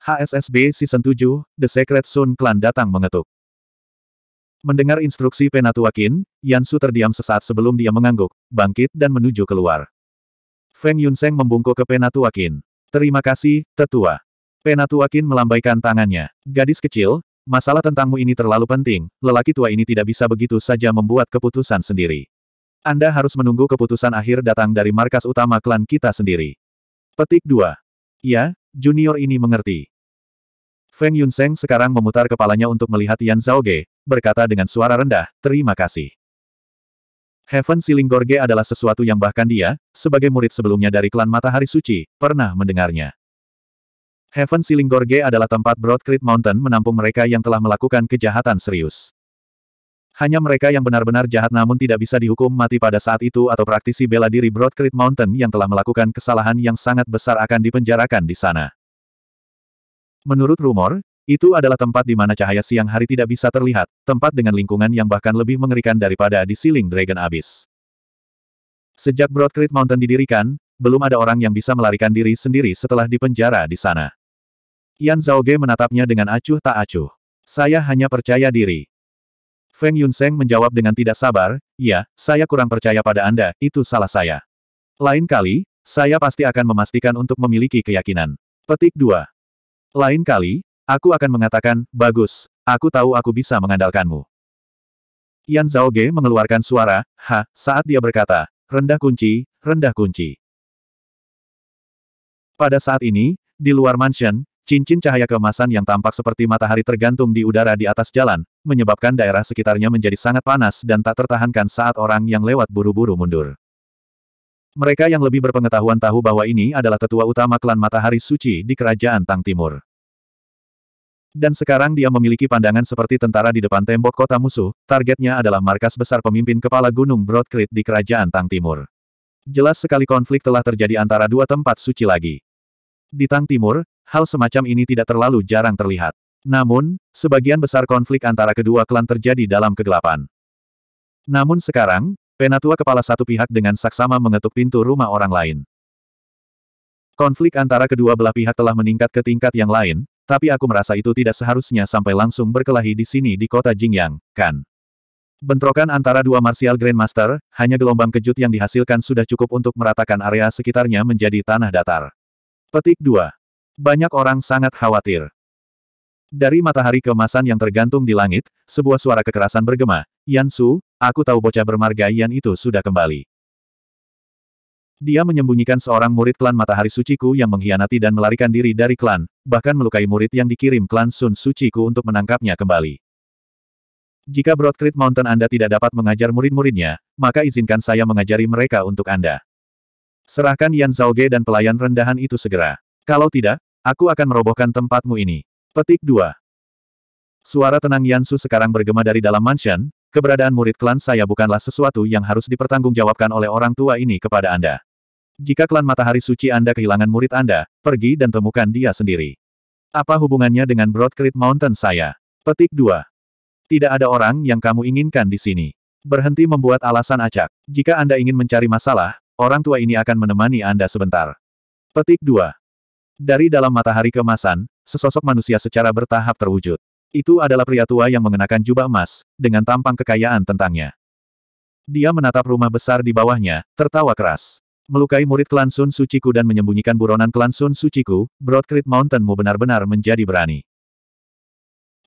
HSSB Season 7, The Secret Sun Clan datang mengetuk. Mendengar instruksi Penatua Qin, Yansu terdiam sesaat sebelum dia mengangguk, bangkit dan menuju keluar. Feng Yunseng membungkuk ke Penatua Qin. Terima kasih, tetua. Penatua melambaikan tangannya. Gadis kecil, masalah tentangmu ini terlalu penting, lelaki tua ini tidak bisa begitu saja membuat keputusan sendiri. Anda harus menunggu keputusan akhir datang dari markas utama klan kita sendiri. Petik 2. Ya, junior ini mengerti. Feng Yunseng sekarang memutar kepalanya untuk melihat Yan Zhaoge, berkata dengan suara rendah, terima kasih. Heaven Siling Gorge adalah sesuatu yang bahkan dia, sebagai murid sebelumnya dari klan Matahari Suci, pernah mendengarnya. Heaven Siling Gorge adalah tempat Broad Creek Mountain menampung mereka yang telah melakukan kejahatan serius. Hanya mereka yang benar-benar jahat namun tidak bisa dihukum mati pada saat itu atau praktisi bela diri Broadcrete Mountain yang telah melakukan kesalahan yang sangat besar akan dipenjarakan di sana. Menurut rumor, itu adalah tempat di mana cahaya siang hari tidak bisa terlihat, tempat dengan lingkungan yang bahkan lebih mengerikan daripada di Siling Dragon Abyss. Sejak Broadcrete Mountain didirikan, belum ada orang yang bisa melarikan diri sendiri setelah dipenjara di sana. Yan Zhaoge menatapnya dengan acuh tak acuh. Saya hanya percaya diri. Feng Yunseng menjawab dengan tidak sabar, ya, saya kurang percaya pada Anda, itu salah saya. Lain kali, saya pasti akan memastikan untuk memiliki keyakinan. Petik 2. Lain kali, aku akan mengatakan, bagus, aku tahu aku bisa mengandalkanmu. Yan Ge mengeluarkan suara, ha, saat dia berkata, rendah kunci, rendah kunci. Pada saat ini, di luar mansion, Cincin cahaya kemasan yang tampak seperti matahari tergantung di udara di atas jalan, menyebabkan daerah sekitarnya menjadi sangat panas dan tak tertahankan saat orang yang lewat buru-buru mundur. Mereka yang lebih berpengetahuan tahu bahwa ini adalah tetua utama klan Matahari Suci di Kerajaan Tang Timur. Dan sekarang dia memiliki pandangan seperti tentara di depan tembok kota musuh, targetnya adalah markas besar pemimpin kepala gunung Broadcreek di Kerajaan Tang Timur. Jelas sekali konflik telah terjadi antara dua tempat suci lagi. Di Tang Timur, hal semacam ini tidak terlalu jarang terlihat. Namun, sebagian besar konflik antara kedua klan terjadi dalam kegelapan. Namun sekarang, penatua kepala satu pihak dengan saksama mengetuk pintu rumah orang lain. Konflik antara kedua belah pihak telah meningkat ke tingkat yang lain, tapi aku merasa itu tidak seharusnya sampai langsung berkelahi di sini di kota Jingyang, kan? Bentrokan antara dua martial grandmaster, hanya gelombang kejut yang dihasilkan sudah cukup untuk meratakan area sekitarnya menjadi tanah datar. Petik 2. Banyak orang sangat khawatir. Dari matahari kemasan yang tergantung di langit, sebuah suara kekerasan bergema, Yan Su, aku tahu bocah bermarga Yan itu sudah kembali. Dia menyembunyikan seorang murid klan matahari suciku yang mengkhianati dan melarikan diri dari klan, bahkan melukai murid yang dikirim klan Sun Suciku untuk menangkapnya kembali. Jika Broadcrete Mountain Anda tidak dapat mengajar murid-muridnya, maka izinkan saya mengajari mereka untuk Anda. Serahkan Yan Zhao Ge dan pelayan rendahan itu segera. Kalau tidak, Aku akan merobohkan tempatmu ini. Petik 2. Suara tenang Yansu sekarang bergema dari dalam mansion, keberadaan murid klan saya bukanlah sesuatu yang harus dipertanggungjawabkan oleh orang tua ini kepada Anda. Jika klan matahari suci Anda kehilangan murid Anda, pergi dan temukan dia sendiri. Apa hubungannya dengan Broadcreek Mountain saya? Petik 2. Tidak ada orang yang kamu inginkan di sini. Berhenti membuat alasan acak. Jika Anda ingin mencari masalah, orang tua ini akan menemani Anda sebentar. Petik 2. Dari dalam matahari kemasan, sesosok manusia secara bertahap terwujud. Itu adalah pria tua yang mengenakan jubah emas, dengan tampang kekayaan tentangnya. Dia menatap rumah besar di bawahnya, tertawa keras. Melukai murid klan Sun Suciku dan menyembunyikan buronan klan Sun Suciku, Broadcrete Mountainmu benar-benar menjadi berani.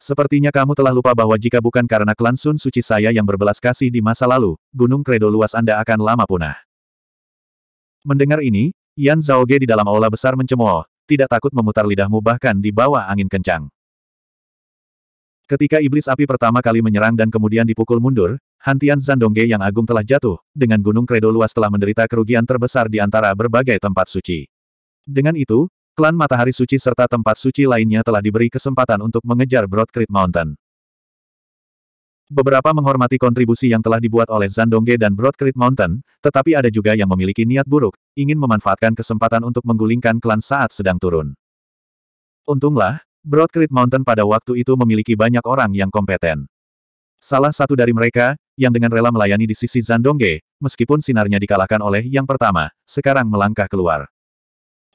Sepertinya kamu telah lupa bahwa jika bukan karena klan Sun Suci saya yang berbelas kasih di masa lalu, gunung kredo luas Anda akan lama punah. Mendengar ini, Yan Ge di dalam aula besar mencemooh, tidak takut memutar lidahmu bahkan di bawah angin kencang. Ketika iblis api pertama kali menyerang dan kemudian dipukul mundur, Hantian Zandongge yang agung telah jatuh, dengan gunung kredo luas telah menderita kerugian terbesar di antara berbagai tempat suci. Dengan itu, klan Matahari Suci serta tempat suci lainnya telah diberi kesempatan untuk mengejar Broad Mountain. Beberapa menghormati kontribusi yang telah dibuat oleh Zandongge dan Broadcrete Mountain, tetapi ada juga yang memiliki niat buruk, ingin memanfaatkan kesempatan untuk menggulingkan klan saat sedang turun. Untunglah, Broadcrete Mountain pada waktu itu memiliki banyak orang yang kompeten. Salah satu dari mereka, yang dengan rela melayani di sisi Zandongge, meskipun sinarnya dikalahkan oleh yang pertama, sekarang melangkah keluar.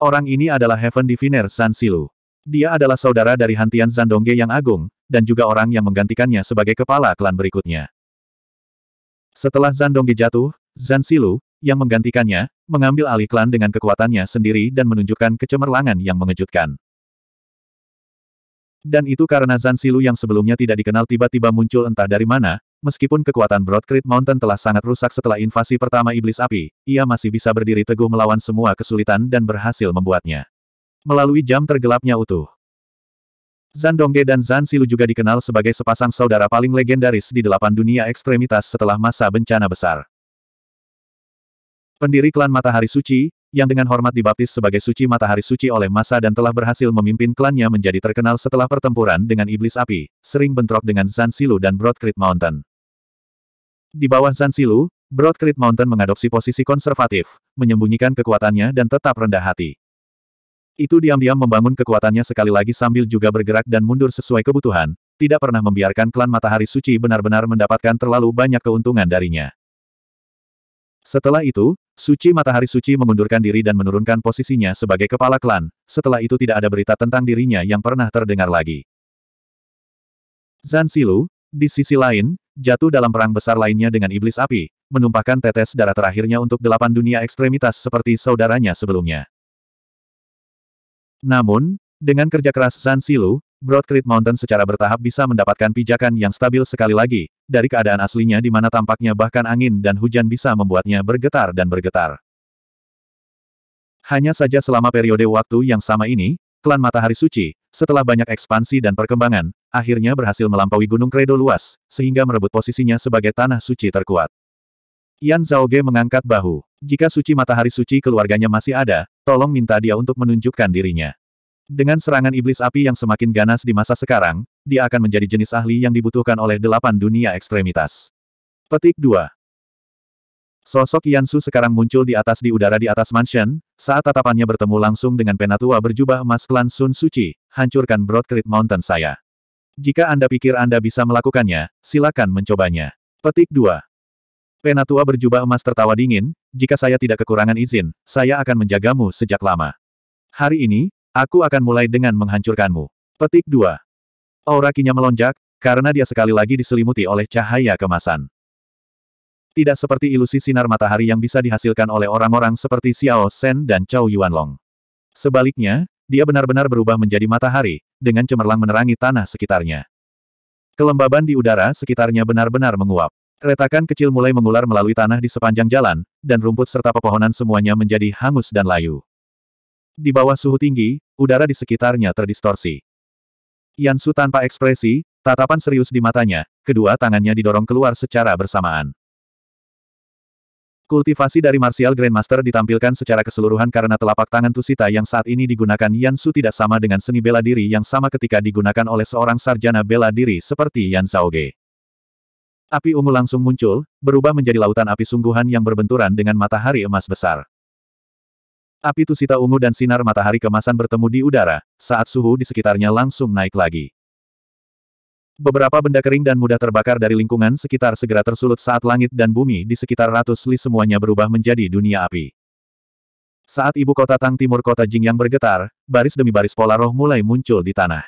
Orang ini adalah Heaven Diviner San Silu. Dia adalah saudara dari Hantian Zandongge yang agung, dan juga orang yang menggantikannya sebagai kepala klan berikutnya. Setelah Zandong jatuh, Zan Silu, yang menggantikannya, mengambil alih klan dengan kekuatannya sendiri dan menunjukkan kecemerlangan yang mengejutkan. Dan itu karena Zan Silu yang sebelumnya tidak dikenal tiba-tiba muncul entah dari mana, meskipun kekuatan Broadcrete Mountain telah sangat rusak setelah invasi pertama Iblis Api, ia masih bisa berdiri teguh melawan semua kesulitan dan berhasil membuatnya. Melalui jam tergelapnya utuh. Zan Dongge dan Zan Silu juga dikenal sebagai sepasang saudara paling legendaris di delapan dunia ekstremitas setelah masa bencana besar. Pendiri klan Matahari Suci, yang dengan hormat dibaptis sebagai Suci Matahari Suci oleh masa dan telah berhasil memimpin klannya menjadi terkenal setelah pertempuran dengan Iblis Api, sering bentrok dengan Zan Silu dan Broadcreek Mountain. Di bawah Zan Silu, Broadcreek Mountain mengadopsi posisi konservatif, menyembunyikan kekuatannya dan tetap rendah hati. Itu diam-diam membangun kekuatannya sekali lagi sambil juga bergerak dan mundur sesuai kebutuhan, tidak pernah membiarkan klan Matahari Suci benar-benar mendapatkan terlalu banyak keuntungan darinya. Setelah itu, Suci Matahari Suci mengundurkan diri dan menurunkan posisinya sebagai kepala klan, setelah itu tidak ada berita tentang dirinya yang pernah terdengar lagi. Zansilu, di sisi lain, jatuh dalam perang besar lainnya dengan iblis api, menumpahkan tetes darah terakhirnya untuk delapan dunia ekstremitas seperti saudaranya sebelumnya. Namun, dengan kerja keras San Silu, Broad Mountain secara bertahap bisa mendapatkan pijakan yang stabil sekali lagi, dari keadaan aslinya di mana tampaknya bahkan angin dan hujan bisa membuatnya bergetar dan bergetar. Hanya saja selama periode waktu yang sama ini, klan Matahari Suci, setelah banyak ekspansi dan perkembangan, akhirnya berhasil melampaui Gunung Kredo luas, sehingga merebut posisinya sebagai tanah suci terkuat. Yan Ge mengangkat bahu. Jika suci matahari suci keluarganya masih ada, tolong minta dia untuk menunjukkan dirinya. Dengan serangan iblis api yang semakin ganas di masa sekarang, dia akan menjadi jenis ahli yang dibutuhkan oleh delapan dunia ekstremitas. Petik 2. Sosok Yansu sekarang muncul di atas di udara di atas mansion, saat tatapannya bertemu langsung dengan penatua berjubah emas klan Sun Suci, hancurkan Broad Creek Mountain saya. Jika Anda pikir Anda bisa melakukannya, silakan mencobanya. Petik 2. Penatua berjubah emas tertawa dingin, jika saya tidak kekurangan izin, saya akan menjagamu sejak lama. Hari ini, aku akan mulai dengan menghancurkanmu. Petik 2. Aura kinya melonjak, karena dia sekali lagi diselimuti oleh cahaya kemasan. Tidak seperti ilusi sinar matahari yang bisa dihasilkan oleh orang-orang seperti Xiao Shen dan Chao Yuanlong. Sebaliknya, dia benar-benar berubah menjadi matahari, dengan cemerlang menerangi tanah sekitarnya. Kelembaban di udara sekitarnya benar-benar menguap. Retakan kecil mulai mengular melalui tanah di sepanjang jalan, dan rumput serta pepohonan semuanya menjadi hangus dan layu. Di bawah suhu tinggi, udara di sekitarnya terdistorsi. Yansu tanpa ekspresi, tatapan serius di matanya, kedua tangannya didorong keluar secara bersamaan. Kultivasi dari Martial Grandmaster ditampilkan secara keseluruhan karena telapak tangan Tusita yang saat ini digunakan Yansu tidak sama dengan seni bela diri yang sama ketika digunakan oleh seorang sarjana bela diri seperti Yan Ge. Api ungu langsung muncul, berubah menjadi lautan api sungguhan yang berbenturan dengan matahari emas besar. Api tusita ungu dan sinar matahari kemasan bertemu di udara, saat suhu di sekitarnya langsung naik lagi. Beberapa benda kering dan mudah terbakar dari lingkungan sekitar segera tersulut saat langit dan bumi di sekitar ratus li semuanya berubah menjadi dunia api. Saat ibu kota Tang Timur kota Jing yang bergetar, baris demi baris pola roh mulai muncul di tanah.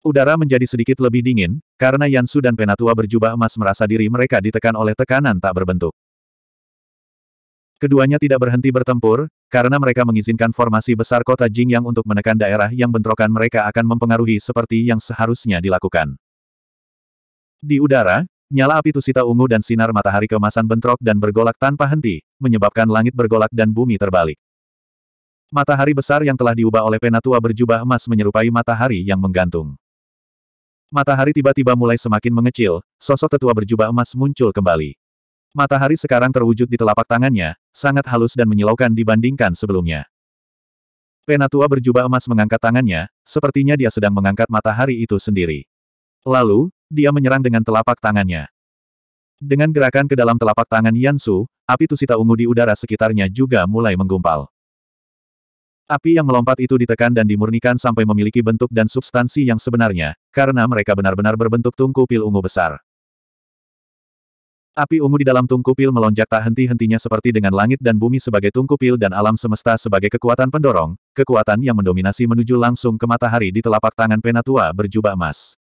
Udara menjadi sedikit lebih dingin, karena Yansu dan Penatua berjubah emas merasa diri mereka ditekan oleh tekanan tak berbentuk. Keduanya tidak berhenti bertempur, karena mereka mengizinkan formasi besar kota Jingyang untuk menekan daerah yang bentrokan mereka akan mempengaruhi seperti yang seharusnya dilakukan. Di udara, nyala api tusita ungu dan sinar matahari kemasan bentrok dan bergolak tanpa henti, menyebabkan langit bergolak dan bumi terbalik. Matahari besar yang telah diubah oleh Penatua berjubah emas menyerupai matahari yang menggantung. Matahari tiba-tiba mulai semakin mengecil, sosok tetua berjubah emas muncul kembali. Matahari sekarang terwujud di telapak tangannya, sangat halus dan menyilaukan dibandingkan sebelumnya. Penatua berjubah emas mengangkat tangannya, sepertinya dia sedang mengangkat matahari itu sendiri. Lalu, dia menyerang dengan telapak tangannya. Dengan gerakan ke dalam telapak tangan Yansu, api tusita ungu di udara sekitarnya juga mulai menggumpal. Api yang melompat itu ditekan dan dimurnikan sampai memiliki bentuk dan substansi yang sebenarnya, karena mereka benar-benar berbentuk tungku pil ungu besar. Api ungu di dalam tungku pil melonjak tak henti-hentinya seperti dengan langit dan bumi sebagai tungku pil dan alam semesta sebagai kekuatan pendorong, kekuatan yang mendominasi menuju langsung ke matahari di telapak tangan penatua berjubah emas.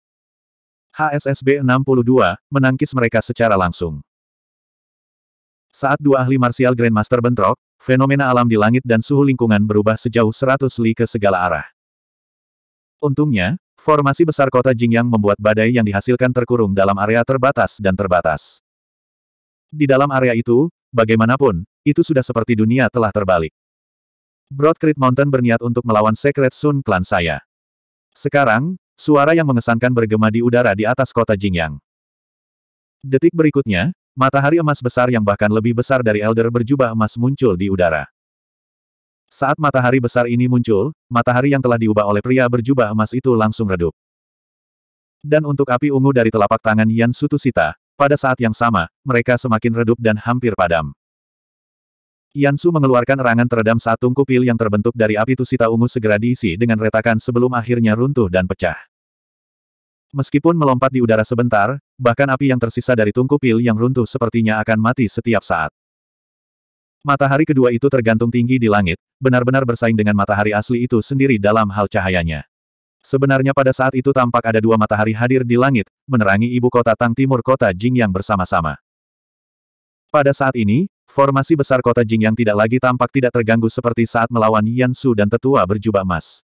HSSB 62, menangkis mereka secara langsung. Saat dua ahli martial Grandmaster bentrok, Fenomena alam di langit dan suhu lingkungan berubah sejauh 100 li ke segala arah. Untungnya, formasi besar kota Jingyang membuat badai yang dihasilkan terkurung dalam area terbatas dan terbatas. Di dalam area itu, bagaimanapun, itu sudah seperti dunia telah terbalik. Broadcrete Mountain berniat untuk melawan Secret Sun Clan saya. Sekarang, suara yang mengesankan bergema di udara di atas kota Jingyang. Detik berikutnya, Matahari emas besar yang bahkan lebih besar dari Elder berjubah emas muncul di udara. Saat matahari besar ini muncul, matahari yang telah diubah oleh pria berjubah emas itu langsung redup. Dan untuk api ungu dari telapak tangan Yan Sutusita, pada saat yang sama, mereka semakin redup dan hampir padam. Yan Su mengeluarkan erangan teredam saat tungku pil yang terbentuk dari api tusita ungu segera diisi dengan retakan sebelum akhirnya runtuh dan pecah. Meskipun melompat di udara sebentar, bahkan api yang tersisa dari tungku pil yang runtuh sepertinya akan mati setiap saat. Matahari kedua itu tergantung tinggi di langit, benar-benar bersaing dengan matahari asli itu sendiri dalam hal cahayanya. Sebenarnya pada saat itu tampak ada dua matahari hadir di langit, menerangi ibu kota Tang Timur kota Jing yang bersama-sama. Pada saat ini, formasi besar kota Jing yang tidak lagi tampak tidak terganggu seperti saat melawan Yan Su dan tetua berjubah emas.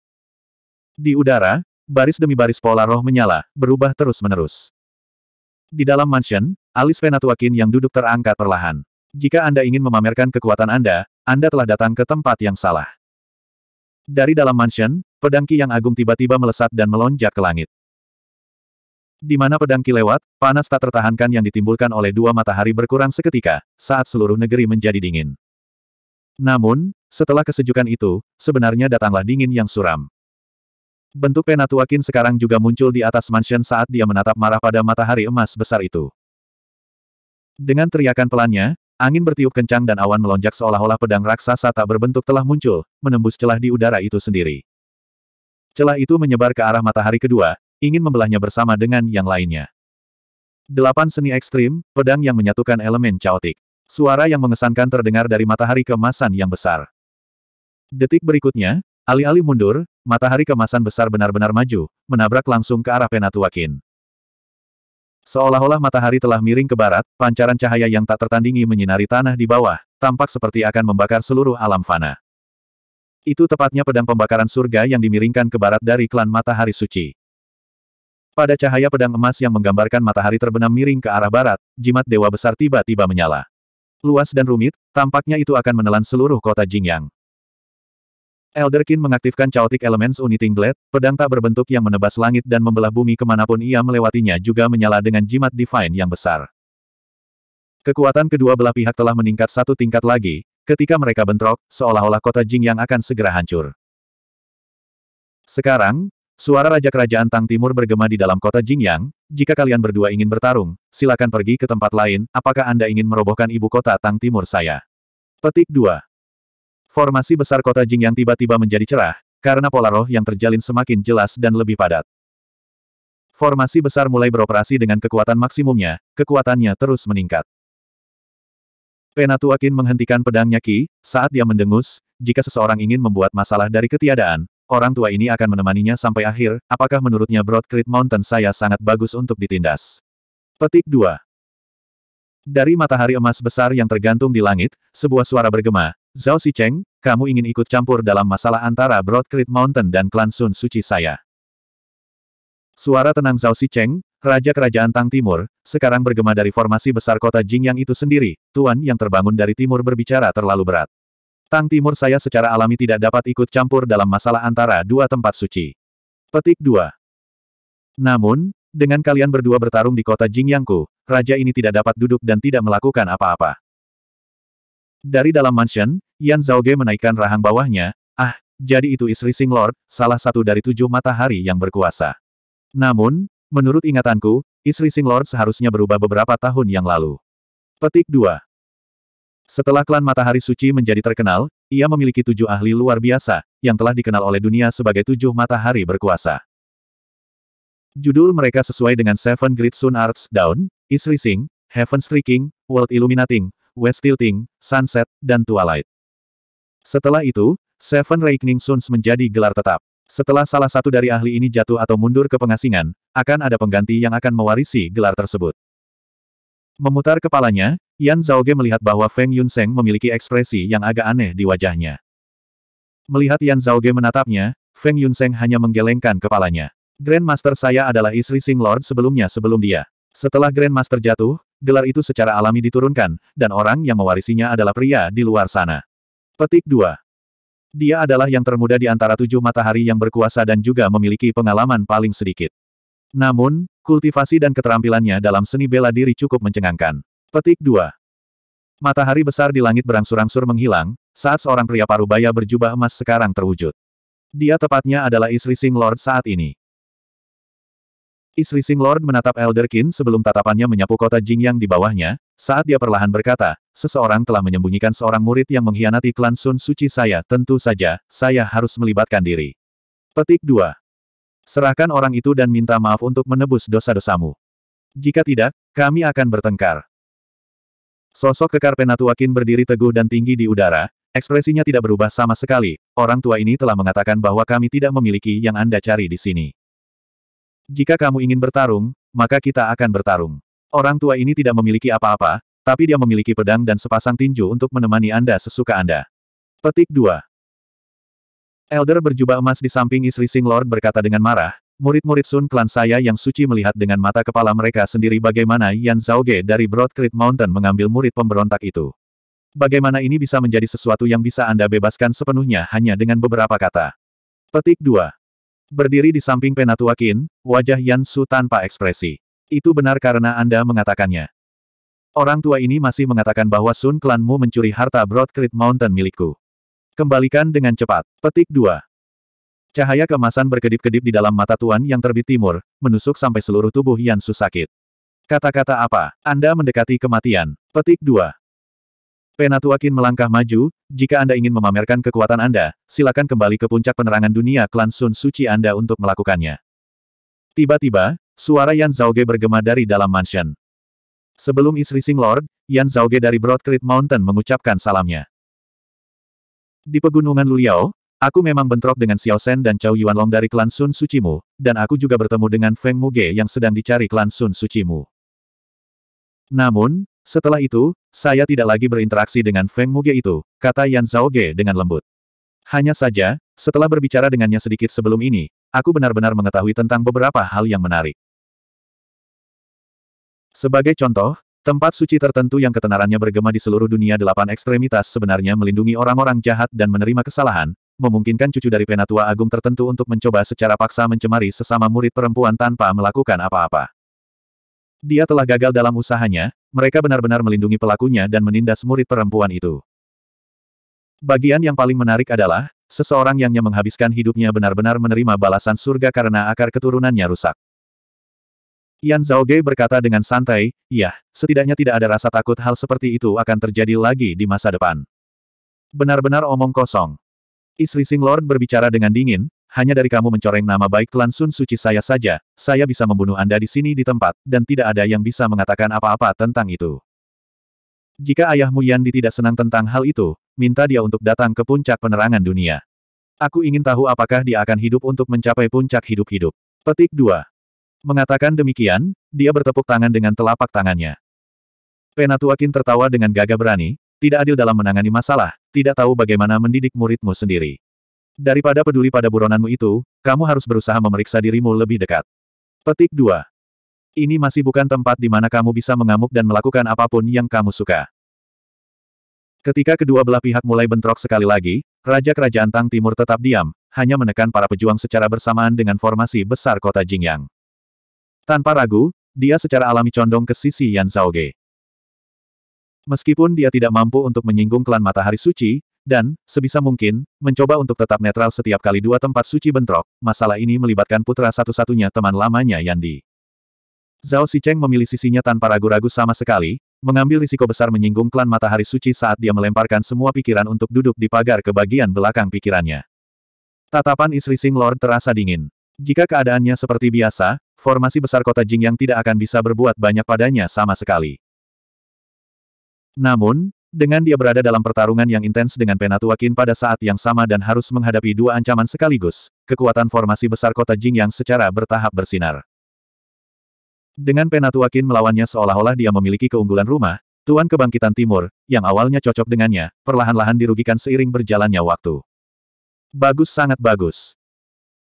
Di udara, baris demi baris pola roh menyala, berubah terus-menerus. Di dalam mansion, alis Venatuakin yang duduk terangkat perlahan. Jika Anda ingin memamerkan kekuatan Anda, Anda telah datang ke tempat yang salah. Dari dalam mansion, pedangki yang agung tiba-tiba melesat dan melonjak ke langit. Di mana pedangki lewat, panas tak tertahankan yang ditimbulkan oleh dua matahari berkurang seketika, saat seluruh negeri menjadi dingin. Namun, setelah kesejukan itu, sebenarnya datanglah dingin yang suram. Bentuk Penatuakin sekarang juga muncul di atas mansion saat dia menatap marah pada matahari emas besar itu. Dengan teriakan pelannya, angin bertiup kencang dan awan melonjak seolah-olah pedang raksasa tak berbentuk telah muncul, menembus celah di udara itu sendiri. Celah itu menyebar ke arah matahari kedua, ingin membelahnya bersama dengan yang lainnya. Delapan seni ekstrim, pedang yang menyatukan elemen caotik. Suara yang mengesankan terdengar dari matahari kemasan yang besar. Detik berikutnya, Alih-alih mundur, matahari kemasan besar benar-benar maju, menabrak langsung ke arah penatua Penatuakin. Seolah-olah matahari telah miring ke barat, pancaran cahaya yang tak tertandingi menyinari tanah di bawah, tampak seperti akan membakar seluruh alam fana. Itu tepatnya pedang pembakaran surga yang dimiringkan ke barat dari klan matahari suci. Pada cahaya pedang emas yang menggambarkan matahari terbenam miring ke arah barat, jimat dewa besar tiba-tiba menyala. Luas dan rumit, tampaknya itu akan menelan seluruh kota Jingyang. Elderkin mengaktifkan Chaotic Elements Uniting Blade, pedang tak berbentuk yang menebas langit dan membelah bumi kemanapun ia melewatinya juga menyala dengan jimat Divine yang besar. Kekuatan kedua belah pihak telah meningkat satu tingkat lagi, ketika mereka bentrok, seolah-olah kota Jing yang akan segera hancur. Sekarang, suara Raja Kerajaan Tang Timur bergema di dalam kota Jingyang, jika kalian berdua ingin bertarung, silakan pergi ke tempat lain, apakah Anda ingin merobohkan ibu kota Tang Timur saya? Petik 2. Formasi besar kota Jing yang tiba-tiba menjadi cerah, karena pola roh yang terjalin semakin jelas dan lebih padat. Formasi besar mulai beroperasi dengan kekuatan maksimumnya, kekuatannya terus meningkat. Penatua Qin menghentikan pedangnya Ki saat dia mendengus, jika seseorang ingin membuat masalah dari ketiadaan, orang tua ini akan menemaninya sampai akhir, apakah menurutnya Broad Creek Mountain saya sangat bagus untuk ditindas. Petik 2. Dari matahari emas besar yang tergantung di langit, sebuah suara bergema, Zhao Xicheng, kamu ingin ikut campur dalam masalah antara Broad Creek Mountain dan klan Sun Suci saya. Suara tenang Zhao Xicheng, Raja Kerajaan Tang Timur, sekarang bergema dari formasi besar kota Jingyang itu sendiri, Tuan yang terbangun dari timur berbicara terlalu berat. Tang Timur saya secara alami tidak dapat ikut campur dalam masalah antara dua tempat suci. Petik 2. Namun, dengan kalian berdua bertarung di kota Jingyangku, raja ini tidak dapat duduk dan tidak melakukan apa-apa. Dari dalam mansion, Yan Zhao Ge menaikkan rahang bawahnya, ah, jadi itu istri Sing Lord, salah satu dari tujuh matahari yang berkuasa. Namun, menurut ingatanku, istri Sing Lord seharusnya berubah beberapa tahun yang lalu. Petik 2. Setelah klan Matahari Suci menjadi terkenal, ia memiliki tujuh ahli luar biasa, yang telah dikenal oleh dunia sebagai tujuh matahari berkuasa. Judul mereka sesuai dengan Seven Great Sun Arts Down, Isri Sing, Heaven Striking, World Illuminating, West Tilting, Sunset, dan Twilight. Setelah itu, Seven Reigning Suns menjadi gelar tetap. Setelah salah satu dari ahli ini jatuh atau mundur ke pengasingan, akan ada pengganti yang akan mewarisi gelar tersebut. Memutar kepalanya, Yan Zhaoge melihat bahwa Feng Yun Yunseng memiliki ekspresi yang agak aneh di wajahnya. Melihat Yan Zhaoge menatapnya, Feng Yun Yunseng hanya menggelengkan kepalanya. Grandmaster saya adalah istri Sing Lord sebelumnya sebelum dia. Setelah Grandmaster jatuh, gelar itu secara alami diturunkan, dan orang yang mewarisinya adalah pria di luar sana. Petik 2. Dia adalah yang termuda di antara tujuh matahari yang berkuasa dan juga memiliki pengalaman paling sedikit. Namun, kultivasi dan keterampilannya dalam seni bela diri cukup mencengangkan. Petik 2. Matahari besar di langit berangsur-angsur menghilang, saat seorang pria parubaya berjubah emas sekarang terwujud. Dia tepatnya adalah istri Sing Lord saat ini. Istri Sing Lord menatap Elder Elderkin sebelum tatapannya menyapu kota Jing yang di bawahnya, saat dia perlahan berkata, seseorang telah menyembunyikan seorang murid yang mengkhianati klan Sun Suci saya, tentu saja, saya harus melibatkan diri. Petik 2. Serahkan orang itu dan minta maaf untuk menebus dosa-dosamu. Jika tidak, kami akan bertengkar. Sosok kekar Penatua Kin berdiri teguh dan tinggi di udara, Ekspresinya tidak berubah sama sekali, orang tua ini telah mengatakan bahwa kami tidak memiliki yang Anda cari di sini. Jika kamu ingin bertarung, maka kita akan bertarung. Orang tua ini tidak memiliki apa-apa, tapi dia memiliki pedang dan sepasang tinju untuk menemani Anda sesuka Anda. Petik 2. Elder berjubah emas di samping istri Sing Lord berkata dengan marah, murid-murid Sun Klan saya yang suci melihat dengan mata kepala mereka sendiri bagaimana Yan Zhaoge dari Broad Creek Mountain mengambil murid pemberontak itu. Bagaimana ini bisa menjadi sesuatu yang bisa Anda bebaskan sepenuhnya hanya dengan beberapa kata. Petik 2. Berdiri di samping penatua Qin, wajah Yan Su tanpa ekspresi. Itu benar karena Anda mengatakannya. Orang tua ini masih mengatakan bahwa Sun klanmu mencuri harta Broad Creek Mountain milikku. Kembalikan dengan cepat. Petik 2. Cahaya kemasan berkedip-kedip di dalam mata Tuan yang terbit timur, menusuk sampai seluruh tubuh Yan Su sakit. Kata-kata apa? Anda mendekati kematian. Petik 2. Penatuakin melangkah maju, jika Anda ingin memamerkan kekuatan Anda, silakan kembali ke puncak penerangan dunia klan Sun Suci Anda untuk melakukannya. Tiba-tiba, suara Yan Zhaoge bergema dari dalam mansion. Sebelum istri Sing Lord, Yan Zhaoge dari Broad Creek Mountain mengucapkan salamnya. Di pegunungan Luliao, aku memang bentrok dengan Xiao Shen dan Chao Yuanlong dari klan Sun Mu, dan aku juga bertemu dengan Feng Muge yang sedang dicari klan Sun Mu. Namun, setelah itu, saya tidak lagi berinteraksi dengan Feng Muge itu, kata Yan Zhaoge dengan lembut. Hanya saja, setelah berbicara dengannya sedikit sebelum ini, aku benar-benar mengetahui tentang beberapa hal yang menarik. Sebagai contoh, tempat suci tertentu yang ketenarannya bergema di seluruh dunia delapan ekstremitas sebenarnya melindungi orang-orang jahat dan menerima kesalahan, memungkinkan cucu dari penatua agung tertentu untuk mencoba secara paksa mencemari sesama murid perempuan tanpa melakukan apa-apa. Dia telah gagal dalam usahanya, mereka benar-benar melindungi pelakunya dan menindas murid perempuan itu. Bagian yang paling menarik adalah, seseorang yangnya menghabiskan hidupnya benar-benar menerima balasan surga karena akar keturunannya rusak. Yan Zhao Ge berkata dengan santai, ya, setidaknya tidak ada rasa takut hal seperti itu akan terjadi lagi di masa depan. Benar-benar omong kosong. Istri Sing Lord berbicara dengan dingin, hanya dari kamu mencoreng nama baik Klan Sun Suci saya saja, saya bisa membunuh Anda di sini di tempat, dan tidak ada yang bisa mengatakan apa-apa tentang itu. Jika ayahmu Yandi tidak senang tentang hal itu, minta dia untuk datang ke puncak penerangan dunia. Aku ingin tahu apakah dia akan hidup untuk mencapai puncak hidup-hidup. Petik 2. Mengatakan demikian, dia bertepuk tangan dengan telapak tangannya. Penatuakin tertawa dengan gagah berani, tidak adil dalam menangani masalah, tidak tahu bagaimana mendidik muridmu sendiri. Daripada peduli pada buronanmu itu, kamu harus berusaha memeriksa dirimu lebih dekat. Petik 2. Ini masih bukan tempat di mana kamu bisa mengamuk dan melakukan apapun yang kamu suka. Ketika kedua belah pihak mulai bentrok sekali lagi, Raja Kerajaan Tang Timur tetap diam, hanya menekan para pejuang secara bersamaan dengan formasi besar kota Jingyang. Tanpa ragu, dia secara alami condong ke sisi Yan Zaoge. Meskipun dia tidak mampu untuk menyinggung klan matahari suci, dan, sebisa mungkin, mencoba untuk tetap netral setiap kali dua tempat suci bentrok, masalah ini melibatkan putra satu-satunya teman lamanya Yandi. Zhao Xicheng memilih sisinya tanpa ragu-ragu sama sekali, mengambil risiko besar menyinggung klan matahari suci saat dia melemparkan semua pikiran untuk duduk di pagar ke bagian belakang pikirannya. Tatapan istri Sing Lord terasa dingin. Jika keadaannya seperti biasa, formasi besar kota Jing yang tidak akan bisa berbuat banyak padanya sama sekali. Namun, dengan dia berada dalam pertarungan yang intens dengan Penatua Qin pada saat yang sama dan harus menghadapi dua ancaman sekaligus, kekuatan formasi besar kota Jing yang secara bertahap bersinar. Dengan Penatua Qin melawannya seolah-olah dia memiliki keunggulan rumah, Tuan Kebangkitan Timur, yang awalnya cocok dengannya, perlahan-lahan dirugikan seiring berjalannya waktu. Bagus sangat bagus.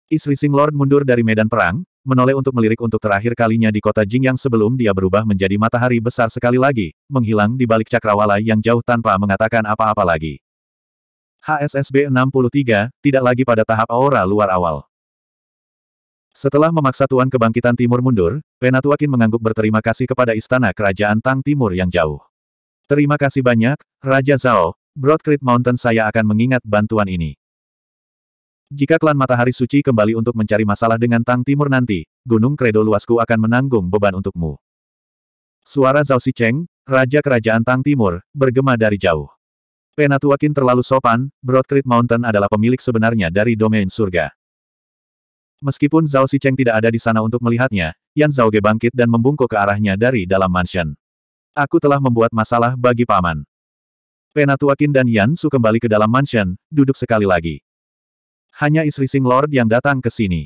Istri Sing Lord mundur dari medan perang, menoleh untuk melirik untuk terakhir kalinya di kota Jing yang sebelum dia berubah menjadi matahari besar sekali lagi, menghilang di balik cakrawala yang jauh tanpa mengatakan apa-apa lagi. HSSB 63, tidak lagi pada tahap aura luar awal. Setelah memaksa Tuan Kebangkitan Timur mundur, Penatuakin mengangguk berterima kasih kepada Istana Kerajaan Tang Timur yang jauh. Terima kasih banyak, Raja Zhao, Broadcreek Mountain saya akan mengingat bantuan ini. Jika klan Matahari Suci kembali untuk mencari masalah dengan Tang Timur nanti, Gunung Kredo luasku akan menanggung beban untukmu. Suara Zhao Cheng, Raja Kerajaan Tang Timur, bergema dari jauh. Penatuakin terlalu sopan, Broad Creek Mountain adalah pemilik sebenarnya dari domain surga. Meskipun Zhao Cheng tidak ada di sana untuk melihatnya, Yan Zhao bangkit dan membungkuk ke arahnya dari dalam mansion. Aku telah membuat masalah bagi paman. Penatuakin dan Yan Su kembali ke dalam mansion, duduk sekali lagi. Hanya istri Sing Lord yang datang ke sini.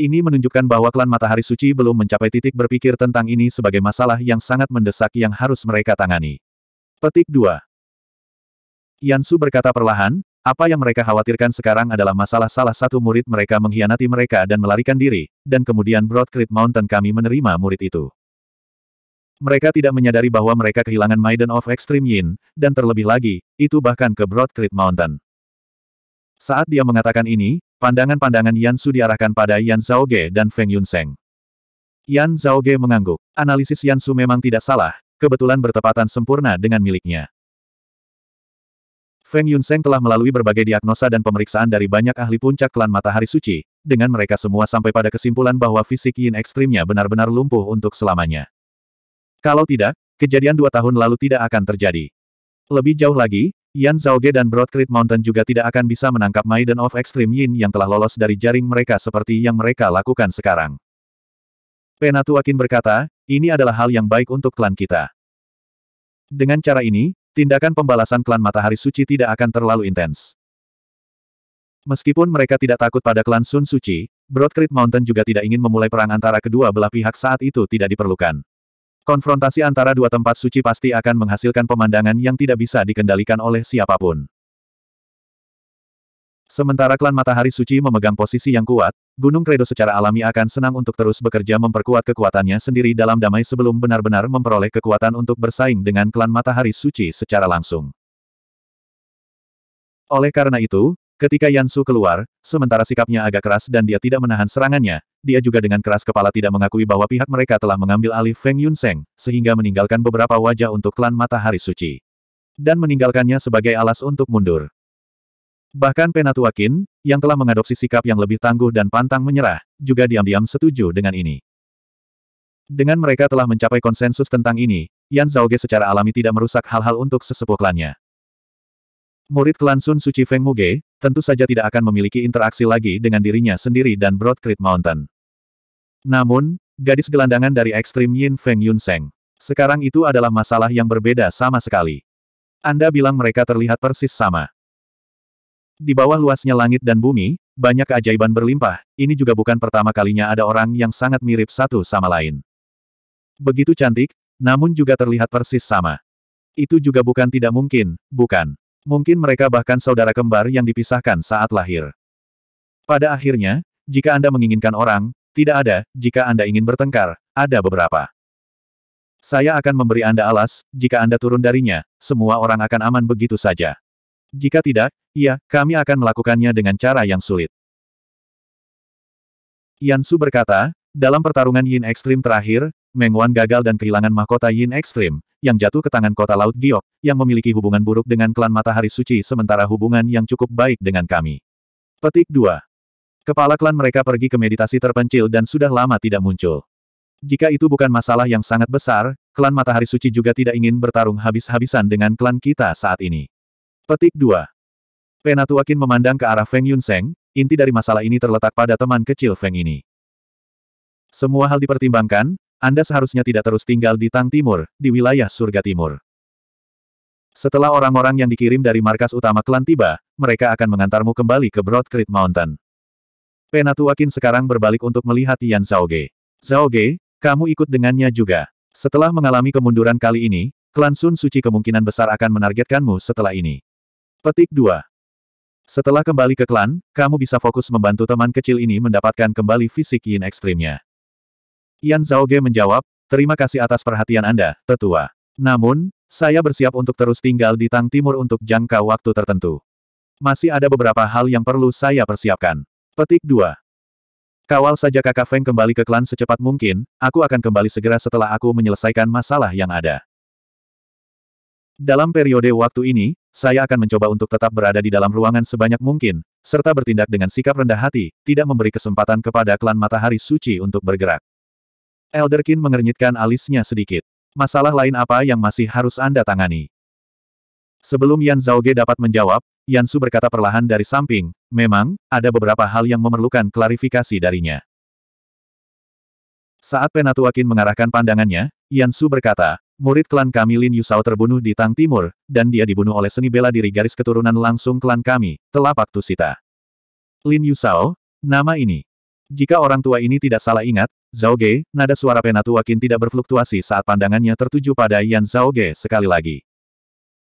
Ini menunjukkan bahwa klan Matahari Suci belum mencapai titik berpikir tentang ini sebagai masalah yang sangat mendesak yang harus mereka tangani. Petik 2 Yansu berkata perlahan, apa yang mereka khawatirkan sekarang adalah masalah salah satu murid mereka mengkhianati mereka dan melarikan diri, dan kemudian Broad Creek Mountain kami menerima murid itu. Mereka tidak menyadari bahwa mereka kehilangan Maiden of Extreme Yin, dan terlebih lagi, itu bahkan ke Broad Creek Mountain. Saat dia mengatakan ini, pandangan-pandangan Yan Su diarahkan pada Yan Zhaoge dan Feng Yunseng. Yan Zhaoge mengangguk. Analisis Yan Su memang tidak salah, kebetulan bertepatan sempurna dengan miliknya. Feng Yunseng telah melalui berbagai diagnosa dan pemeriksaan dari banyak ahli puncak klan Matahari Suci, dengan mereka semua sampai pada kesimpulan bahwa fisik yin ekstrimnya benar-benar lumpuh untuk selamanya. Kalau tidak, kejadian dua tahun lalu tidak akan terjadi. Lebih jauh lagi, Yan Zhaoge dan Broadcreet Mountain juga tidak akan bisa menangkap Maiden of Extreme Yin yang telah lolos dari jaring mereka seperti yang mereka lakukan sekarang. Penatua Akin berkata, ini adalah hal yang baik untuk klan kita. Dengan cara ini, tindakan pembalasan klan Matahari Suci tidak akan terlalu intens. Meskipun mereka tidak takut pada klan Sun Suci, Broadcreet Mountain juga tidak ingin memulai perang antara kedua belah pihak saat itu tidak diperlukan. Konfrontasi antara dua tempat suci pasti akan menghasilkan pemandangan yang tidak bisa dikendalikan oleh siapapun. Sementara klan matahari suci memegang posisi yang kuat, Gunung Kredo secara alami akan senang untuk terus bekerja memperkuat kekuatannya sendiri dalam damai sebelum benar-benar memperoleh kekuatan untuk bersaing dengan klan matahari suci secara langsung. Oleh karena itu, Ketika Yansu keluar, sementara sikapnya agak keras dan dia tidak menahan serangannya, dia juga dengan keras kepala tidak mengakui bahwa pihak mereka telah mengambil alih Feng Yunseng, sehingga meninggalkan beberapa wajah untuk klan Matahari Suci. Dan meninggalkannya sebagai alas untuk mundur. Bahkan Penatuakin, yang telah mengadopsi sikap yang lebih tangguh dan pantang menyerah, juga diam-diam setuju dengan ini. Dengan mereka telah mencapai konsensus tentang ini, Yan Zhaoge secara alami tidak merusak hal-hal untuk sesepuh klannya. Murid klan Sun Suci Feng Muge, tentu saja tidak akan memiliki interaksi lagi dengan dirinya sendiri dan Broad Creek Mountain. Namun, gadis gelandangan dari ekstrim Yin Feng Yun Seng. Sekarang itu adalah masalah yang berbeda sama sekali. Anda bilang mereka terlihat persis sama. Di bawah luasnya langit dan bumi, banyak keajaiban berlimpah, ini juga bukan pertama kalinya ada orang yang sangat mirip satu sama lain. Begitu cantik, namun juga terlihat persis sama. Itu juga bukan tidak mungkin, bukan? Mungkin mereka bahkan saudara kembar yang dipisahkan saat lahir. Pada akhirnya, jika Anda menginginkan orang, tidak ada, jika Anda ingin bertengkar, ada beberapa. Saya akan memberi Anda alas, jika Anda turun darinya, semua orang akan aman begitu saja. Jika tidak, iya, kami akan melakukannya dengan cara yang sulit. Yan Su berkata, dalam pertarungan Yin Ekstrim terakhir, Meng Wan gagal dan kehilangan mahkota Yin Ekstrim, yang jatuh ke tangan kota Laut Giok, yang memiliki hubungan buruk dengan klan Matahari Suci sementara hubungan yang cukup baik dengan kami. Petik 2. Kepala klan mereka pergi ke meditasi terpencil dan sudah lama tidak muncul. Jika itu bukan masalah yang sangat besar, klan Matahari Suci juga tidak ingin bertarung habis-habisan dengan klan kita saat ini. Petik 2. Penatuakin memandang ke arah Feng Yunseng, inti dari masalah ini terletak pada teman kecil Feng ini. Semua hal dipertimbangkan, anda seharusnya tidak terus tinggal di Tang Timur, di wilayah surga timur. Setelah orang-orang yang dikirim dari markas utama klan tiba, mereka akan mengantarmu kembali ke Broad Creek Mountain. Penatuakin sekarang berbalik untuk melihat Zhao Yan Zhao Zhaoge, kamu ikut dengannya juga. Setelah mengalami kemunduran kali ini, klan Sun Suci kemungkinan besar akan menargetkanmu setelah ini. Petik 2. Setelah kembali ke klan, kamu bisa fokus membantu teman kecil ini mendapatkan kembali fisik yin ekstrimnya. Yan Zhaoge menjawab, terima kasih atas perhatian Anda, tetua. Namun, saya bersiap untuk terus tinggal di Tang Timur untuk jangka waktu tertentu. Masih ada beberapa hal yang perlu saya persiapkan. Petik 2. Kawal saja kakak Feng kembali ke klan secepat mungkin, aku akan kembali segera setelah aku menyelesaikan masalah yang ada. Dalam periode waktu ini, saya akan mencoba untuk tetap berada di dalam ruangan sebanyak mungkin, serta bertindak dengan sikap rendah hati, tidak memberi kesempatan kepada klan matahari suci untuk bergerak. Elderkin mengernyitkan alisnya sedikit. Masalah lain apa yang masih harus Anda tangani? Sebelum Yan Zhao Ge dapat menjawab, Yan Su berkata perlahan dari samping, memang, ada beberapa hal yang memerlukan klarifikasi darinya. Saat Penatua Qin mengarahkan pandangannya, Yan Su berkata, murid klan kami Lin Yusao terbunuh di Tang Timur, dan dia dibunuh oleh seni bela diri garis keturunan langsung klan kami, telapak Tusita. Lin Yusao, nama ini, jika orang tua ini tidak salah ingat, Zhao Ge, nada suara penatua Qin tidak berfluktuasi saat pandangannya tertuju pada Yan Zhao Ge sekali lagi.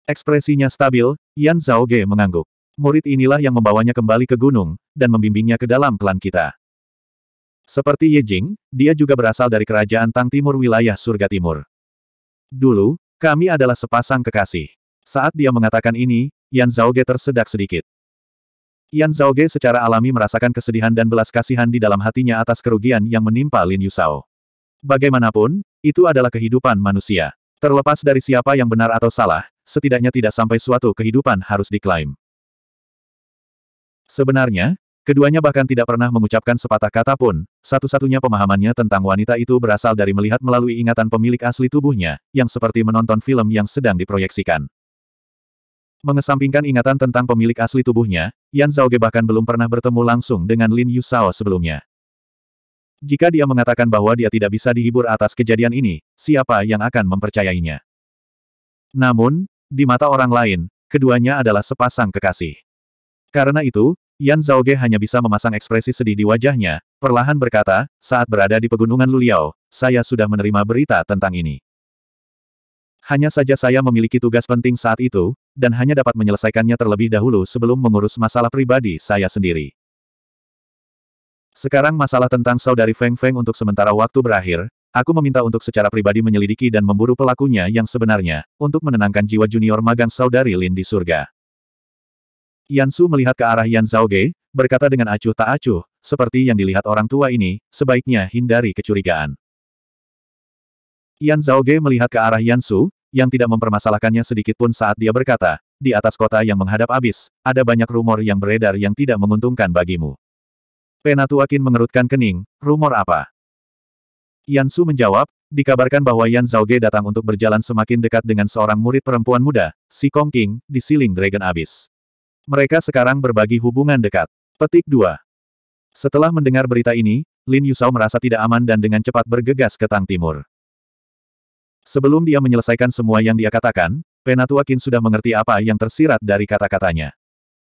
Ekspresinya stabil, Yan Zhao Ge mengangguk. Murid inilah yang membawanya kembali ke gunung, dan membimbingnya ke dalam klan kita. Seperti Ye Jing, dia juga berasal dari kerajaan Tang Timur wilayah surga timur. Dulu, kami adalah sepasang kekasih. Saat dia mengatakan ini, Yan Zhao Ge tersedak sedikit. Yan Zhao Ge secara alami merasakan kesedihan dan belas kasihan di dalam hatinya atas kerugian yang menimpa Lin Yu Yusao. Bagaimanapun, itu adalah kehidupan manusia. Terlepas dari siapa yang benar atau salah, setidaknya tidak sampai suatu kehidupan harus diklaim. Sebenarnya, keduanya bahkan tidak pernah mengucapkan sepatah kata pun, satu-satunya pemahamannya tentang wanita itu berasal dari melihat melalui ingatan pemilik asli tubuhnya, yang seperti menonton film yang sedang diproyeksikan. Mengesampingkan ingatan tentang pemilik asli tubuhnya, Yan Zhaoge bahkan belum pernah bertemu langsung dengan Lin Yu Shao sebelumnya. Jika dia mengatakan bahwa dia tidak bisa dihibur atas kejadian ini, siapa yang akan mempercayainya? Namun, di mata orang lain, keduanya adalah sepasang kekasih. Karena itu, Yan Zhaoge hanya bisa memasang ekspresi sedih di wajahnya, perlahan berkata, saat berada di pegunungan Luliao, saya sudah menerima berita tentang ini. Hanya saja saya memiliki tugas penting saat itu, dan hanya dapat menyelesaikannya terlebih dahulu sebelum mengurus masalah pribadi saya sendiri. Sekarang masalah tentang saudari Feng Feng untuk sementara waktu berakhir, aku meminta untuk secara pribadi menyelidiki dan memburu pelakunya yang sebenarnya, untuk menenangkan jiwa junior magang saudari Lin di surga. Yansu melihat ke arah Yan Ge, berkata dengan acuh tak acuh, seperti yang dilihat orang tua ini, sebaiknya hindari kecurigaan. Yan Ge melihat ke arah Yan Su, yang tidak mempermasalahkannya sedikit pun saat dia berkata, di atas kota yang menghadap abis, ada banyak rumor yang beredar yang tidak menguntungkan bagimu. Penatuakin mengerutkan kening, rumor apa? Yan Su menjawab, dikabarkan bahwa Yan Zhaoge datang untuk berjalan semakin dekat dengan seorang murid perempuan muda, si Kong King, di Siling Dragon Abyss. Mereka sekarang berbagi hubungan dekat. Petik 2. Setelah mendengar berita ini, Lin Yusao merasa tidak aman dan dengan cepat bergegas ke Tang Timur. Sebelum dia menyelesaikan semua yang dia katakan, Penatua Qin sudah mengerti apa yang tersirat dari kata-katanya.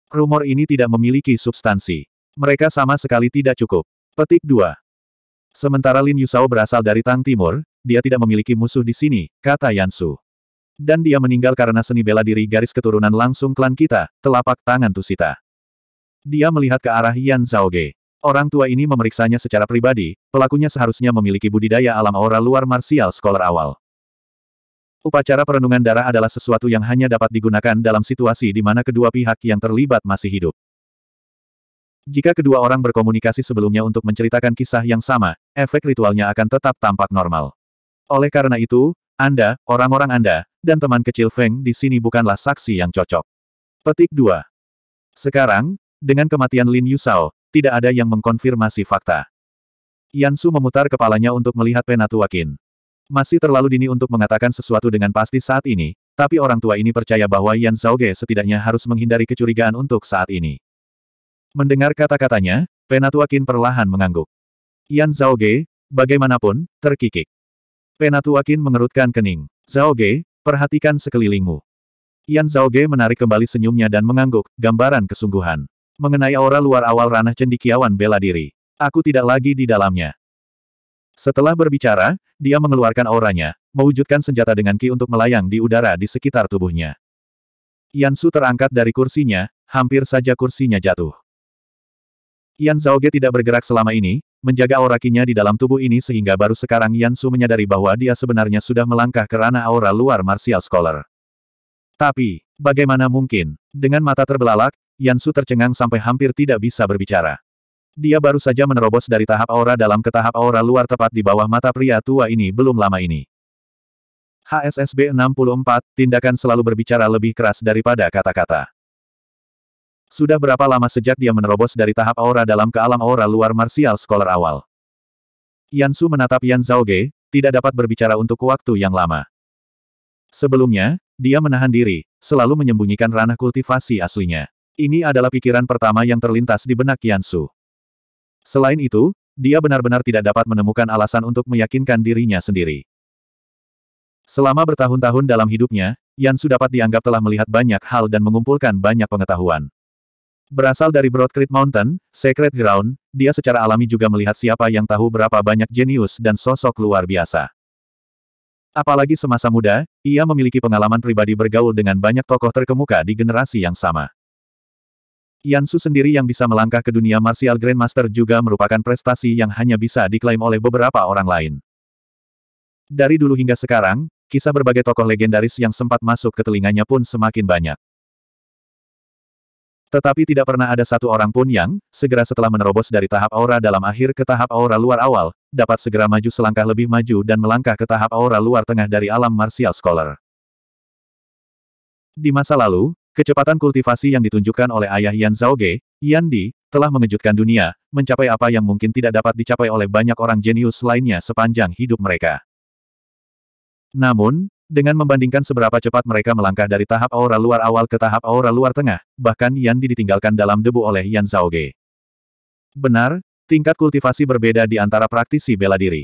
Rumor ini tidak memiliki substansi. Mereka sama sekali tidak cukup. Petik 2. Sementara Lin Yusao berasal dari Tang Timur, dia tidak memiliki musuh di sini, kata Yansu. Dan dia meninggal karena seni bela diri garis keturunan langsung klan kita, telapak tangan Tusita. Dia melihat ke arah Yan Zhaoge. Orang tua ini memeriksanya secara pribadi, pelakunya seharusnya memiliki budidaya alam aura luar marsial scholar awal. Upacara perenungan darah adalah sesuatu yang hanya dapat digunakan dalam situasi di mana kedua pihak yang terlibat masih hidup. Jika kedua orang berkomunikasi sebelumnya untuk menceritakan kisah yang sama, efek ritualnya akan tetap tampak normal. Oleh karena itu, Anda, orang-orang Anda, dan teman kecil Feng di sini bukanlah saksi yang cocok. Petik 2. Sekarang, dengan kematian Lin Yusao, tidak ada yang mengkonfirmasi fakta. Yansu memutar kepalanya untuk melihat Penatua Qin. Masih terlalu dini untuk mengatakan sesuatu dengan pasti saat ini, tapi orang tua ini percaya bahwa Yan Zhao Ge setidaknya harus menghindari kecurigaan untuk saat ini. Mendengar kata-katanya, Penatua Qin perlahan mengangguk. Yan Zhao Ge, bagaimanapun, terkikik. Penatua Qin mengerutkan kening. Zhao Ge, perhatikan sekelilingmu. Yan Zhao Ge menarik kembali senyumnya dan mengangguk, gambaran kesungguhan. Mengenai aura luar awal ranah cendikiawan bela diri. Aku tidak lagi di dalamnya. Setelah berbicara, dia mengeluarkan auranya, mewujudkan senjata dengan ki untuk melayang di udara di sekitar tubuhnya. Yansu terangkat dari kursinya, hampir saja kursinya jatuh. Yan Zhaoge tidak bergerak selama ini, menjaga aurakinya di dalam tubuh ini sehingga baru sekarang Yansu menyadari bahwa dia sebenarnya sudah melangkah ke ranah aura luar martial scholar. Tapi, bagaimana mungkin? Dengan mata terbelalak, Yansu tercengang sampai hampir tidak bisa berbicara. Dia baru saja menerobos dari tahap aura dalam ke tahap aura luar tepat di bawah mata pria tua ini belum lama ini. HSSB 64, tindakan selalu berbicara lebih keras daripada kata-kata. Sudah berapa lama sejak dia menerobos dari tahap aura dalam ke alam aura luar martial scholar awal? Yan Su menatap Yan Zhaoge, tidak dapat berbicara untuk waktu yang lama. Sebelumnya, dia menahan diri, selalu menyembunyikan ranah kultivasi aslinya. Ini adalah pikiran pertama yang terlintas di benak Yan Su. Selain itu, dia benar-benar tidak dapat menemukan alasan untuk meyakinkan dirinya sendiri. Selama bertahun-tahun dalam hidupnya, Yan Su dapat dianggap telah melihat banyak hal dan mengumpulkan banyak pengetahuan. Berasal dari Broadcrete Mountain, Sacred Ground, dia secara alami juga melihat siapa yang tahu berapa banyak jenius dan sosok luar biasa. Apalagi semasa muda, ia memiliki pengalaman pribadi bergaul dengan banyak tokoh terkemuka di generasi yang sama. Yansu sendiri yang bisa melangkah ke dunia martial grandmaster juga merupakan prestasi yang hanya bisa diklaim oleh beberapa orang lain. Dari dulu hingga sekarang, kisah berbagai tokoh legendaris yang sempat masuk ke telinganya pun semakin banyak. Tetapi tidak pernah ada satu orang pun yang, segera setelah menerobos dari tahap aura dalam akhir ke tahap aura luar awal, dapat segera maju selangkah lebih maju dan melangkah ke tahap aura luar tengah dari alam martial scholar. Di masa lalu, Kecepatan kultivasi yang ditunjukkan oleh ayah Yan Ge, Yan Di, telah mengejutkan dunia, mencapai apa yang mungkin tidak dapat dicapai oleh banyak orang jenius lainnya sepanjang hidup mereka. Namun, dengan membandingkan seberapa cepat mereka melangkah dari tahap aura luar awal ke tahap aura luar tengah, bahkan Yan Di ditinggalkan dalam debu oleh Yan Ge. Benar, tingkat kultivasi berbeda di antara praktisi bela diri.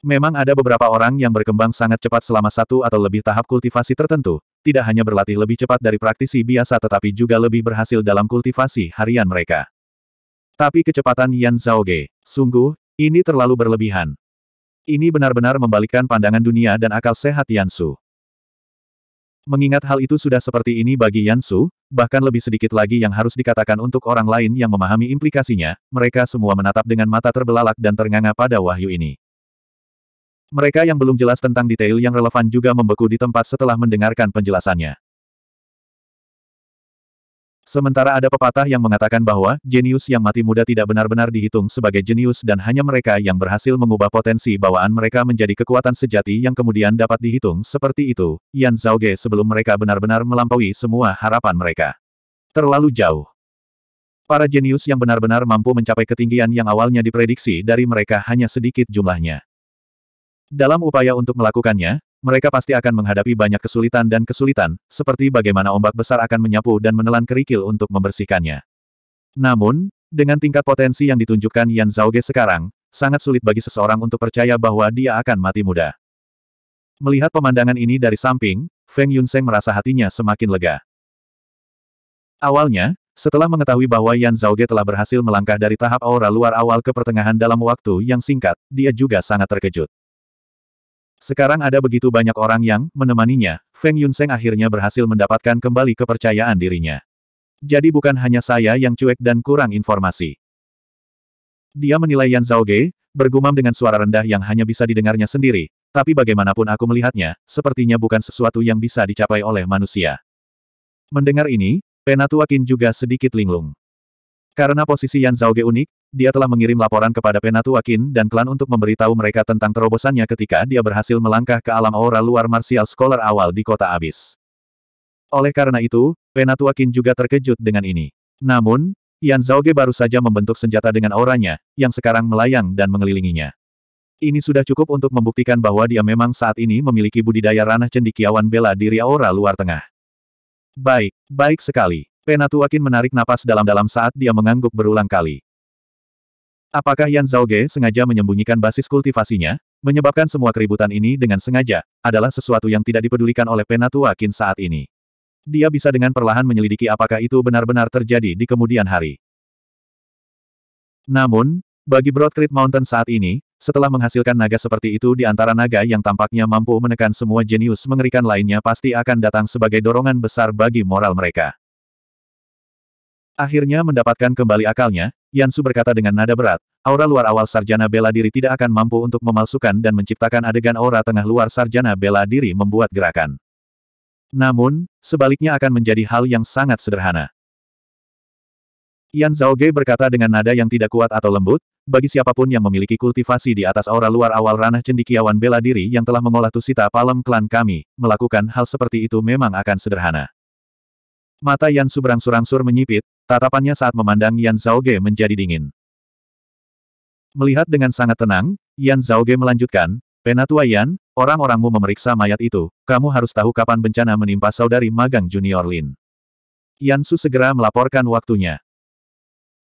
Memang ada beberapa orang yang berkembang sangat cepat selama satu atau lebih tahap kultivasi tertentu, tidak hanya berlatih lebih cepat dari praktisi biasa tetapi juga lebih berhasil dalam kultivasi harian mereka. Tapi kecepatan Yan Zhaoge, sungguh, ini terlalu berlebihan. Ini benar-benar membalikkan pandangan dunia dan akal sehat Yan Su. Mengingat hal itu sudah seperti ini bagi Yan Su, bahkan lebih sedikit lagi yang harus dikatakan untuk orang lain yang memahami implikasinya, mereka semua menatap dengan mata terbelalak dan ternganga pada wahyu ini. Mereka yang belum jelas tentang detail yang relevan juga membeku di tempat setelah mendengarkan penjelasannya. Sementara ada pepatah yang mengatakan bahwa jenius yang mati muda tidak benar-benar dihitung sebagai jenius dan hanya mereka yang berhasil mengubah potensi bawaan mereka menjadi kekuatan sejati yang kemudian dapat dihitung seperti itu, Yan Zhao Ge sebelum mereka benar-benar melampaui semua harapan mereka. Terlalu jauh. Para jenius yang benar-benar mampu mencapai ketinggian yang awalnya diprediksi dari mereka hanya sedikit jumlahnya. Dalam upaya untuk melakukannya, mereka pasti akan menghadapi banyak kesulitan dan kesulitan, seperti bagaimana ombak besar akan menyapu dan menelan kerikil untuk membersihkannya. Namun, dengan tingkat potensi yang ditunjukkan Yan Zhaoge sekarang, sangat sulit bagi seseorang untuk percaya bahwa dia akan mati muda. Melihat pemandangan ini dari samping, Feng Yunseng merasa hatinya semakin lega. Awalnya, setelah mengetahui bahwa Yan Zhaoge telah berhasil melangkah dari tahap aura luar awal ke pertengahan dalam waktu yang singkat, dia juga sangat terkejut. Sekarang ada begitu banyak orang yang menemaninya, Feng Yunseng akhirnya berhasil mendapatkan kembali kepercayaan dirinya. Jadi bukan hanya saya yang cuek dan kurang informasi. Dia menilai Yan Zhaoge, bergumam dengan suara rendah yang hanya bisa didengarnya sendiri, tapi bagaimanapun aku melihatnya, sepertinya bukan sesuatu yang bisa dicapai oleh manusia. Mendengar ini, Penatua Qin juga sedikit linglung. Karena posisi Yan Zhaoge unik, dia telah mengirim laporan kepada Penatuakin dan klan untuk memberitahu mereka tentang terobosannya ketika dia berhasil melangkah ke alam aura luar martial scholar awal di kota Abis. Oleh karena itu, Penatuakin juga terkejut dengan ini. Namun, Yan Zhaoge baru saja membentuk senjata dengan auranya, yang sekarang melayang dan mengelilinginya. Ini sudah cukup untuk membuktikan bahwa dia memang saat ini memiliki budidaya ranah cendikiawan bela diri aura luar tengah. Baik, baik sekali. Penatuakin menarik napas dalam-dalam saat dia mengangguk berulang kali. Apakah Yan Zhao Ge sengaja menyembunyikan basis kultivasinya, menyebabkan semua keributan ini dengan sengaja, adalah sesuatu yang tidak dipedulikan oleh Penatua Qin saat ini. Dia bisa dengan perlahan menyelidiki apakah itu benar-benar terjadi di kemudian hari. Namun, bagi Broad Mountain saat ini, setelah menghasilkan naga seperti itu di antara naga yang tampaknya mampu menekan semua jenius mengerikan lainnya pasti akan datang sebagai dorongan besar bagi moral mereka. Akhirnya mendapatkan kembali akalnya, Yansu berkata dengan nada berat, aura luar awal sarjana bela diri tidak akan mampu untuk memalsukan dan menciptakan adegan aura tengah luar sarjana bela diri membuat gerakan. Namun, sebaliknya akan menjadi hal yang sangat sederhana. Yan Zhao Ge berkata dengan nada yang tidak kuat atau lembut, bagi siapapun yang memiliki kultivasi di atas aura luar awal ranah cendikiawan bela diri yang telah mengolah tusita palem klan kami, melakukan hal seperti itu memang akan sederhana. Mata Yan berangsur angsur menyipit, tatapannya saat memandang Yan Zhaoge menjadi dingin. Melihat dengan sangat tenang, Yan Zhaoge melanjutkan, Penatua Yan, orang-orangmu memeriksa mayat itu, kamu harus tahu kapan bencana menimpa saudari magang Junior Lin. Yan Su segera melaporkan waktunya.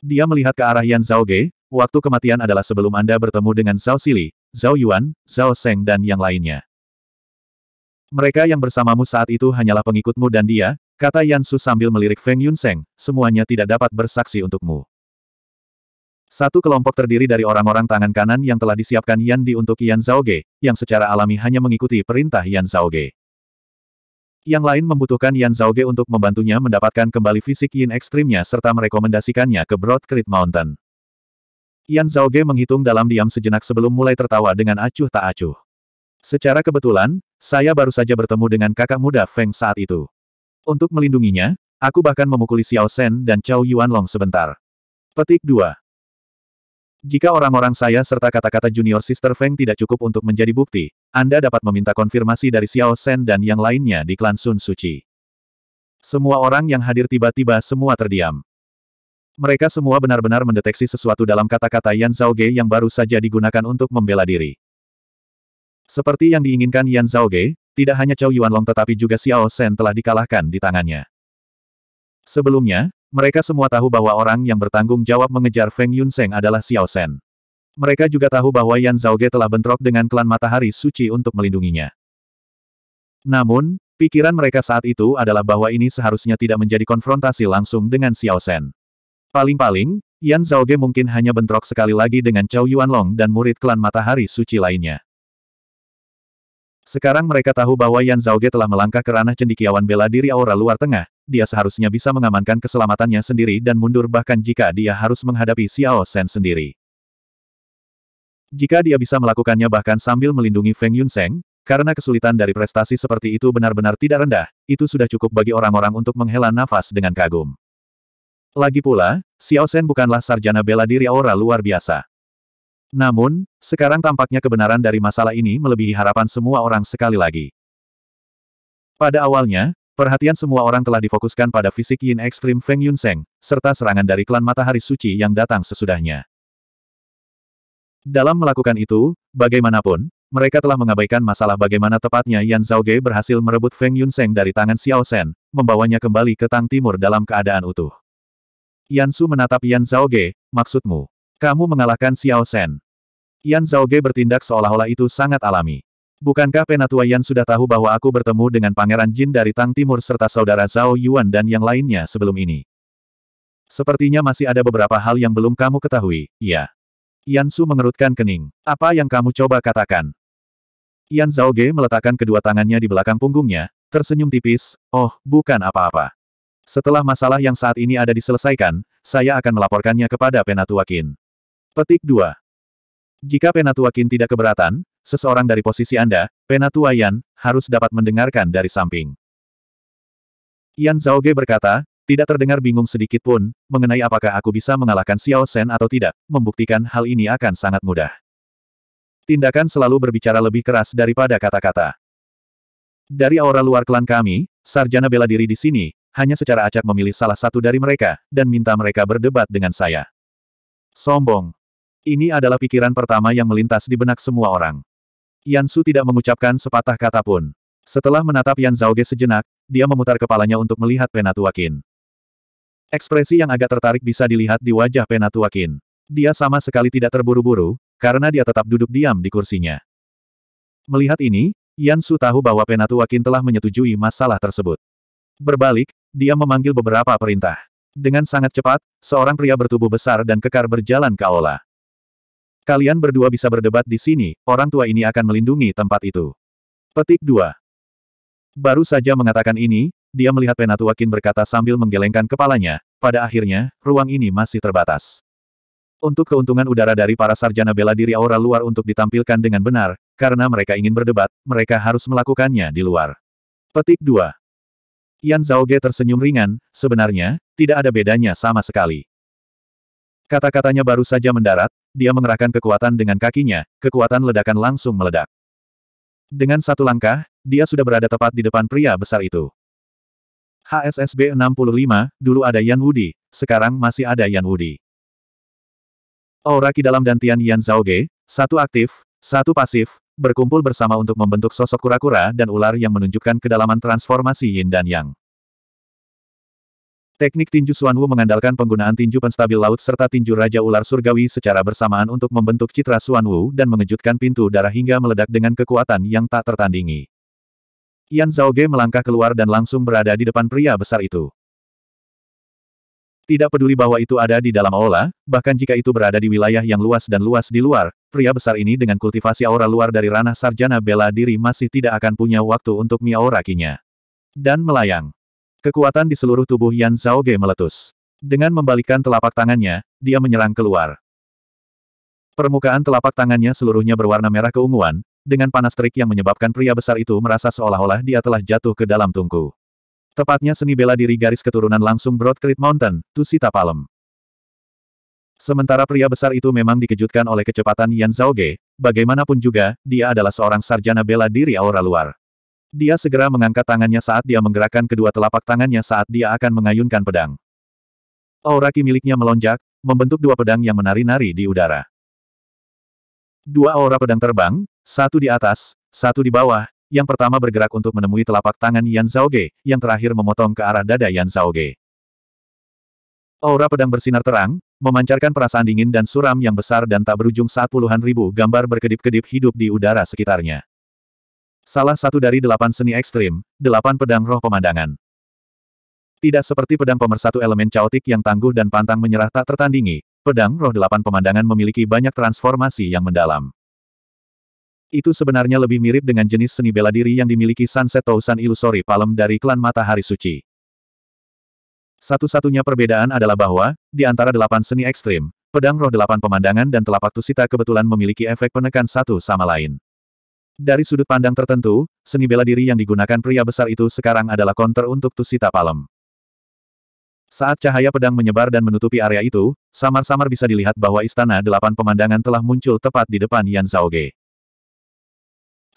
Dia melihat ke arah Yan Zhaoge, waktu kematian adalah sebelum Anda bertemu dengan Zhao Sili, Zhao Yuan, Zhao Seng dan yang lainnya. Mereka yang bersamamu saat itu hanyalah pengikutmu dan dia, Kata Yansu sambil melirik Feng Yunseng, semuanya tidak dapat bersaksi untukmu. Satu kelompok terdiri dari orang-orang tangan kanan yang telah disiapkan Yan Di untuk Yan Ge, yang secara alami hanya mengikuti perintah Yan Ge. Yang lain membutuhkan Yan Ge untuk membantunya mendapatkan kembali fisik Yin ekstrimnya serta merekomendasikannya ke Broad Creek Mountain. Yan Ge menghitung dalam diam sejenak sebelum mulai tertawa dengan acuh tak acuh. Secara kebetulan, saya baru saja bertemu dengan kakak muda Feng saat itu. Untuk melindunginya, aku bahkan memukuli Xiao Shen dan Cao Yuanlong sebentar. Petik 2. Jika orang-orang saya serta kata-kata junior sister Feng tidak cukup untuk menjadi bukti, Anda dapat meminta konfirmasi dari Xiao Shen dan yang lainnya di klan Sun Suci. Semua orang yang hadir tiba-tiba semua terdiam. Mereka semua benar-benar mendeteksi sesuatu dalam kata-kata Yan Ge yang baru saja digunakan untuk membela diri. Seperti yang diinginkan Yan Ge. Tidak hanya Chow Long tetapi juga Xiao Shen telah dikalahkan di tangannya. Sebelumnya, mereka semua tahu bahwa orang yang bertanggung jawab mengejar Feng Yunseng adalah Xiao Shen. Mereka juga tahu bahwa Yan Zhaoge telah bentrok dengan klan Matahari Suci untuk melindunginya. Namun, pikiran mereka saat itu adalah bahwa ini seharusnya tidak menjadi konfrontasi langsung dengan Xiao Shen. Paling-paling, Yan Zhaoge mungkin hanya bentrok sekali lagi dengan Chow Long dan murid klan Matahari Suci lainnya. Sekarang mereka tahu bahwa Yan Zhaoge telah melangkah ke ranah cendikiawan bela diri aura luar tengah, dia seharusnya bisa mengamankan keselamatannya sendiri dan mundur bahkan jika dia harus menghadapi Xiao Shen sendiri. Jika dia bisa melakukannya bahkan sambil melindungi Feng Yunseng, karena kesulitan dari prestasi seperti itu benar-benar tidak rendah, itu sudah cukup bagi orang-orang untuk menghela nafas dengan kagum. Lagi pula, Xiao Shen bukanlah sarjana bela diri aura luar biasa. Namun, sekarang tampaknya kebenaran dari masalah ini melebihi harapan semua orang sekali lagi. Pada awalnya, perhatian semua orang telah difokuskan pada fisik Yin Ekstrim Feng Yun serta serangan dari klan Matahari Suci yang datang sesudahnya. Dalam melakukan itu, bagaimanapun, mereka telah mengabaikan masalah bagaimana tepatnya Yan Ge berhasil merebut Feng Yun dari tangan Xiao Shen, membawanya kembali ke Tang Timur dalam keadaan utuh. Yan Su menatap Yan Ge, maksudmu? Kamu mengalahkan Xiao Shen. Yan Zhao Ge bertindak seolah-olah itu sangat alami. Bukankah Penatua Yan sudah tahu bahwa aku bertemu dengan Pangeran Jin dari Tang Timur serta saudara Zhao Yuan dan yang lainnya sebelum ini? Sepertinya masih ada beberapa hal yang belum kamu ketahui, ya. Yan Su mengerutkan kening. Apa yang kamu coba katakan? Yan Zhao Ge meletakkan kedua tangannya di belakang punggungnya, tersenyum tipis, oh, bukan apa-apa. Setelah masalah yang saat ini ada diselesaikan, saya akan melaporkannya kepada Penatua Qin. Petik 2. Jika Penatua Qin tidak keberatan, seseorang dari posisi Anda, Penatua Yan, harus dapat mendengarkan dari samping. Yan Ge berkata, tidak terdengar bingung sedikit pun, mengenai apakah aku bisa mengalahkan Xiao Shen atau tidak, membuktikan hal ini akan sangat mudah. Tindakan selalu berbicara lebih keras daripada kata-kata. Dari aura luar klan kami, sarjana bela diri di sini, hanya secara acak memilih salah satu dari mereka, dan minta mereka berdebat dengan saya. Sombong. Ini adalah pikiran pertama yang melintas di benak semua orang. Yan Su tidak mengucapkan sepatah kata pun. Setelah menatap Yan Zhaoge sejenak, dia memutar kepalanya untuk melihat Penatuakin. Ekspresi yang agak tertarik bisa dilihat di wajah Penatuakin. Dia sama sekali tidak terburu-buru, karena dia tetap duduk diam di kursinya. Melihat ini, Yan Su tahu bahwa Penatuakin telah menyetujui masalah tersebut. Berbalik, dia memanggil beberapa perintah. Dengan sangat cepat, seorang pria bertubuh besar dan kekar berjalan ke aula. Kalian berdua bisa berdebat di sini, orang tua ini akan melindungi tempat itu. Petik 2. Baru saja mengatakan ini, dia melihat Penatuakin berkata sambil menggelengkan kepalanya, pada akhirnya, ruang ini masih terbatas. Untuk keuntungan udara dari para sarjana bela diri aura luar untuk ditampilkan dengan benar, karena mereka ingin berdebat, mereka harus melakukannya di luar. Petik 2. Yan Zhaoge tersenyum ringan, sebenarnya, tidak ada bedanya sama sekali. Kata-katanya baru saja mendarat, dia mengerahkan kekuatan dengan kakinya, kekuatan ledakan langsung meledak. Dengan satu langkah, dia sudah berada tepat di depan pria besar itu. HSSB 65, dulu ada Yan Wudi, sekarang masih ada Yan Wudi. Aura Ki dalam dantian Tian Yan Ge, satu aktif, satu pasif, berkumpul bersama untuk membentuk sosok kura-kura dan ular yang menunjukkan kedalaman transformasi Yin dan Yang. Teknik tinju Xuanwu mengandalkan penggunaan tinju penstabil laut serta tinju Raja Ular Surgawi secara bersamaan untuk membentuk citra Xuanwu dan mengejutkan pintu darah hingga meledak dengan kekuatan yang tak tertandingi. Yan Zhao Ge melangkah keluar dan langsung berada di depan pria besar itu. Tidak peduli bahwa itu ada di dalam aula, bahkan jika itu berada di wilayah yang luas dan luas di luar, pria besar ini dengan kultivasi aura luar dari ranah sarjana bela diri masih tidak akan punya waktu untuk miaurakinya. Dan melayang. Kekuatan di seluruh tubuh Yan Zhao Ge meletus. Dengan membalikkan telapak tangannya, dia menyerang keluar. Permukaan telapak tangannya seluruhnya berwarna merah keunguan, dengan panas terik yang menyebabkan pria besar itu merasa seolah-olah dia telah jatuh ke dalam tungku. Tepatnya seni bela diri garis keturunan langsung Broad Creek Mountain, Tusita Palem. Sementara pria besar itu memang dikejutkan oleh kecepatan Yan Zhao Ge, bagaimanapun juga, dia adalah seorang sarjana bela diri aura luar. Dia segera mengangkat tangannya saat dia menggerakkan kedua telapak tangannya saat dia akan mengayunkan pedang. Aura ki miliknya melonjak, membentuk dua pedang yang menari-nari di udara. Dua aura pedang terbang, satu di atas, satu di bawah, yang pertama bergerak untuk menemui telapak tangan Yan Zhaoge, yang terakhir memotong ke arah dada Yan Zhaoge. Aura pedang bersinar terang, memancarkan perasaan dingin dan suram yang besar dan tak berujung saat puluhan ribu gambar berkedip-kedip hidup di udara sekitarnya salah satu dari delapan seni ekstrim, delapan pedang roh pemandangan. Tidak seperti pedang pemersatu elemen caotik yang tangguh dan pantang menyerah tak tertandingi, pedang roh delapan pemandangan memiliki banyak transformasi yang mendalam. Itu sebenarnya lebih mirip dengan jenis seni bela diri yang dimiliki Sunset Tousan Illusory Palem dari klan Matahari Suci. Satu-satunya perbedaan adalah bahwa, di antara delapan seni ekstrim, pedang roh delapan pemandangan dan telapak tusita kebetulan memiliki efek penekan satu sama lain. Dari sudut pandang tertentu, seni bela diri yang digunakan pria besar itu sekarang adalah konter untuk Tusita Palem. Saat cahaya pedang menyebar dan menutupi area itu, samar-samar bisa dilihat bahwa Istana Delapan Pemandangan telah muncul tepat di depan Yan Zaoge.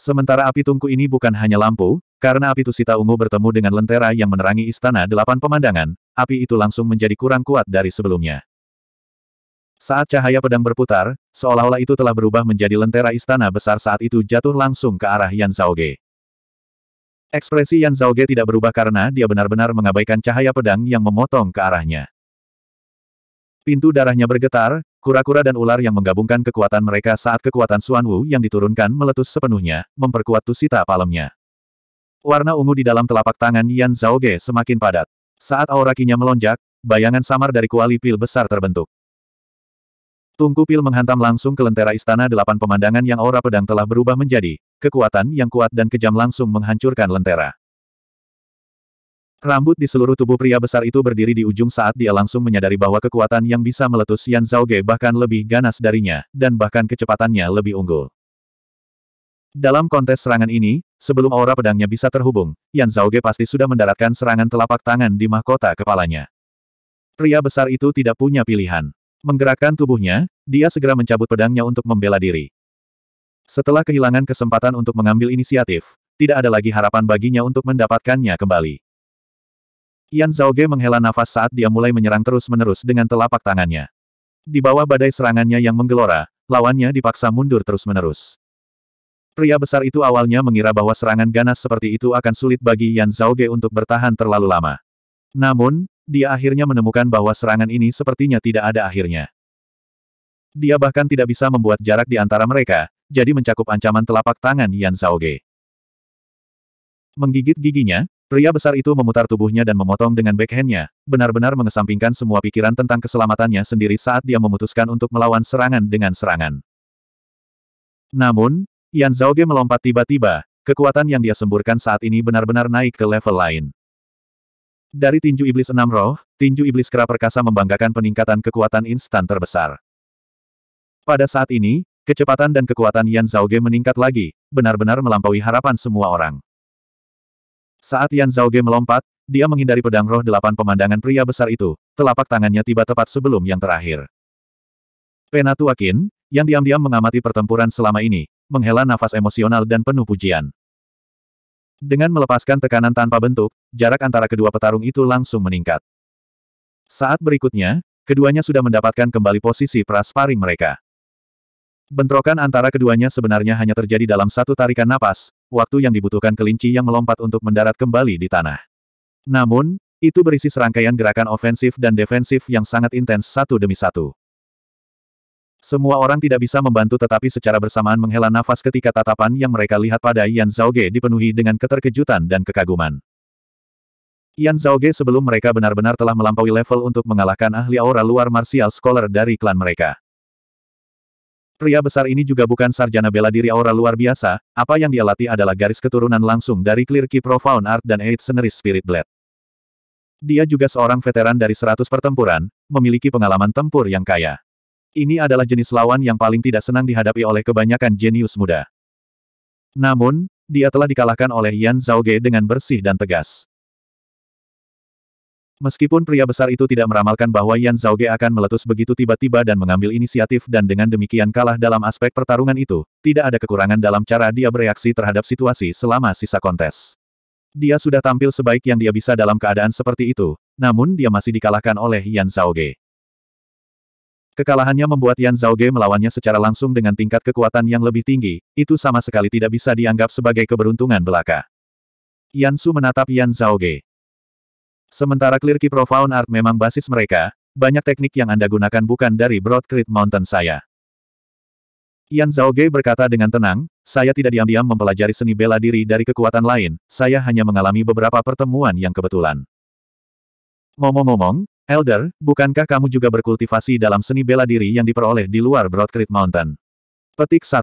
Sementara api tungku ini bukan hanya lampu, karena api Tusita Ungu bertemu dengan lentera yang menerangi Istana Delapan Pemandangan, api itu langsung menjadi kurang kuat dari sebelumnya. Saat cahaya pedang berputar, seolah-olah itu telah berubah menjadi lentera istana besar saat itu jatuh langsung ke arah Yan Ge. Ekspresi Yan Ge tidak berubah karena dia benar-benar mengabaikan cahaya pedang yang memotong ke arahnya. Pintu darahnya bergetar, kura-kura dan ular yang menggabungkan kekuatan mereka saat kekuatan Xuan Wu yang diturunkan meletus sepenuhnya, memperkuat tusita palemnya. Warna ungu di dalam telapak tangan Yan Ge semakin padat. Saat aurakinya melonjak, bayangan samar dari kuali pil besar terbentuk. Tungku pil menghantam langsung ke lentera istana delapan pemandangan yang aura pedang telah berubah menjadi kekuatan yang kuat dan kejam langsung menghancurkan lentera. Rambut di seluruh tubuh pria besar itu berdiri di ujung saat dia langsung menyadari bahwa kekuatan yang bisa meletus Yan Zhaoge bahkan lebih ganas darinya, dan bahkan kecepatannya lebih unggul. Dalam kontes serangan ini, sebelum aura pedangnya bisa terhubung, Yan Zhaoge pasti sudah mendaratkan serangan telapak tangan di mahkota kepalanya. Pria besar itu tidak punya pilihan. Menggerakkan tubuhnya, dia segera mencabut pedangnya untuk membela diri. Setelah kehilangan kesempatan untuk mengambil inisiatif, tidak ada lagi harapan baginya untuk mendapatkannya kembali. Yan Zhao Ge menghela nafas saat dia mulai menyerang terus-menerus dengan telapak tangannya. Di bawah badai serangannya yang menggelora, lawannya dipaksa mundur terus-menerus. Pria besar itu awalnya mengira bahwa serangan ganas seperti itu akan sulit bagi Yan Zhao Ge untuk bertahan terlalu lama. Namun, dia akhirnya menemukan bahwa serangan ini sepertinya tidak ada akhirnya. Dia bahkan tidak bisa membuat jarak di antara mereka, jadi mencakup ancaman telapak tangan Yan Ge. Menggigit giginya, pria besar itu memutar tubuhnya dan memotong dengan backhandnya, benar-benar mengesampingkan semua pikiran tentang keselamatannya sendiri saat dia memutuskan untuk melawan serangan dengan serangan. Namun, Yan Ge melompat tiba-tiba, kekuatan yang dia semburkan saat ini benar-benar naik ke level lain. Dari tinju iblis enam roh, tinju iblis kera perkasa membanggakan peningkatan kekuatan instan terbesar. Pada saat ini, kecepatan dan kekuatan Yan Ge meningkat lagi, benar-benar melampaui harapan semua orang. Saat Yan Ge melompat, dia menghindari pedang roh delapan pemandangan pria besar itu, telapak tangannya tiba tepat sebelum yang terakhir. Penatu Akin, yang diam-diam mengamati pertempuran selama ini, menghela nafas emosional dan penuh pujian. Dengan melepaskan tekanan tanpa bentuk, jarak antara kedua petarung itu langsung meningkat. Saat berikutnya, keduanya sudah mendapatkan kembali posisi prasparing mereka. Bentrokan antara keduanya sebenarnya hanya terjadi dalam satu tarikan napas, waktu yang dibutuhkan kelinci yang melompat untuk mendarat kembali di tanah. Namun, itu berisi serangkaian gerakan ofensif dan defensif yang sangat intens satu demi satu. Semua orang tidak bisa membantu tetapi secara bersamaan menghela nafas ketika tatapan yang mereka lihat pada Yan Zhaoge dipenuhi dengan keterkejutan dan kekaguman. Yan Zhaoge sebelum mereka benar-benar telah melampaui level untuk mengalahkan ahli aura luar martial scholar dari klan mereka. Pria besar ini juga bukan sarjana bela diri aura luar biasa, apa yang dia latih adalah garis keturunan langsung dari Clear Key Profound Art dan Eight Seneris Spirit Blade. Dia juga seorang veteran dari 100 pertempuran, memiliki pengalaman tempur yang kaya. Ini adalah jenis lawan yang paling tidak senang dihadapi oleh kebanyakan jenius muda. Namun, dia telah dikalahkan oleh Yan Ge dengan bersih dan tegas. Meskipun pria besar itu tidak meramalkan bahwa Yan Ge akan meletus begitu tiba-tiba dan mengambil inisiatif dan dengan demikian kalah dalam aspek pertarungan itu, tidak ada kekurangan dalam cara dia bereaksi terhadap situasi selama sisa kontes. Dia sudah tampil sebaik yang dia bisa dalam keadaan seperti itu, namun dia masih dikalahkan oleh Yan Ge. Kekalahannya membuat Yan Zhao Ge melawannya secara langsung dengan tingkat kekuatan yang lebih tinggi, itu sama sekali tidak bisa dianggap sebagai keberuntungan belaka. Yan Su menatap Yan Zhao Ge. Sementara Clear Key Profound Art memang basis mereka, banyak teknik yang Anda gunakan bukan dari Broad Crit Mountain saya. Yan Zhao Ge berkata dengan tenang, saya tidak diam-diam mempelajari seni bela diri dari kekuatan lain, saya hanya mengalami beberapa pertemuan yang kebetulan. Ngomong-ngomong, Elder, bukankah kamu juga berkultivasi dalam seni bela diri yang diperoleh di luar Broadcreek Mountain? Petik 1.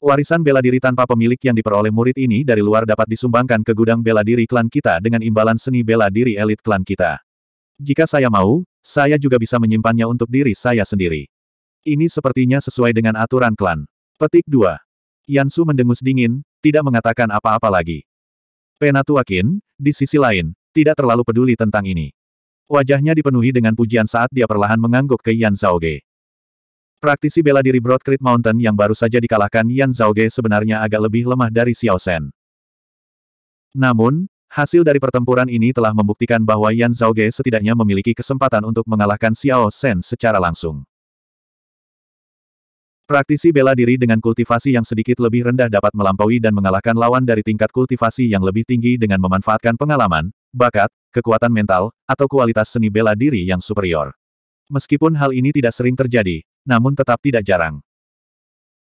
Warisan bela diri tanpa pemilik yang diperoleh murid ini dari luar dapat disumbangkan ke gudang bela diri klan kita dengan imbalan seni bela diri elit klan kita. Jika saya mau, saya juga bisa menyimpannya untuk diri saya sendiri. Ini sepertinya sesuai dengan aturan klan. Petik 2. Yansu mendengus dingin, tidak mengatakan apa-apa lagi. Penatuakin, di sisi lain, tidak terlalu peduli tentang ini. Wajahnya dipenuhi dengan pujian saat dia perlahan mengangguk ke Yan Ge. Praktisi bela diri Broad Creek Mountain yang baru saja dikalahkan Yan Ge sebenarnya agak lebih lemah dari Xiao Shen. Namun, hasil dari pertempuran ini telah membuktikan bahwa Yan Ge setidaknya memiliki kesempatan untuk mengalahkan Xiao Shen secara langsung. Praktisi bela diri dengan kultivasi yang sedikit lebih rendah dapat melampaui dan mengalahkan lawan dari tingkat kultivasi yang lebih tinggi dengan memanfaatkan pengalaman, bakat, kekuatan mental, atau kualitas seni bela diri yang superior. Meskipun hal ini tidak sering terjadi, namun tetap tidak jarang.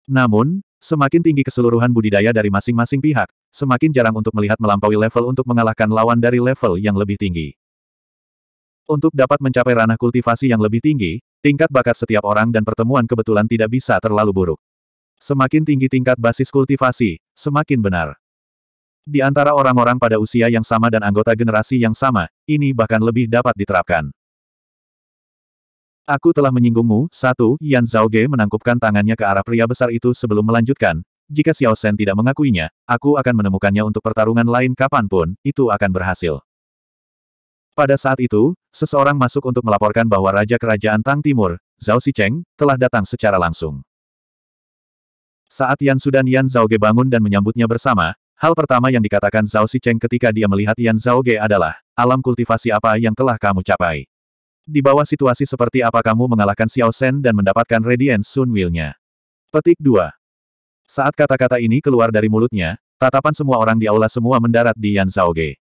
Namun, semakin tinggi keseluruhan budidaya dari masing-masing pihak, semakin jarang untuk melihat melampaui level untuk mengalahkan lawan dari level yang lebih tinggi. Untuk dapat mencapai ranah kultivasi yang lebih tinggi, tingkat bakat setiap orang dan pertemuan kebetulan tidak bisa terlalu buruk. Semakin tinggi tingkat basis kultivasi, semakin benar. Di antara orang-orang pada usia yang sama dan anggota generasi yang sama, ini bahkan lebih dapat diterapkan. Aku telah menyinggungmu, satu, Yan Ge menangkupkan tangannya ke arah pria besar itu sebelum melanjutkan, jika Xiao Shen tidak mengakuinya, aku akan menemukannya untuk pertarungan lain kapanpun, itu akan berhasil. Pada saat itu, seseorang masuk untuk melaporkan bahwa Raja Kerajaan Tang Timur, Zhao Xicheng, telah datang secara langsung. Saat Yan Sudan Yan Ge bangun dan menyambutnya bersama, Hal pertama yang dikatakan Zhao Xicheng ketika dia melihat Yan Zhao Ge adalah, alam kultivasi apa yang telah kamu capai. Di bawah situasi seperti apa kamu mengalahkan Xiao Shen dan mendapatkan Radiant Sun Will-nya. Petik 2. Saat kata-kata ini keluar dari mulutnya, tatapan semua orang di aula semua mendarat di Yan Zhao Ge.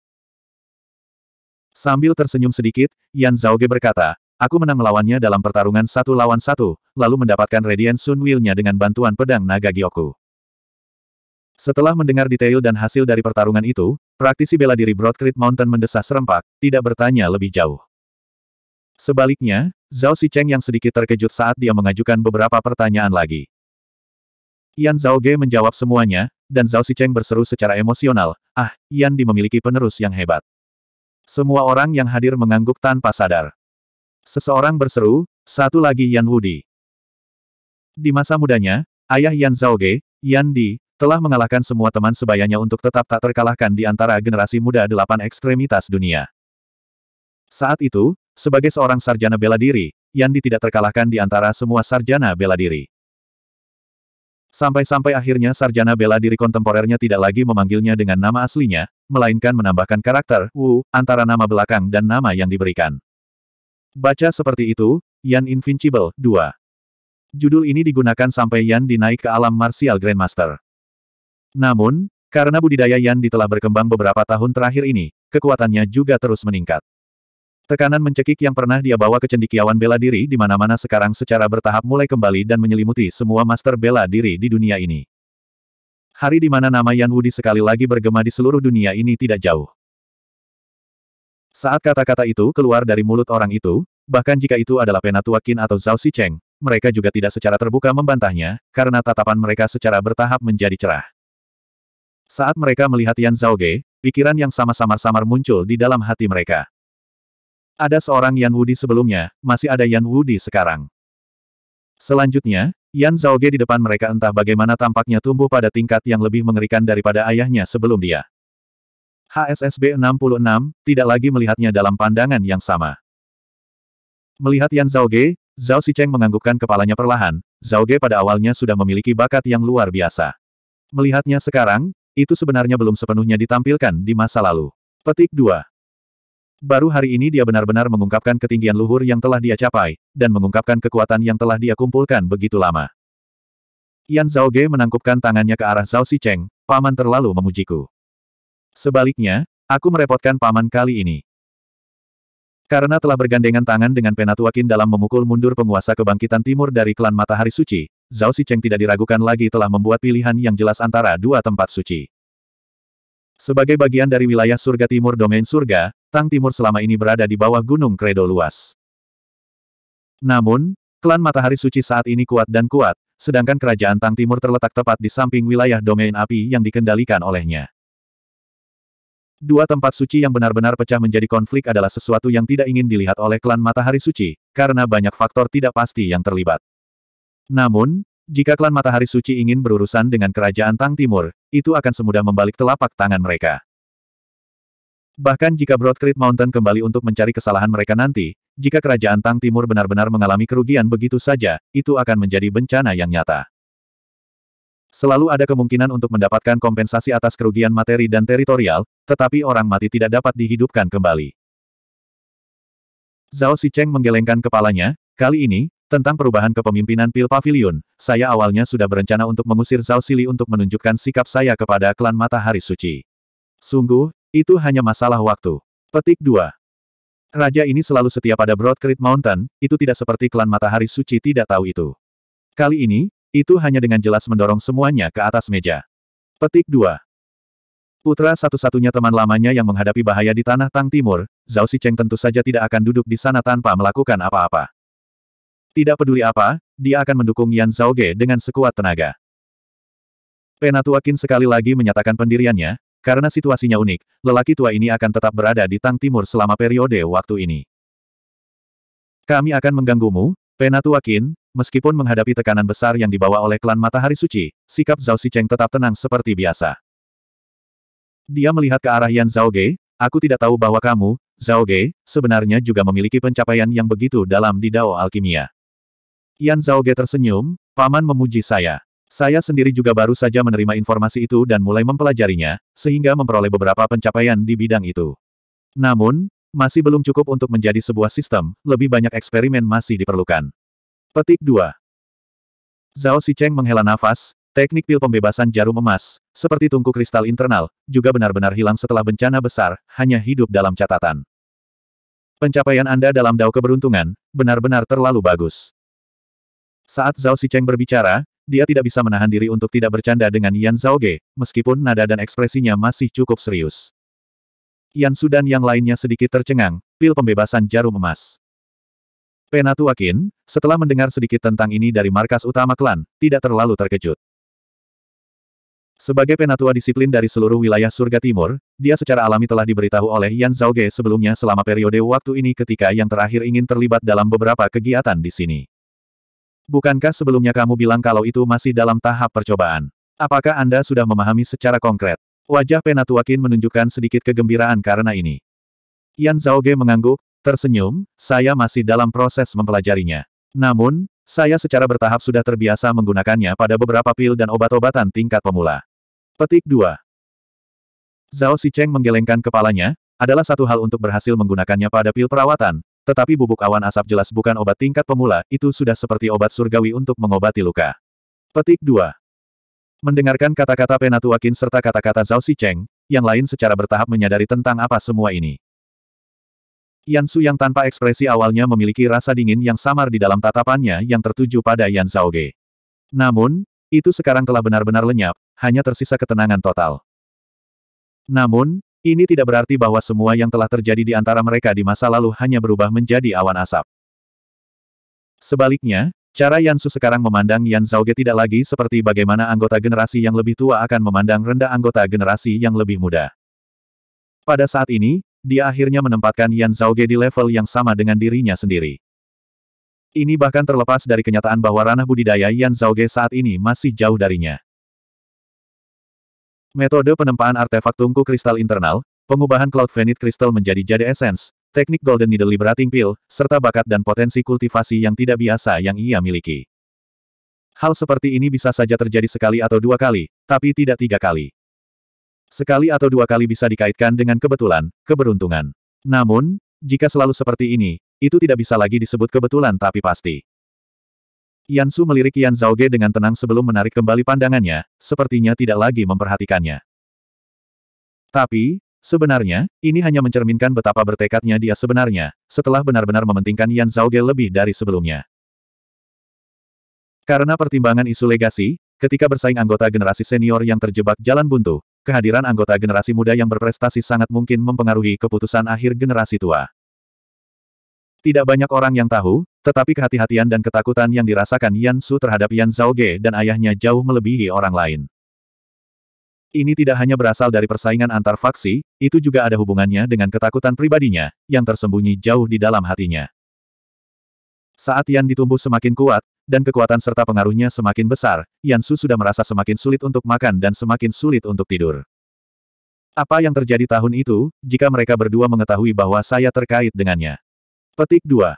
Sambil tersenyum sedikit, Yan Zhao Ge berkata, aku menang melawannya dalam pertarungan satu lawan satu, lalu mendapatkan Radiant Sun Will-nya dengan bantuan pedang naga Gyoku. Setelah mendengar detail dan hasil dari pertarungan itu, praktisi bela diri Broadcrete Mountain mendesah serempak, tidak bertanya lebih jauh. Sebaliknya, Zhao Xicheng yang sedikit terkejut saat dia mengajukan beberapa pertanyaan lagi. Yan Zhao Ge menjawab semuanya, dan Zhao Xicheng berseru secara emosional, ah, Yan Di memiliki penerus yang hebat. Semua orang yang hadir mengangguk tanpa sadar. Seseorang berseru, satu lagi Yan Wudi. Di masa mudanya, ayah Yan Zhao Ge, Yan Di, telah mengalahkan semua teman sebayanya untuk tetap tak terkalahkan di antara generasi muda delapan ekstremitas dunia. Saat itu, sebagai seorang sarjana bela diri, Yandi tidak terkalahkan di antara semua sarjana bela diri. Sampai-sampai akhirnya sarjana bela diri kontemporernya tidak lagi memanggilnya dengan nama aslinya, melainkan menambahkan karakter Wu antara nama belakang dan nama yang diberikan. Baca seperti itu, Yan Invincible 2. Judul ini digunakan sampai Yan dinaik ke alam martial Grandmaster. Namun, karena budidaya Yan telah berkembang beberapa tahun terakhir ini, kekuatannya juga terus meningkat. Tekanan mencekik yang pernah dia bawa ke cendikiawan bela diri di mana-mana sekarang secara bertahap mulai kembali dan menyelimuti semua master bela diri di dunia ini. Hari di mana nama Yan Wudi sekali lagi bergema di seluruh dunia ini tidak jauh. Saat kata-kata itu keluar dari mulut orang itu, bahkan jika itu adalah Penatua Qin atau Zhao Xicheng, mereka juga tidak secara terbuka membantahnya, karena tatapan mereka secara bertahap menjadi cerah. Saat mereka melihat Yan Ge, pikiran yang sama-sama samar muncul di dalam hati mereka. Ada seorang Yan Wudi sebelumnya, masih ada Yan Wudi sekarang. Selanjutnya, Yan Ge di depan mereka entah bagaimana tampaknya tumbuh pada tingkat yang lebih mengerikan daripada ayahnya sebelum dia. HSSB 66, tidak lagi melihatnya dalam pandangan yang sama. Melihat Yan Ge, Zhao Xicheng menganggukkan kepalanya perlahan, Ge pada awalnya sudah memiliki bakat yang luar biasa. Melihatnya sekarang, itu sebenarnya belum sepenuhnya ditampilkan di masa lalu. Petik 2. Baru hari ini dia benar-benar mengungkapkan ketinggian luhur yang telah dia capai, dan mengungkapkan kekuatan yang telah dia kumpulkan begitu lama. Yan Zhao Ge menangkupkan tangannya ke arah Zhao Xicheng, paman terlalu memujiku. Sebaliknya, aku merepotkan paman kali ini. Karena telah bergandengan tangan dengan Penatuakin dalam memukul mundur penguasa kebangkitan timur dari klan Matahari Suci, Zhao Xicheng tidak diragukan lagi telah membuat pilihan yang jelas antara dua tempat suci. Sebagai bagian dari wilayah surga timur domain surga, Tang Timur selama ini berada di bawah gunung kredo luas. Namun, klan matahari suci saat ini kuat dan kuat, sedangkan kerajaan Tang Timur terletak tepat di samping wilayah domain api yang dikendalikan olehnya. Dua tempat suci yang benar-benar pecah menjadi konflik adalah sesuatu yang tidak ingin dilihat oleh klan matahari suci, karena banyak faktor tidak pasti yang terlibat. Namun, jika klan Matahari Suci ingin berurusan dengan kerajaan Tang Timur, itu akan semudah membalik telapak tangan mereka. Bahkan jika Broad Mountain kembali untuk mencari kesalahan mereka nanti, jika kerajaan Tang Timur benar-benar mengalami kerugian begitu saja, itu akan menjadi bencana yang nyata. Selalu ada kemungkinan untuk mendapatkan kompensasi atas kerugian materi dan teritorial, tetapi orang mati tidak dapat dihidupkan kembali. Zhao Sicheng menggelengkan kepalanya, kali ini, tentang perubahan kepemimpinan Pil Pavilion, saya awalnya sudah berencana untuk mengusir Zhao Sili untuk menunjukkan sikap saya kepada klan Matahari Suci. Sungguh, itu hanya masalah waktu. Petik 2. Raja ini selalu setia pada Broad Mountain, itu tidak seperti klan Matahari Suci tidak tahu itu. Kali ini, itu hanya dengan jelas mendorong semuanya ke atas meja. Petik 2. Putra satu-satunya teman lamanya yang menghadapi bahaya di tanah Tang Timur, Zhao Sicheng tentu saja tidak akan duduk di sana tanpa melakukan apa-apa. Tidak peduli apa, dia akan mendukung Yan Zhaoge dengan sekuat tenaga. Penatua Qin sekali lagi menyatakan pendiriannya, karena situasinya unik, lelaki tua ini akan tetap berada di Tang Timur selama periode waktu ini. Kami akan mengganggumu, Penatua Qin, meskipun menghadapi tekanan besar yang dibawa oleh klan Matahari Suci, sikap Zhao Xicheng tetap tenang seperti biasa. Dia melihat ke arah Yan Zhaoge, aku tidak tahu bahwa kamu, Zhaoge, sebenarnya juga memiliki pencapaian yang begitu dalam di Dao Alkimia. Yan Zhao Ge tersenyum, paman memuji saya. Saya sendiri juga baru saja menerima informasi itu dan mulai mempelajarinya, sehingga memperoleh beberapa pencapaian di bidang itu. Namun, masih belum cukup untuk menjadi sebuah sistem, lebih banyak eksperimen masih diperlukan. Petik 2. Zhao Xicheng menghela nafas, teknik pil pembebasan jarum emas, seperti tungku kristal internal, juga benar-benar hilang setelah bencana besar, hanya hidup dalam catatan. Pencapaian Anda dalam dao keberuntungan, benar-benar terlalu bagus. Saat Zhao Xicheng berbicara, dia tidak bisa menahan diri untuk tidak bercanda dengan Yan Ge, meskipun nada dan ekspresinya masih cukup serius. Yan Sudan yang lainnya sedikit tercengang, pil pembebasan jarum emas. Penatu Akin, setelah mendengar sedikit tentang ini dari markas utama klan, tidak terlalu terkejut. Sebagai penatua disiplin dari seluruh wilayah surga timur, dia secara alami telah diberitahu oleh Yan Ge sebelumnya selama periode waktu ini ketika yang terakhir ingin terlibat dalam beberapa kegiatan di sini. Bukankah sebelumnya kamu bilang kalau itu masih dalam tahap percobaan? Apakah Anda sudah memahami secara konkret? Wajah Penatuakin menunjukkan sedikit kegembiraan karena ini. Yan Zhaoge mengangguk, tersenyum, saya masih dalam proses mempelajarinya. Namun, saya secara bertahap sudah terbiasa menggunakannya pada beberapa pil dan obat-obatan tingkat pemula. Petik 2. Zhao Xicheng menggelengkan kepalanya, adalah satu hal untuk berhasil menggunakannya pada pil perawatan, tetapi bubuk awan asap jelas bukan obat tingkat pemula, itu sudah seperti obat surgawi untuk mengobati luka. Petik 2. Mendengarkan kata-kata Penatuakin serta kata-kata Zhao Cheng, yang lain secara bertahap menyadari tentang apa semua ini. Yan Su yang tanpa ekspresi awalnya memiliki rasa dingin yang samar di dalam tatapannya yang tertuju pada Yan Zhao Ge. Namun, itu sekarang telah benar-benar lenyap, hanya tersisa ketenangan total. Namun, ini tidak berarti bahwa semua yang telah terjadi di antara mereka di masa lalu hanya berubah menjadi awan asap. Sebaliknya, cara Yansu sekarang memandang Yan Zhaoge tidak lagi seperti bagaimana anggota generasi yang lebih tua akan memandang rendah anggota generasi yang lebih muda. Pada saat ini, dia akhirnya menempatkan Yan Zhaoge di level yang sama dengan dirinya sendiri. Ini bahkan terlepas dari kenyataan bahwa ranah budidaya Yan Zhaoge saat ini masih jauh darinya. Metode penempaan artefak tungku kristal internal, pengubahan Cloud Venite Crystal menjadi Jade Essence, teknik Golden Needle Liberating Pill, serta bakat dan potensi kultivasi yang tidak biasa yang ia miliki. Hal seperti ini bisa saja terjadi sekali atau dua kali, tapi tidak tiga kali. Sekali atau dua kali bisa dikaitkan dengan kebetulan, keberuntungan. Namun, jika selalu seperti ini, itu tidak bisa lagi disebut kebetulan tapi pasti. Yansu melirik Yan Zhao Ge dengan tenang sebelum menarik kembali pandangannya, sepertinya tidak lagi memperhatikannya. Tapi, sebenarnya, ini hanya mencerminkan betapa bertekadnya dia sebenarnya, setelah benar-benar mementingkan Yan Zhao Ge lebih dari sebelumnya. Karena pertimbangan isu legasi, ketika bersaing anggota generasi senior yang terjebak jalan buntu, kehadiran anggota generasi muda yang berprestasi sangat mungkin mempengaruhi keputusan akhir generasi tua. Tidak banyak orang yang tahu, tetapi kehati-hatian dan ketakutan yang dirasakan Yan Su terhadap Yan Zhaoge dan ayahnya jauh melebihi orang lain. Ini tidak hanya berasal dari persaingan antar faksi, itu juga ada hubungannya dengan ketakutan pribadinya, yang tersembunyi jauh di dalam hatinya. Saat Yan ditumbuh semakin kuat, dan kekuatan serta pengaruhnya semakin besar, Yan Su sudah merasa semakin sulit untuk makan dan semakin sulit untuk tidur. Apa yang terjadi tahun itu, jika mereka berdua mengetahui bahwa saya terkait dengannya? Petik 2.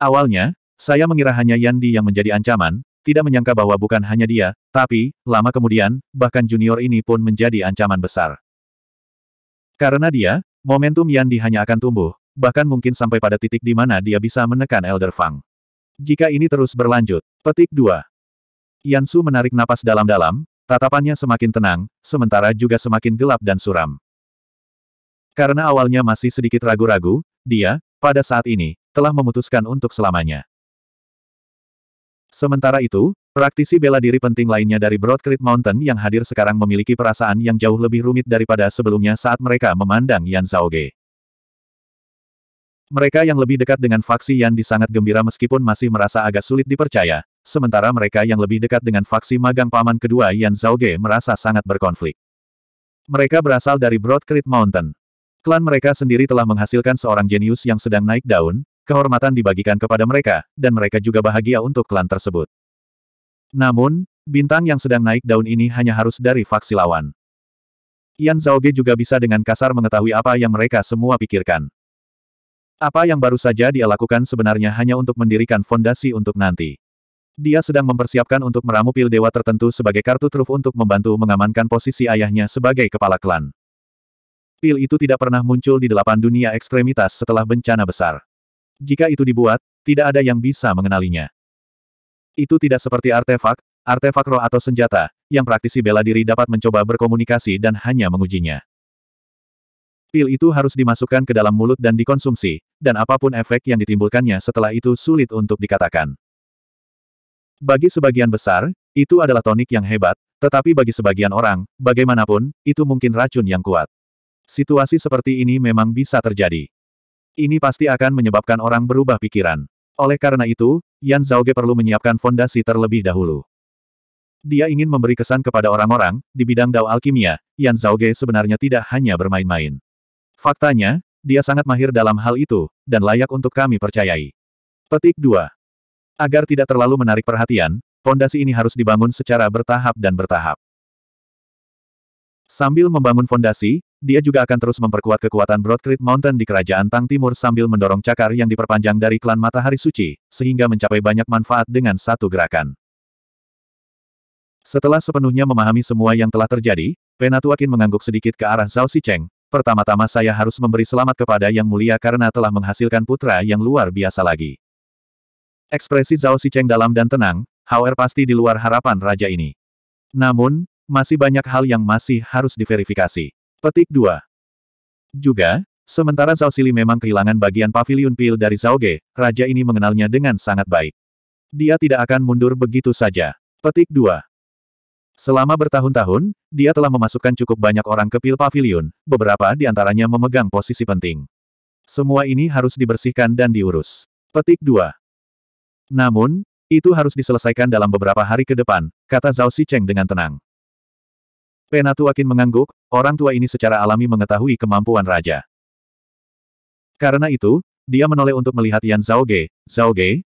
Awalnya, saya mengira hanya Yandi yang menjadi ancaman, tidak menyangka bahwa bukan hanya dia, tapi, lama kemudian, bahkan junior ini pun menjadi ancaman besar. Karena dia, momentum Yandi hanya akan tumbuh, bahkan mungkin sampai pada titik di mana dia bisa menekan Elder Fang. Jika ini terus berlanjut, petik 2. Yansu menarik napas dalam-dalam, tatapannya semakin tenang, sementara juga semakin gelap dan suram. Karena awalnya masih sedikit ragu-ragu, dia, pada saat ini, telah memutuskan untuk selamanya. Sementara itu, praktisi bela diri penting lainnya dari Broad Mountain yang hadir sekarang memiliki perasaan yang jauh lebih rumit daripada sebelumnya saat mereka memandang Yan Zhao Ge. Mereka yang lebih dekat dengan faksi Yan di sangat gembira meskipun masih merasa agak sulit dipercaya, sementara mereka yang lebih dekat dengan faksi magang paman kedua Yan Zhao Ge merasa sangat berkonflik. Mereka berasal dari Broad Mountain. Klan mereka sendiri telah menghasilkan seorang jenius yang sedang naik daun, kehormatan dibagikan kepada mereka, dan mereka juga bahagia untuk klan tersebut. Namun, bintang yang sedang naik daun ini hanya harus dari faksi lawan. Yan Zhaoge juga bisa dengan kasar mengetahui apa yang mereka semua pikirkan. Apa yang baru saja dia lakukan sebenarnya hanya untuk mendirikan fondasi untuk nanti. Dia sedang mempersiapkan untuk meramu pil dewa tertentu sebagai kartu truf untuk membantu mengamankan posisi ayahnya sebagai kepala klan. Pil itu tidak pernah muncul di delapan dunia ekstremitas setelah bencana besar. Jika itu dibuat, tidak ada yang bisa mengenalinya. Itu tidak seperti artefak, artefak roh atau senjata, yang praktisi bela diri dapat mencoba berkomunikasi dan hanya mengujinya. Pil itu harus dimasukkan ke dalam mulut dan dikonsumsi, dan apapun efek yang ditimbulkannya setelah itu sulit untuk dikatakan. Bagi sebagian besar, itu adalah tonik yang hebat, tetapi bagi sebagian orang, bagaimanapun, itu mungkin racun yang kuat. Situasi seperti ini memang bisa terjadi. Ini pasti akan menyebabkan orang berubah pikiran. Oleh karena itu, Yan Zhaoge perlu menyiapkan fondasi terlebih dahulu. Dia ingin memberi kesan kepada orang-orang, di bidang dao alkimia, Yan Zhaoge sebenarnya tidak hanya bermain-main. Faktanya, dia sangat mahir dalam hal itu, dan layak untuk kami percayai. Petik 2. Agar tidak terlalu menarik perhatian, fondasi ini harus dibangun secara bertahap dan bertahap. Sambil membangun fondasi, dia juga akan terus memperkuat kekuatan Broadcrete Mountain di Kerajaan Tang Timur sambil mendorong cakar yang diperpanjang dari klan Matahari Suci, sehingga mencapai banyak manfaat dengan satu gerakan. Setelah sepenuhnya memahami semua yang telah terjadi, Penatuakin mengangguk sedikit ke arah Zhao Xicheng. Pertama-tama saya harus memberi selamat kepada Yang Mulia karena telah menghasilkan putra yang luar biasa lagi. Ekspresi Zhao Xicheng dalam dan tenang, Hauer pasti di luar harapan raja ini. Namun, masih banyak hal yang masih harus diverifikasi. Petik 2. Juga, sementara Zhao Sili memang kehilangan bagian pavilion pil dari Zhao Ge, raja ini mengenalnya dengan sangat baik. Dia tidak akan mundur begitu saja. Petik 2. Selama bertahun-tahun, dia telah memasukkan cukup banyak orang ke pil pavilion, beberapa di antaranya memegang posisi penting. Semua ini harus dibersihkan dan diurus. Petik 2. Namun, itu harus diselesaikan dalam beberapa hari ke depan, kata Zhao Xicheng dengan tenang. Penatuakin mengangguk, orang tua ini secara alami mengetahui kemampuan raja. Karena itu, dia menoleh untuk melihat Yan Zhao Ge,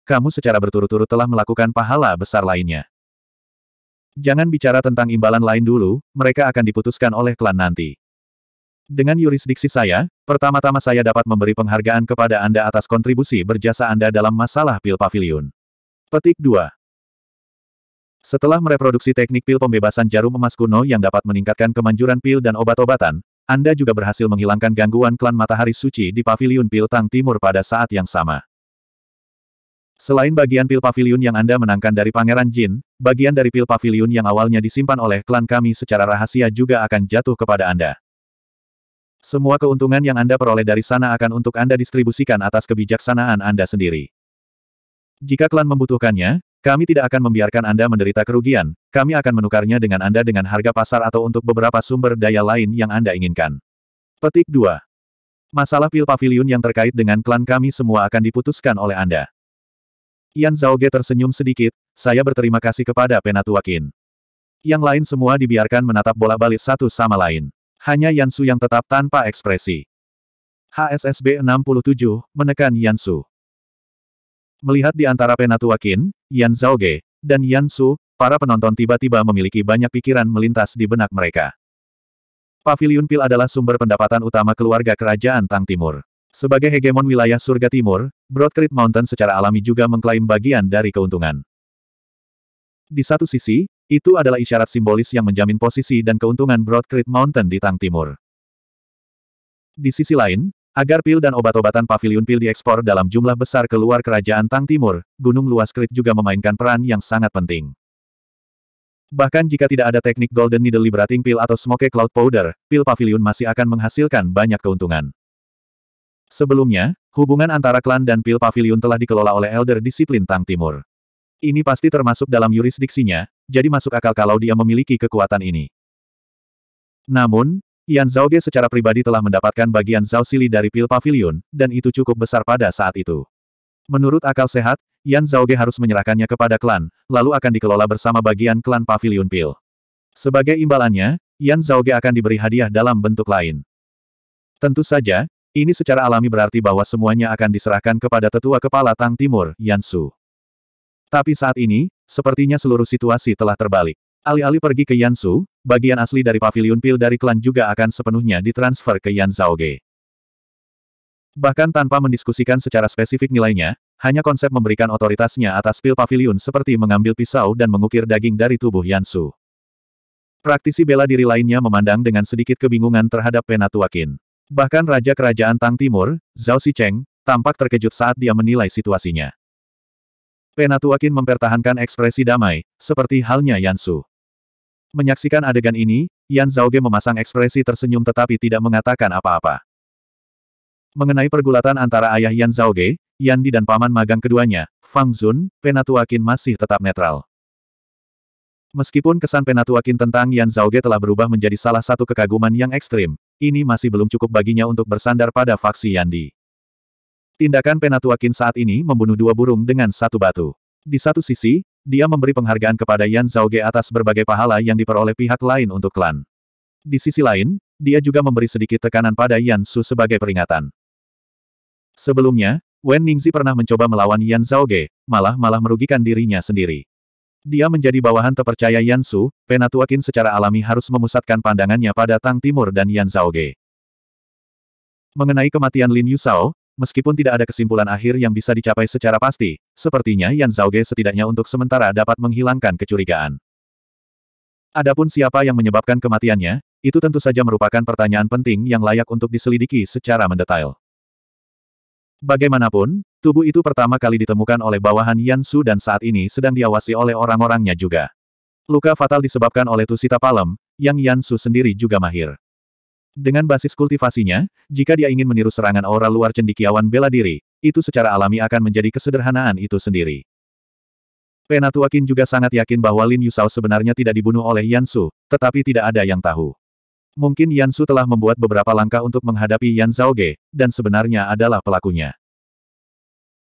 kamu secara berturut-turut telah melakukan pahala besar lainnya. Jangan bicara tentang imbalan lain dulu, mereka akan diputuskan oleh klan nanti. Dengan yurisdiksi saya, pertama-tama saya dapat memberi penghargaan kepada Anda atas kontribusi berjasa Anda dalam masalah pil pavilion. Petik 2. Setelah mereproduksi teknik pil pembebasan jarum emas kuno yang dapat meningkatkan kemanjuran pil dan obat-obatan, Anda juga berhasil menghilangkan gangguan klan matahari suci di paviliun pil Tang Timur pada saat yang sama. Selain bagian pil paviliun yang Anda menangkan dari Pangeran Jin, bagian dari pil paviliun yang awalnya disimpan oleh klan kami secara rahasia juga akan jatuh kepada Anda. Semua keuntungan yang Anda peroleh dari sana akan untuk Anda distribusikan atas kebijaksanaan Anda sendiri. Jika klan membutuhkannya, kami tidak akan membiarkan Anda menderita kerugian, kami akan menukarnya dengan Anda dengan harga pasar atau untuk beberapa sumber daya lain yang Anda inginkan. Petik 2. Masalah pil pavilion yang terkait dengan klan kami semua akan diputuskan oleh Anda. Yan Zhaoge tersenyum sedikit, saya berterima kasih kepada Penatua Qin. Yang lain semua dibiarkan menatap bola balik satu sama lain. Hanya Yan Su yang tetap tanpa ekspresi. HSSB 67, menekan Yan Su. Melihat di antara Penatua Qin, Yan Ge, dan Yan Su, para penonton tiba-tiba memiliki banyak pikiran melintas di benak mereka. Pavilion Pil adalah sumber pendapatan utama keluarga kerajaan Tang Timur. Sebagai hegemon wilayah surga timur, Broad Mountain secara alami juga mengklaim bagian dari keuntungan. Di satu sisi, itu adalah isyarat simbolis yang menjamin posisi dan keuntungan Broad Mountain di Tang Timur. Di sisi lain, Agar pil dan obat-obatan pavilion pil diekspor dalam jumlah besar keluar kerajaan Tang Timur, Gunung Luas Krit juga memainkan peran yang sangat penting. Bahkan jika tidak ada teknik Golden Needle Liberating Pill atau Smoke Cloud Powder, pil pavilion masih akan menghasilkan banyak keuntungan. Sebelumnya, hubungan antara klan dan pil pavilion telah dikelola oleh Elder Disiplin Tang Timur. Ini pasti termasuk dalam yurisdiksinya, jadi masuk akal kalau dia memiliki kekuatan ini. Namun, Yan Zhaoge secara pribadi telah mendapatkan bagian Zhao Sili dari pil pavilion, dan itu cukup besar pada saat itu. Menurut akal sehat, Yan Zhaoge harus menyerahkannya kepada klan, lalu akan dikelola bersama bagian klan pavilion pil. Sebagai imbalannya, Yan Zhaoge akan diberi hadiah dalam bentuk lain. Tentu saja, ini secara alami berarti bahwa semuanya akan diserahkan kepada tetua kepala Tang Timur, Yan Su. Tapi saat ini, sepertinya seluruh situasi telah terbalik. Alih-alih pergi ke Yansu, bagian asli dari pavilion pil dari klan juga akan sepenuhnya ditransfer ke Yan Zhaoge. Bahkan tanpa mendiskusikan secara spesifik nilainya, hanya konsep memberikan otoritasnya atas pil pavilion seperti mengambil pisau dan mengukir daging dari tubuh Yansu. Praktisi bela diri lainnya memandang dengan sedikit kebingungan terhadap Penatua Qin. Bahkan Raja Kerajaan Tang Timur, Zhao Xicheng, tampak terkejut saat dia menilai situasinya. Penatua Qin mempertahankan ekspresi damai, seperti halnya Yansu. Menyaksikan adegan ini, Yan Zhaoge memasang ekspresi tersenyum tetapi tidak mengatakan apa-apa. Mengenai pergulatan antara ayah Yan Zhaoge, Di dan paman magang keduanya, Fang Zun, Penatuakin masih tetap netral. Meskipun kesan Penatuakin tentang Yan Zhaoge telah berubah menjadi salah satu kekaguman yang ekstrim, ini masih belum cukup baginya untuk bersandar pada faksi Yan Di. Tindakan Penatuakin saat ini membunuh dua burung dengan satu batu. Di satu sisi, dia memberi penghargaan kepada Yan Ge atas berbagai pahala yang diperoleh pihak lain untuk klan. Di sisi lain, dia juga memberi sedikit tekanan pada Yan Su sebagai peringatan. Sebelumnya, Wen Ningzi pernah mencoba melawan Yan Zhaoge, malah-malah merugikan dirinya sendiri. Dia menjadi bawahan terpercaya Yan Su, penatuakin secara alami harus memusatkan pandangannya pada Tang Timur dan Yan Ge. Mengenai kematian Lin Yusao, Meskipun tidak ada kesimpulan akhir yang bisa dicapai secara pasti, sepertinya Yan Ge setidaknya untuk sementara dapat menghilangkan kecurigaan. Adapun siapa yang menyebabkan kematiannya, itu tentu saja merupakan pertanyaan penting yang layak untuk diselidiki secara mendetail. Bagaimanapun, tubuh itu pertama kali ditemukan oleh bawahan Yan Su dan saat ini sedang diawasi oleh orang-orangnya juga. Luka fatal disebabkan oleh Tusita Palem, yang Yan Su sendiri juga mahir. Dengan basis kultivasinya, jika dia ingin meniru serangan aura luar cendikiawan bela diri, itu secara alami akan menjadi kesederhanaan itu sendiri. Penatua Penatuakin juga sangat yakin bahwa Lin Yusao sebenarnya tidak dibunuh oleh Yansu, tetapi tidak ada yang tahu. Mungkin Yansu telah membuat beberapa langkah untuk menghadapi Yan Zhaoge, dan sebenarnya adalah pelakunya.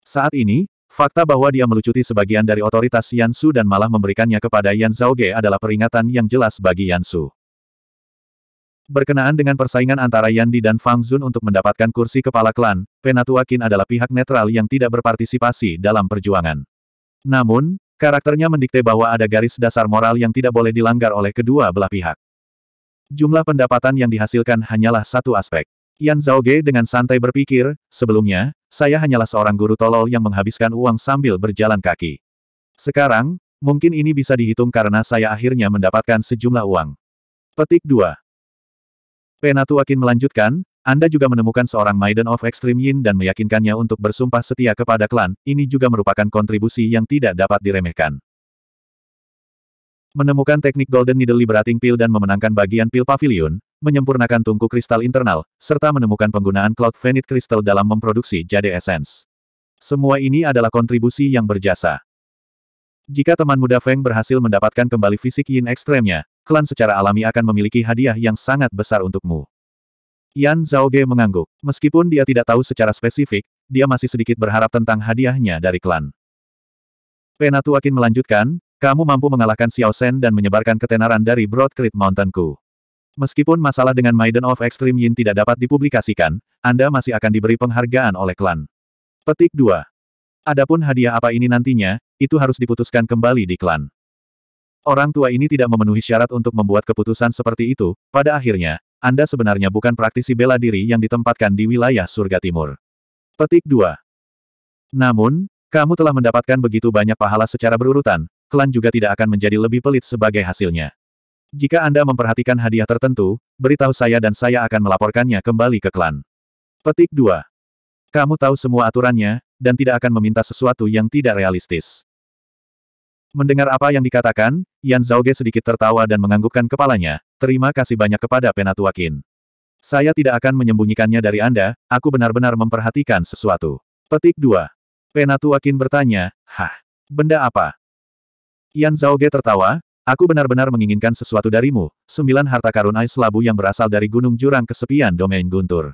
Saat ini, fakta bahwa dia melucuti sebagian dari otoritas Yansu dan malah memberikannya kepada Yan Zhaoge adalah peringatan yang jelas bagi Yansu. Berkenaan dengan persaingan antara Yandi dan Fang Zun untuk mendapatkan kursi kepala klan, Penatua Qin adalah pihak netral yang tidak berpartisipasi dalam perjuangan. Namun, karakternya mendikte bahwa ada garis dasar moral yang tidak boleh dilanggar oleh kedua belah pihak. Jumlah pendapatan yang dihasilkan hanyalah satu aspek. Yan Ge dengan santai berpikir, sebelumnya, saya hanyalah seorang guru tolol yang menghabiskan uang sambil berjalan kaki. Sekarang, mungkin ini bisa dihitung karena saya akhirnya mendapatkan sejumlah uang. Petik 2. Penatu Akin melanjutkan, Anda juga menemukan seorang Maiden of Extreme Yin dan meyakinkannya untuk bersumpah setia kepada klan, ini juga merupakan kontribusi yang tidak dapat diremehkan. Menemukan teknik Golden Needle Liberating Pill dan memenangkan bagian Pill pavilion, menyempurnakan tungku kristal internal, serta menemukan penggunaan Cloud Venite Crystal dalam memproduksi Jade Essence. Semua ini adalah kontribusi yang berjasa. Jika teman muda Feng berhasil mendapatkan kembali fisik yin ekstremnya, klan secara alami akan memiliki hadiah yang sangat besar untukmu. Yan Ge mengangguk. Meskipun dia tidak tahu secara spesifik, dia masih sedikit berharap tentang hadiahnya dari klan. Penatu Akin melanjutkan, kamu mampu mengalahkan Xiao Shen dan menyebarkan ketenaran dari Broad Creek Mountainku. Meskipun masalah dengan Maiden of Extreme Yin tidak dapat dipublikasikan, Anda masih akan diberi penghargaan oleh klan. Petik 2. Adapun hadiah apa ini nantinya, itu harus diputuskan kembali di klan. Orang tua ini tidak memenuhi syarat untuk membuat keputusan seperti itu, pada akhirnya, Anda sebenarnya bukan praktisi bela diri yang ditempatkan di wilayah surga timur. Petik 2. Namun, kamu telah mendapatkan begitu banyak pahala secara berurutan, klan juga tidak akan menjadi lebih pelit sebagai hasilnya. Jika Anda memperhatikan hadiah tertentu, beritahu saya dan saya akan melaporkannya kembali ke klan. Petik 2. Kamu tahu semua aturannya, dan tidak akan meminta sesuatu yang tidak realistis. Mendengar apa yang dikatakan, Yan Zhaoge sedikit tertawa dan menganggukkan kepalanya, terima kasih banyak kepada Penatua Qin. Saya tidak akan menyembunyikannya dari Anda, aku benar-benar memperhatikan sesuatu. Petik 2. Penatua Qin bertanya, Hah, benda apa? Yan Zhaoge tertawa, aku benar-benar menginginkan sesuatu darimu, sembilan harta karun ais labu yang berasal dari gunung jurang kesepian domain guntur.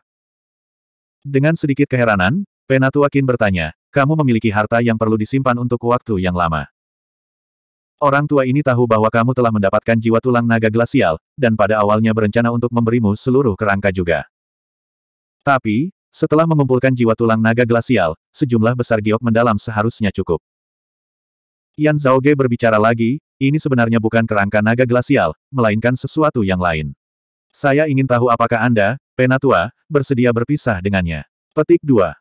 Dengan sedikit keheranan, Penatua Qin bertanya, kamu memiliki harta yang perlu disimpan untuk waktu yang lama. Orang tua ini tahu bahwa kamu telah mendapatkan jiwa tulang naga glasial, dan pada awalnya berencana untuk memberimu seluruh kerangka juga. Tapi, setelah mengumpulkan jiwa tulang naga glasial, sejumlah besar giok mendalam seharusnya cukup. Yan Zhaoge berbicara lagi, ini sebenarnya bukan kerangka naga glasial, melainkan sesuatu yang lain. Saya ingin tahu apakah Anda, Penatua, bersedia berpisah dengannya. Petik 2.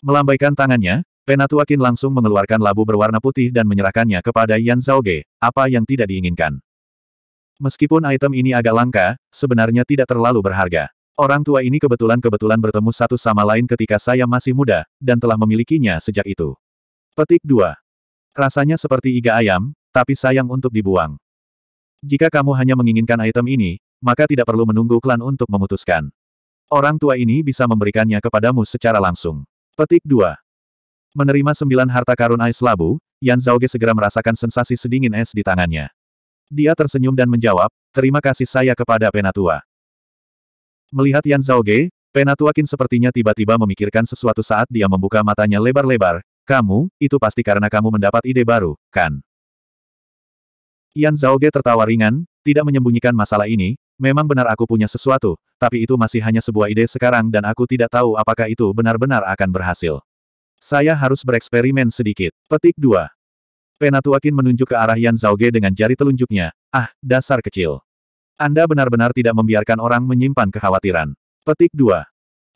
Melambaikan tangannya, Penatuakin langsung mengeluarkan labu berwarna putih dan menyerahkannya kepada Yan Zhaoge, apa yang tidak diinginkan. Meskipun item ini agak langka, sebenarnya tidak terlalu berharga. Orang tua ini kebetulan-kebetulan bertemu satu sama lain ketika saya masih muda, dan telah memilikinya sejak itu. Petik 2. Rasanya seperti iga ayam, tapi sayang untuk dibuang. Jika kamu hanya menginginkan item ini, maka tidak perlu menunggu klan untuk memutuskan. Orang tua ini bisa memberikannya kepadamu secara langsung. Petik 2. Menerima sembilan harta karun ais labu, Yan Zhaoge segera merasakan sensasi sedingin es di tangannya. Dia tersenyum dan menjawab, terima kasih saya kepada Penatua. Melihat Yan Zhaoge, Penatua Qin sepertinya tiba-tiba memikirkan sesuatu saat dia membuka matanya lebar-lebar, kamu, itu pasti karena kamu mendapat ide baru, kan? Yan Zhaoge tertawa ringan, tidak menyembunyikan masalah ini, memang benar aku punya sesuatu, tapi itu masih hanya sebuah ide sekarang dan aku tidak tahu apakah itu benar-benar akan berhasil. Saya harus bereksperimen sedikit. Petik 2. Penatuakin menunjuk ke arah Yan Zhaoge dengan jari telunjuknya. Ah, dasar kecil. Anda benar-benar tidak membiarkan orang menyimpan kekhawatiran. Petik 2.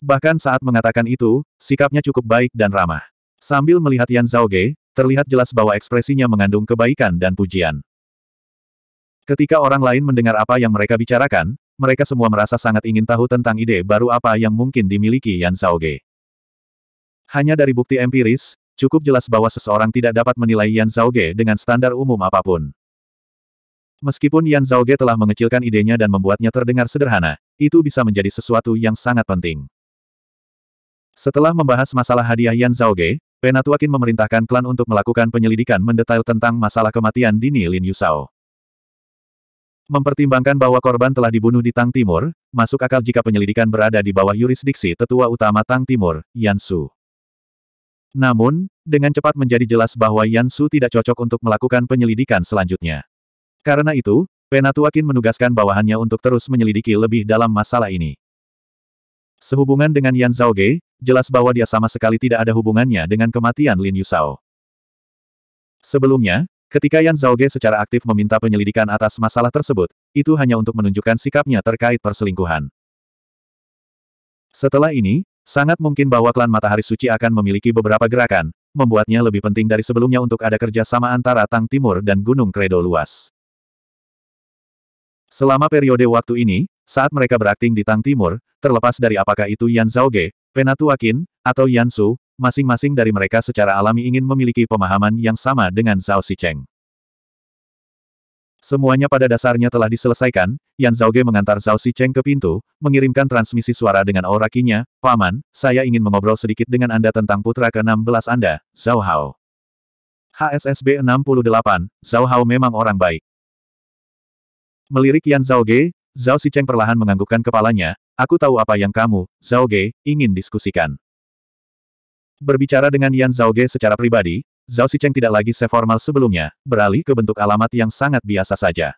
Bahkan saat mengatakan itu, sikapnya cukup baik dan ramah. Sambil melihat Yan Zhaoge, terlihat jelas bahwa ekspresinya mengandung kebaikan dan pujian. Ketika orang lain mendengar apa yang mereka bicarakan, mereka semua merasa sangat ingin tahu tentang ide baru apa yang mungkin dimiliki Yan Zhaoge. Hanya dari bukti empiris, cukup jelas bahwa seseorang tidak dapat menilai Yan Ge dengan standar umum apapun. Meskipun Yan Ge telah mengecilkan idenya dan membuatnya terdengar sederhana, itu bisa menjadi sesuatu yang sangat penting. Setelah membahas masalah hadiah Yan Zhaoge, Penatuakin memerintahkan klan untuk melakukan penyelidikan mendetail tentang masalah kematian dini Lin Yusao. Mempertimbangkan bahwa korban telah dibunuh di Tang Timur, masuk akal jika penyelidikan berada di bawah yurisdiksi tetua utama Tang Timur, Yan Su. Namun, dengan cepat menjadi jelas bahwa Yan Su tidak cocok untuk melakukan penyelidikan selanjutnya. Karena itu, Penatuakin menugaskan bawahannya untuk terus menyelidiki lebih dalam masalah ini. Sehubungan dengan Yan Ge, jelas bahwa dia sama sekali tidak ada hubungannya dengan kematian Lin Yu Yusao. Sebelumnya, ketika Yan Ge secara aktif meminta penyelidikan atas masalah tersebut, itu hanya untuk menunjukkan sikapnya terkait perselingkuhan. Setelah ini, Sangat mungkin bahwa klan Matahari Suci akan memiliki beberapa gerakan, membuatnya lebih penting dari sebelumnya untuk ada kerjasama antara Tang Timur dan Gunung Kredo luas. Selama periode waktu ini, saat mereka berakting di Tang Timur, terlepas dari apakah itu Yan Zhao Zhaoge, Penatu Akin, atau Yan Su, masing-masing dari mereka secara alami ingin memiliki pemahaman yang sama dengan Zhao Cheng. Semuanya pada dasarnya telah diselesaikan, Yan Zhaoge mengantar Zhao Si Cheng ke pintu, mengirimkan transmisi suara dengan aura Paman, saya ingin mengobrol sedikit dengan Anda tentang putra ke-16 Anda, Zhao Hao. HSSB 68, Zhao Hao memang orang baik. Melirik Yan Zhaoge, Zhao Si Cheng perlahan menganggukkan kepalanya, aku tahu apa yang kamu, Ge, ingin diskusikan. Berbicara dengan Yan Zhaoge secara pribadi, Zhao Xicheng tidak lagi seformal sebelumnya, beralih ke bentuk alamat yang sangat biasa saja.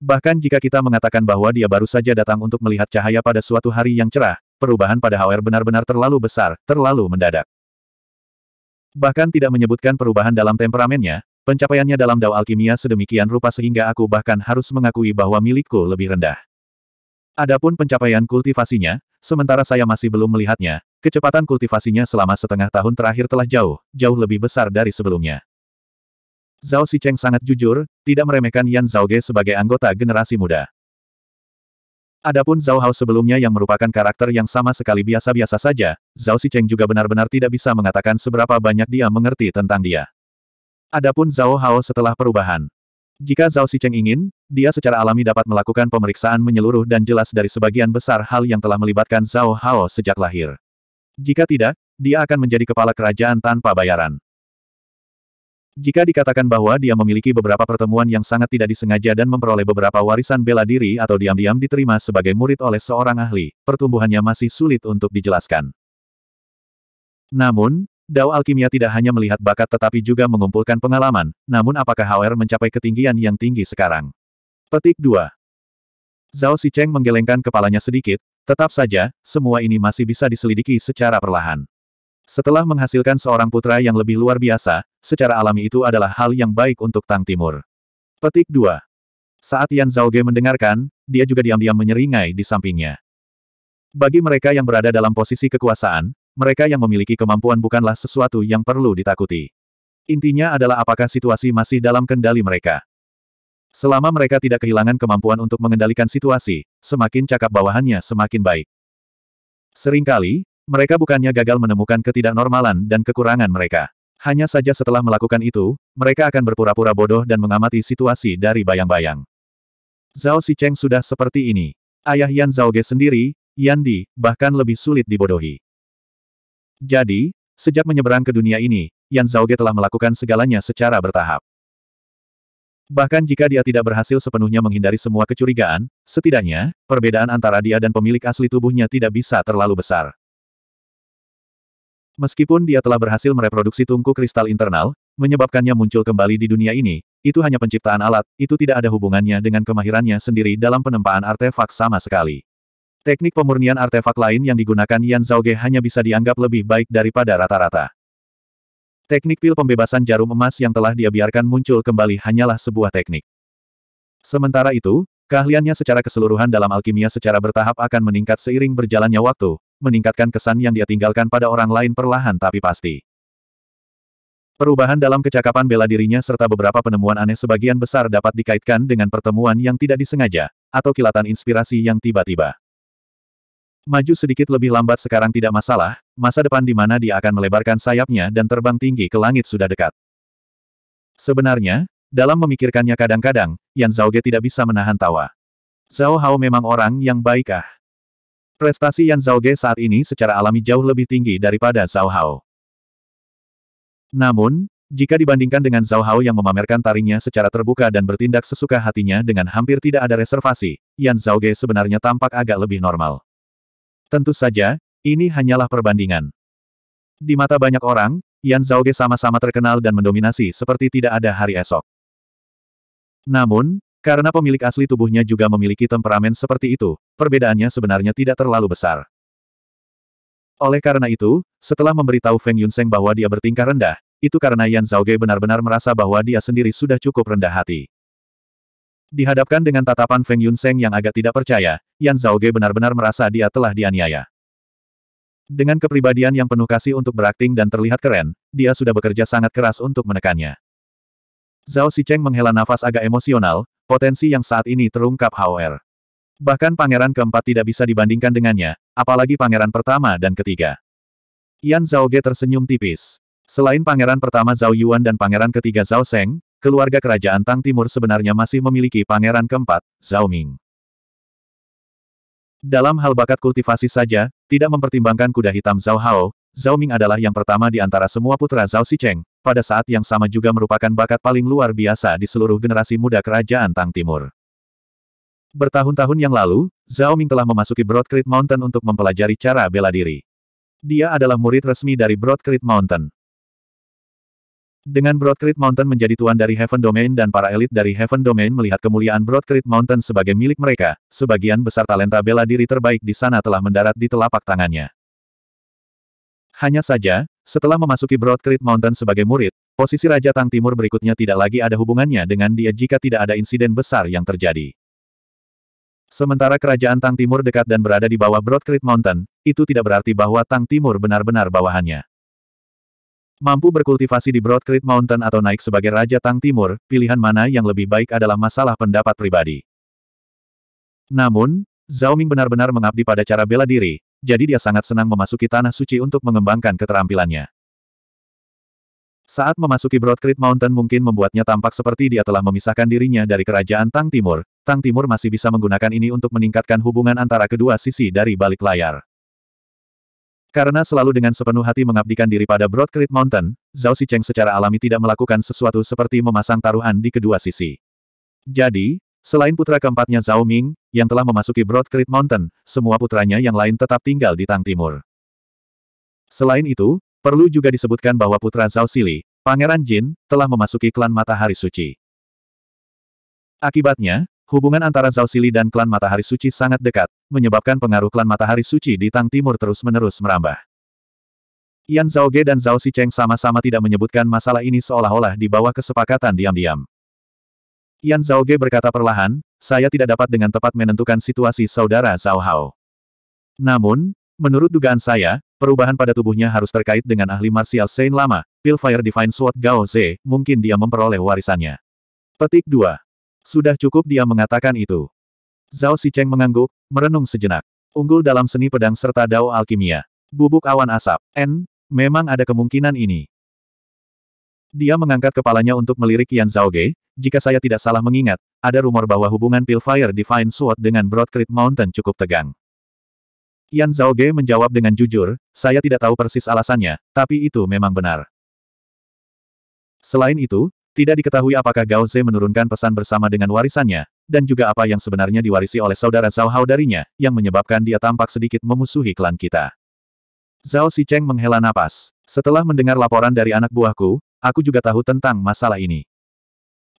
Bahkan jika kita mengatakan bahwa dia baru saja datang untuk melihat cahaya pada suatu hari yang cerah, perubahan pada HR benar-benar terlalu besar, terlalu mendadak. Bahkan tidak menyebutkan perubahan dalam temperamennya, pencapaiannya dalam dao alkimia sedemikian rupa sehingga aku bahkan harus mengakui bahwa milikku lebih rendah. Adapun pencapaian kultivasinya, sementara saya masih belum melihatnya, Kecepatan kultivasinya selama setengah tahun terakhir telah jauh, jauh lebih besar dari sebelumnya. Zhao Xicheng sangat jujur, tidak meremehkan Yan Zhao Ge sebagai anggota generasi muda. Adapun Zhao Hao sebelumnya yang merupakan karakter yang sama sekali biasa-biasa saja, Zhao Xicheng juga benar-benar tidak bisa mengatakan seberapa banyak dia mengerti tentang dia. Adapun Zhao Hao setelah perubahan. Jika Zhao Xicheng ingin, dia secara alami dapat melakukan pemeriksaan menyeluruh dan jelas dari sebagian besar hal yang telah melibatkan Zhao Hao sejak lahir. Jika tidak, dia akan menjadi kepala kerajaan tanpa bayaran. Jika dikatakan bahwa dia memiliki beberapa pertemuan yang sangat tidak disengaja dan memperoleh beberapa warisan bela diri atau diam-diam diterima sebagai murid oleh seorang ahli, pertumbuhannya masih sulit untuk dijelaskan. Namun, Dao Alkimia tidak hanya melihat bakat tetapi juga mengumpulkan pengalaman, namun apakah HR mencapai ketinggian yang tinggi sekarang? Petik 2. Zhao Sicheng menggelengkan kepalanya sedikit, Tetap saja, semua ini masih bisa diselidiki secara perlahan. Setelah menghasilkan seorang putra yang lebih luar biasa, secara alami itu adalah hal yang baik untuk Tang Timur. Petik 2. Saat Yan Zhaoge mendengarkan, dia juga diam-diam menyeringai di sampingnya. Bagi mereka yang berada dalam posisi kekuasaan, mereka yang memiliki kemampuan bukanlah sesuatu yang perlu ditakuti. Intinya adalah apakah situasi masih dalam kendali mereka. Selama mereka tidak kehilangan kemampuan untuk mengendalikan situasi, semakin cakap bawahannya semakin baik. Seringkali, mereka bukannya gagal menemukan ketidaknormalan dan kekurangan mereka. Hanya saja setelah melakukan itu, mereka akan berpura-pura bodoh dan mengamati situasi dari bayang-bayang. Zhao Sicheng sudah seperti ini. Ayah Yan Zhao Ge sendiri, Yan Di, bahkan lebih sulit dibodohi. Jadi, sejak menyeberang ke dunia ini, Yan Zhao Ge telah melakukan segalanya secara bertahap. Bahkan jika dia tidak berhasil sepenuhnya menghindari semua kecurigaan, setidaknya, perbedaan antara dia dan pemilik asli tubuhnya tidak bisa terlalu besar. Meskipun dia telah berhasil mereproduksi tungku kristal internal, menyebabkannya muncul kembali di dunia ini, itu hanya penciptaan alat, itu tidak ada hubungannya dengan kemahirannya sendiri dalam penempaan artefak sama sekali. Teknik pemurnian artefak lain yang digunakan Yan Ge hanya bisa dianggap lebih baik daripada rata-rata. Teknik pil pembebasan jarum emas yang telah dia biarkan muncul kembali hanyalah sebuah teknik. Sementara itu, keahliannya secara keseluruhan dalam alkimia secara bertahap akan meningkat seiring berjalannya waktu, meningkatkan kesan yang dia tinggalkan pada orang lain perlahan tapi pasti. Perubahan dalam kecakapan bela dirinya serta beberapa penemuan aneh sebagian besar dapat dikaitkan dengan pertemuan yang tidak disengaja, atau kilatan inspirasi yang tiba-tiba. Maju sedikit lebih lambat sekarang tidak masalah, masa depan di mana dia akan melebarkan sayapnya dan terbang tinggi ke langit sudah dekat. Sebenarnya, dalam memikirkannya kadang-kadang, Yan Ge tidak bisa menahan tawa. Zhao Hao memang orang yang baikah? Prestasi Yan Ge saat ini secara alami jauh lebih tinggi daripada Zhao Hao. Namun, jika dibandingkan dengan Zhao Hao yang memamerkan taringnya secara terbuka dan bertindak sesuka hatinya dengan hampir tidak ada reservasi, Yan Ge sebenarnya tampak agak lebih normal. Tentu saja, ini hanyalah perbandingan. Di mata banyak orang, Yan Zhaoge sama-sama terkenal dan mendominasi seperti tidak ada hari esok. Namun, karena pemilik asli tubuhnya juga memiliki temperamen seperti itu, perbedaannya sebenarnya tidak terlalu besar. Oleh karena itu, setelah memberitahu Feng Yunseng bahwa dia bertingkah rendah, itu karena Yan Zhaoge benar-benar merasa bahwa dia sendiri sudah cukup rendah hati. Dihadapkan dengan tatapan Feng Yunseng yang agak tidak percaya, Yan Zhaoge benar-benar merasa dia telah dianiaya. Dengan kepribadian yang penuh kasih untuk berakting dan terlihat keren, dia sudah bekerja sangat keras untuk menekannya. Zhao Xicheng menghela nafas agak emosional, potensi yang saat ini terungkap Hauer. Bahkan pangeran keempat tidak bisa dibandingkan dengannya, apalagi pangeran pertama dan ketiga. Yan Ge tersenyum tipis. Selain pangeran pertama Zhao Yuan dan pangeran ketiga Zhao Seng, keluarga kerajaan Tang Timur sebenarnya masih memiliki pangeran keempat, Zhao Ming. Dalam hal bakat kultivasi saja, tidak mempertimbangkan kuda hitam Zhao Hao, Zhao Ming adalah yang pertama di antara semua putra Zhao Xicheng, pada saat yang sama juga merupakan bakat paling luar biasa di seluruh generasi muda kerajaan Tang Timur. Bertahun-tahun yang lalu, Zhao Ming telah memasuki Broad Creek Mountain untuk mempelajari cara bela diri. Dia adalah murid resmi dari Broad Creek Mountain. Dengan Broadcrete Mountain menjadi tuan dari Heaven Domain dan para elit dari Heaven Domain melihat kemuliaan Broadcrete Mountain sebagai milik mereka, sebagian besar talenta bela diri terbaik di sana telah mendarat di telapak tangannya. Hanya saja, setelah memasuki Broadcrete Mountain sebagai murid, posisi Raja Tang Timur berikutnya tidak lagi ada hubungannya dengan dia jika tidak ada insiden besar yang terjadi. Sementara kerajaan Tang Timur dekat dan berada di bawah Broadcrete Mountain, itu tidak berarti bahwa Tang Timur benar-benar bawahannya. Mampu berkultivasi di Broad Mountain atau naik sebagai Raja Tang Timur, pilihan mana yang lebih baik adalah masalah pendapat pribadi. Namun, Zhao Ming benar-benar mengabdi pada cara bela diri, jadi dia sangat senang memasuki Tanah Suci untuk mengembangkan keterampilannya. Saat memasuki Broad Mountain mungkin membuatnya tampak seperti dia telah memisahkan dirinya dari kerajaan Tang Timur. Tang Timur masih bisa menggunakan ini untuk meningkatkan hubungan antara kedua sisi dari balik layar. Karena selalu dengan sepenuh hati mengabdikan diri pada Broad Creek Mountain, Zhao Xicheng secara alami tidak melakukan sesuatu seperti memasang taruhan di kedua sisi. Jadi, selain putra keempatnya Zhao Ming, yang telah memasuki Broad Creek Mountain, semua putranya yang lain tetap tinggal di Tang Timur. Selain itu, perlu juga disebutkan bahwa putra Zhao Sili, Pangeran Jin, telah memasuki klan Matahari Suci. Akibatnya, Hubungan antara Zhao Sili dan klan Matahari Suci sangat dekat, menyebabkan pengaruh klan Matahari Suci di Tang Timur terus-menerus merambah. Yan Zhao Ge dan Zhao Cheng sama-sama tidak menyebutkan masalah ini seolah-olah di bawah kesepakatan diam-diam. Yan Zhao Ge berkata perlahan, saya tidak dapat dengan tepat menentukan situasi saudara Zhao Hao. Namun, menurut dugaan saya, perubahan pada tubuhnya harus terkait dengan ahli martial Sein lama, Pilfire Divine Sword Gao Ze, mungkin dia memperoleh warisannya. Petik 2. Sudah cukup dia mengatakan itu. Zhao Xicheng mengangguk, merenung sejenak. Unggul dalam seni pedang serta dao alkimia. Bubuk awan asap. N, memang ada kemungkinan ini. Dia mengangkat kepalanya untuk melirik Yan Zhao Ge. jika saya tidak salah mengingat, ada rumor bahwa hubungan Pilfire Divine Sword dengan Broadcrete Mountain cukup tegang. Yan Zhao Ge menjawab dengan jujur, saya tidak tahu persis alasannya, tapi itu memang benar. Selain itu, tidak diketahui apakah Gao Ze menurunkan pesan bersama dengan warisannya, dan juga apa yang sebenarnya diwarisi oleh saudara Zhao Hao darinya, yang menyebabkan dia tampak sedikit memusuhi klan kita. Zhao Xicheng menghela napas. Setelah mendengar laporan dari anak buahku, aku juga tahu tentang masalah ini.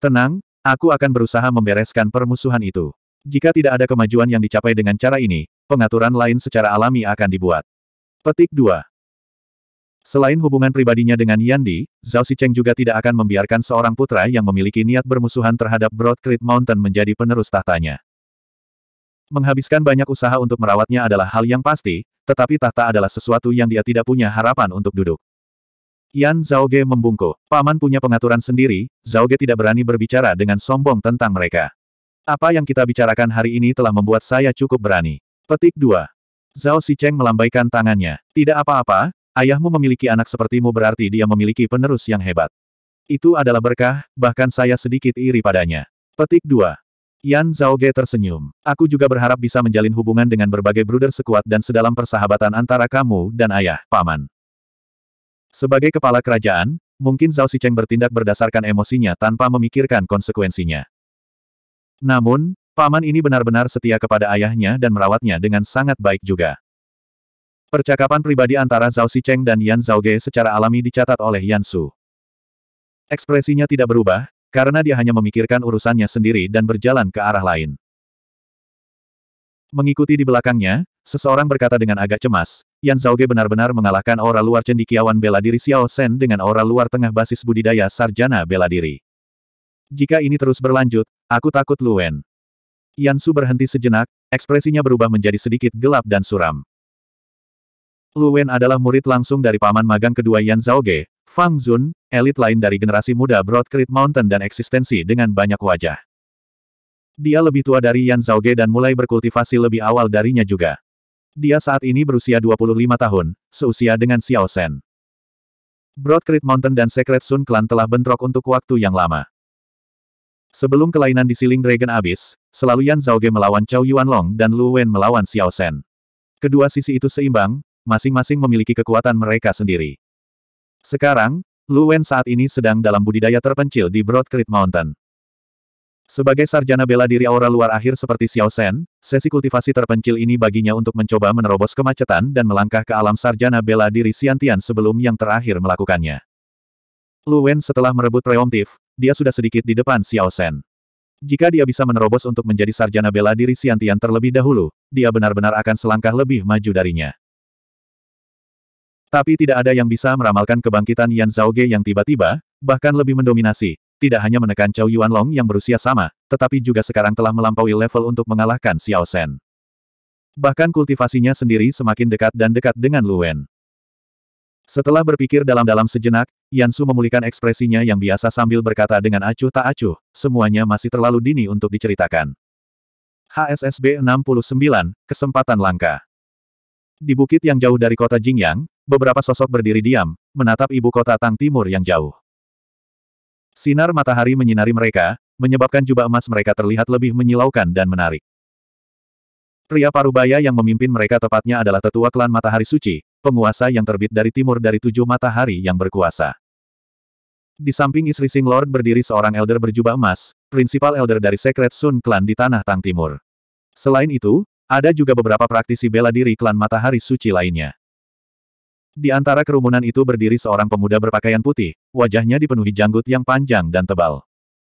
Tenang, aku akan berusaha membereskan permusuhan itu. Jika tidak ada kemajuan yang dicapai dengan cara ini, pengaturan lain secara alami akan dibuat. Petik 2. Selain hubungan pribadinya dengan Yandi, Zhao Xicheng juga tidak akan membiarkan seorang putra yang memiliki niat bermusuhan terhadap Broad Creek Mountain menjadi penerus tahtanya. Menghabiskan banyak usaha untuk merawatnya adalah hal yang pasti, tetapi tahta adalah sesuatu yang dia tidak punya harapan untuk duduk. Yan Zhao Ge membungkuk. Paman punya pengaturan sendiri, Zhao Ge tidak berani berbicara dengan sombong tentang mereka. Apa yang kita bicarakan hari ini telah membuat saya cukup berani. Petik 2. Zhao Xicheng melambaikan tangannya. Tidak apa-apa, Ayahmu memiliki anak sepertimu berarti dia memiliki penerus yang hebat. Itu adalah berkah, bahkan saya sedikit iri padanya. Petik 2. Yan Zhaoge tersenyum. Aku juga berharap bisa menjalin hubungan dengan berbagai bruder sekuat dan sedalam persahabatan antara kamu dan ayah, paman. Sebagai kepala kerajaan, mungkin Zhao Xicheng bertindak berdasarkan emosinya tanpa memikirkan konsekuensinya. Namun, paman ini benar-benar setia kepada ayahnya dan merawatnya dengan sangat baik juga. Percakapan pribadi antara Zhao Xicheng dan Yan Ge secara alami dicatat oleh Yan Su. Ekspresinya tidak berubah, karena dia hanya memikirkan urusannya sendiri dan berjalan ke arah lain. Mengikuti di belakangnya, seseorang berkata dengan agak cemas, Yan Ge benar-benar mengalahkan aura luar cendikiawan bela diri Xiao Shen dengan aura luar tengah basis budidaya sarjana bela diri. Jika ini terus berlanjut, aku takut Luen. Yan Su berhenti sejenak, ekspresinya berubah menjadi sedikit gelap dan suram. Lu Wen adalah murid langsung dari paman magang kedua Yan Zhaoge, Fang Zun, elit lain dari generasi muda Broad Mountain dan eksistensi dengan banyak wajah. Dia lebih tua dari Yan Zhaoge dan mulai berkultivasi lebih awal darinya juga. Dia saat ini berusia 25 tahun, seusia dengan Xiao Shen. Broad Mountain dan Secret Sun Clan telah bentrok untuk waktu yang lama. Sebelum kelainan di Siling Dragon abis, selalu Yan Zhaoge melawan Chao Yuanlong dan Lu Wen melawan Xiao Shen. Kedua sisi itu seimbang, masing-masing memiliki kekuatan mereka sendiri. Sekarang, Lu Wen saat ini sedang dalam budidaya terpencil di Broad Creek Mountain. Sebagai sarjana bela diri aura luar akhir seperti Xiao Shen, sesi kultivasi terpencil ini baginya untuk mencoba menerobos kemacetan dan melangkah ke alam sarjana bela diri Siantian sebelum yang terakhir melakukannya. Lu Wen setelah merebut preemptif, dia sudah sedikit di depan Xiao Shen. Jika dia bisa menerobos untuk menjadi sarjana bela diri Siantian terlebih dahulu, dia benar-benar akan selangkah lebih maju darinya. Tapi tidak ada yang bisa meramalkan kebangkitan Yan Zhaoge yang tiba-tiba, bahkan lebih mendominasi. Tidak hanya menekan Chow Yuan Long yang berusia sama, tetapi juga sekarang telah melampaui level untuk mengalahkan Xiao Shen. Bahkan kultivasinya sendiri semakin dekat dan dekat dengan Lu Wen. Setelah berpikir dalam-dalam sejenak, Yan Su memulihkan ekspresinya yang biasa sambil berkata dengan acuh tak acuh, semuanya masih terlalu dini untuk diceritakan. HSSB 69, Kesempatan Langka di bukit yang jauh dari kota Jingyang, beberapa sosok berdiri diam, menatap ibu kota Tang Timur yang jauh. Sinar matahari menyinari mereka, menyebabkan jubah emas mereka terlihat lebih menyilaukan dan menarik. Pria parubaya yang memimpin mereka tepatnya adalah tetua klan Matahari Suci, penguasa yang terbit dari timur dari tujuh matahari yang berkuasa. Di samping istri Sing Lord berdiri seorang elder berjubah emas, prinsipal elder dari Secret Sun Klan di Tanah Tang Timur. Selain itu, ada juga beberapa praktisi bela diri klan matahari suci lainnya. Di antara kerumunan itu berdiri seorang pemuda berpakaian putih, wajahnya dipenuhi janggut yang panjang dan tebal.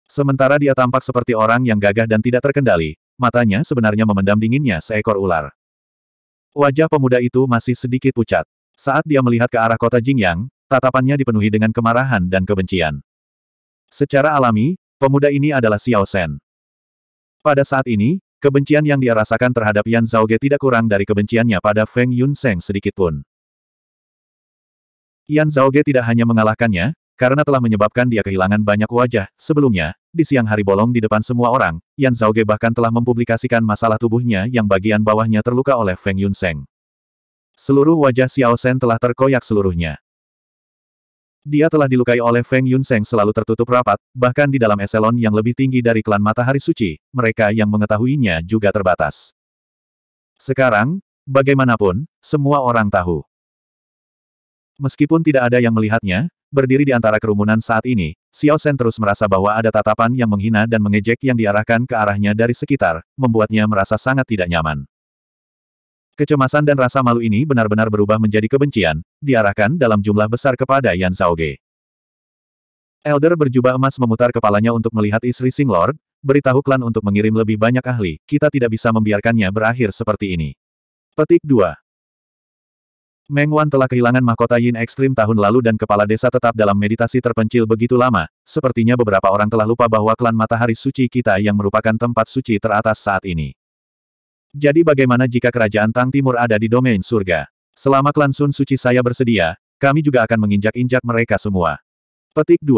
Sementara dia tampak seperti orang yang gagah dan tidak terkendali, matanya sebenarnya memendam dinginnya seekor ular. Wajah pemuda itu masih sedikit pucat. Saat dia melihat ke arah kota Jingyang, tatapannya dipenuhi dengan kemarahan dan kebencian. Secara alami, pemuda ini adalah Xiao Shen. Pada saat ini, Kebencian yang dia rasakan terhadap Yan Ge tidak kurang dari kebenciannya pada Feng Yun Yunseng sedikitpun. Yan Ge tidak hanya mengalahkannya, karena telah menyebabkan dia kehilangan banyak wajah. Sebelumnya, di siang hari bolong di depan semua orang, Yan Ge bahkan telah mempublikasikan masalah tubuhnya yang bagian bawahnya terluka oleh Feng Yun Yunseng. Seluruh wajah Xiao Shen telah terkoyak seluruhnya. Dia telah dilukai oleh Feng Yunseng selalu tertutup rapat, bahkan di dalam eselon yang lebih tinggi dari klan Matahari Suci, mereka yang mengetahuinya juga terbatas. Sekarang, bagaimanapun, semua orang tahu. Meskipun tidak ada yang melihatnya, berdiri di antara kerumunan saat ini, Xiao Sen terus merasa bahwa ada tatapan yang menghina dan mengejek yang diarahkan ke arahnya dari sekitar, membuatnya merasa sangat tidak nyaman. Kecemasan dan rasa malu ini benar-benar berubah menjadi kebencian, diarahkan dalam jumlah besar kepada Yan Ge. Elder berjubah emas memutar kepalanya untuk melihat istri Sing Lord, beritahu klan untuk mengirim lebih banyak ahli, kita tidak bisa membiarkannya berakhir seperti ini. Petik 2 Meng Wan telah kehilangan mahkota Yin Ekstrim tahun lalu dan kepala desa tetap dalam meditasi terpencil begitu lama, sepertinya beberapa orang telah lupa bahwa klan Matahari Suci kita yang merupakan tempat suci teratas saat ini. Jadi bagaimana jika kerajaan Tang Timur ada di domain surga? Selama klan Sun Suci saya bersedia, kami juga akan menginjak-injak mereka semua. Petik 2.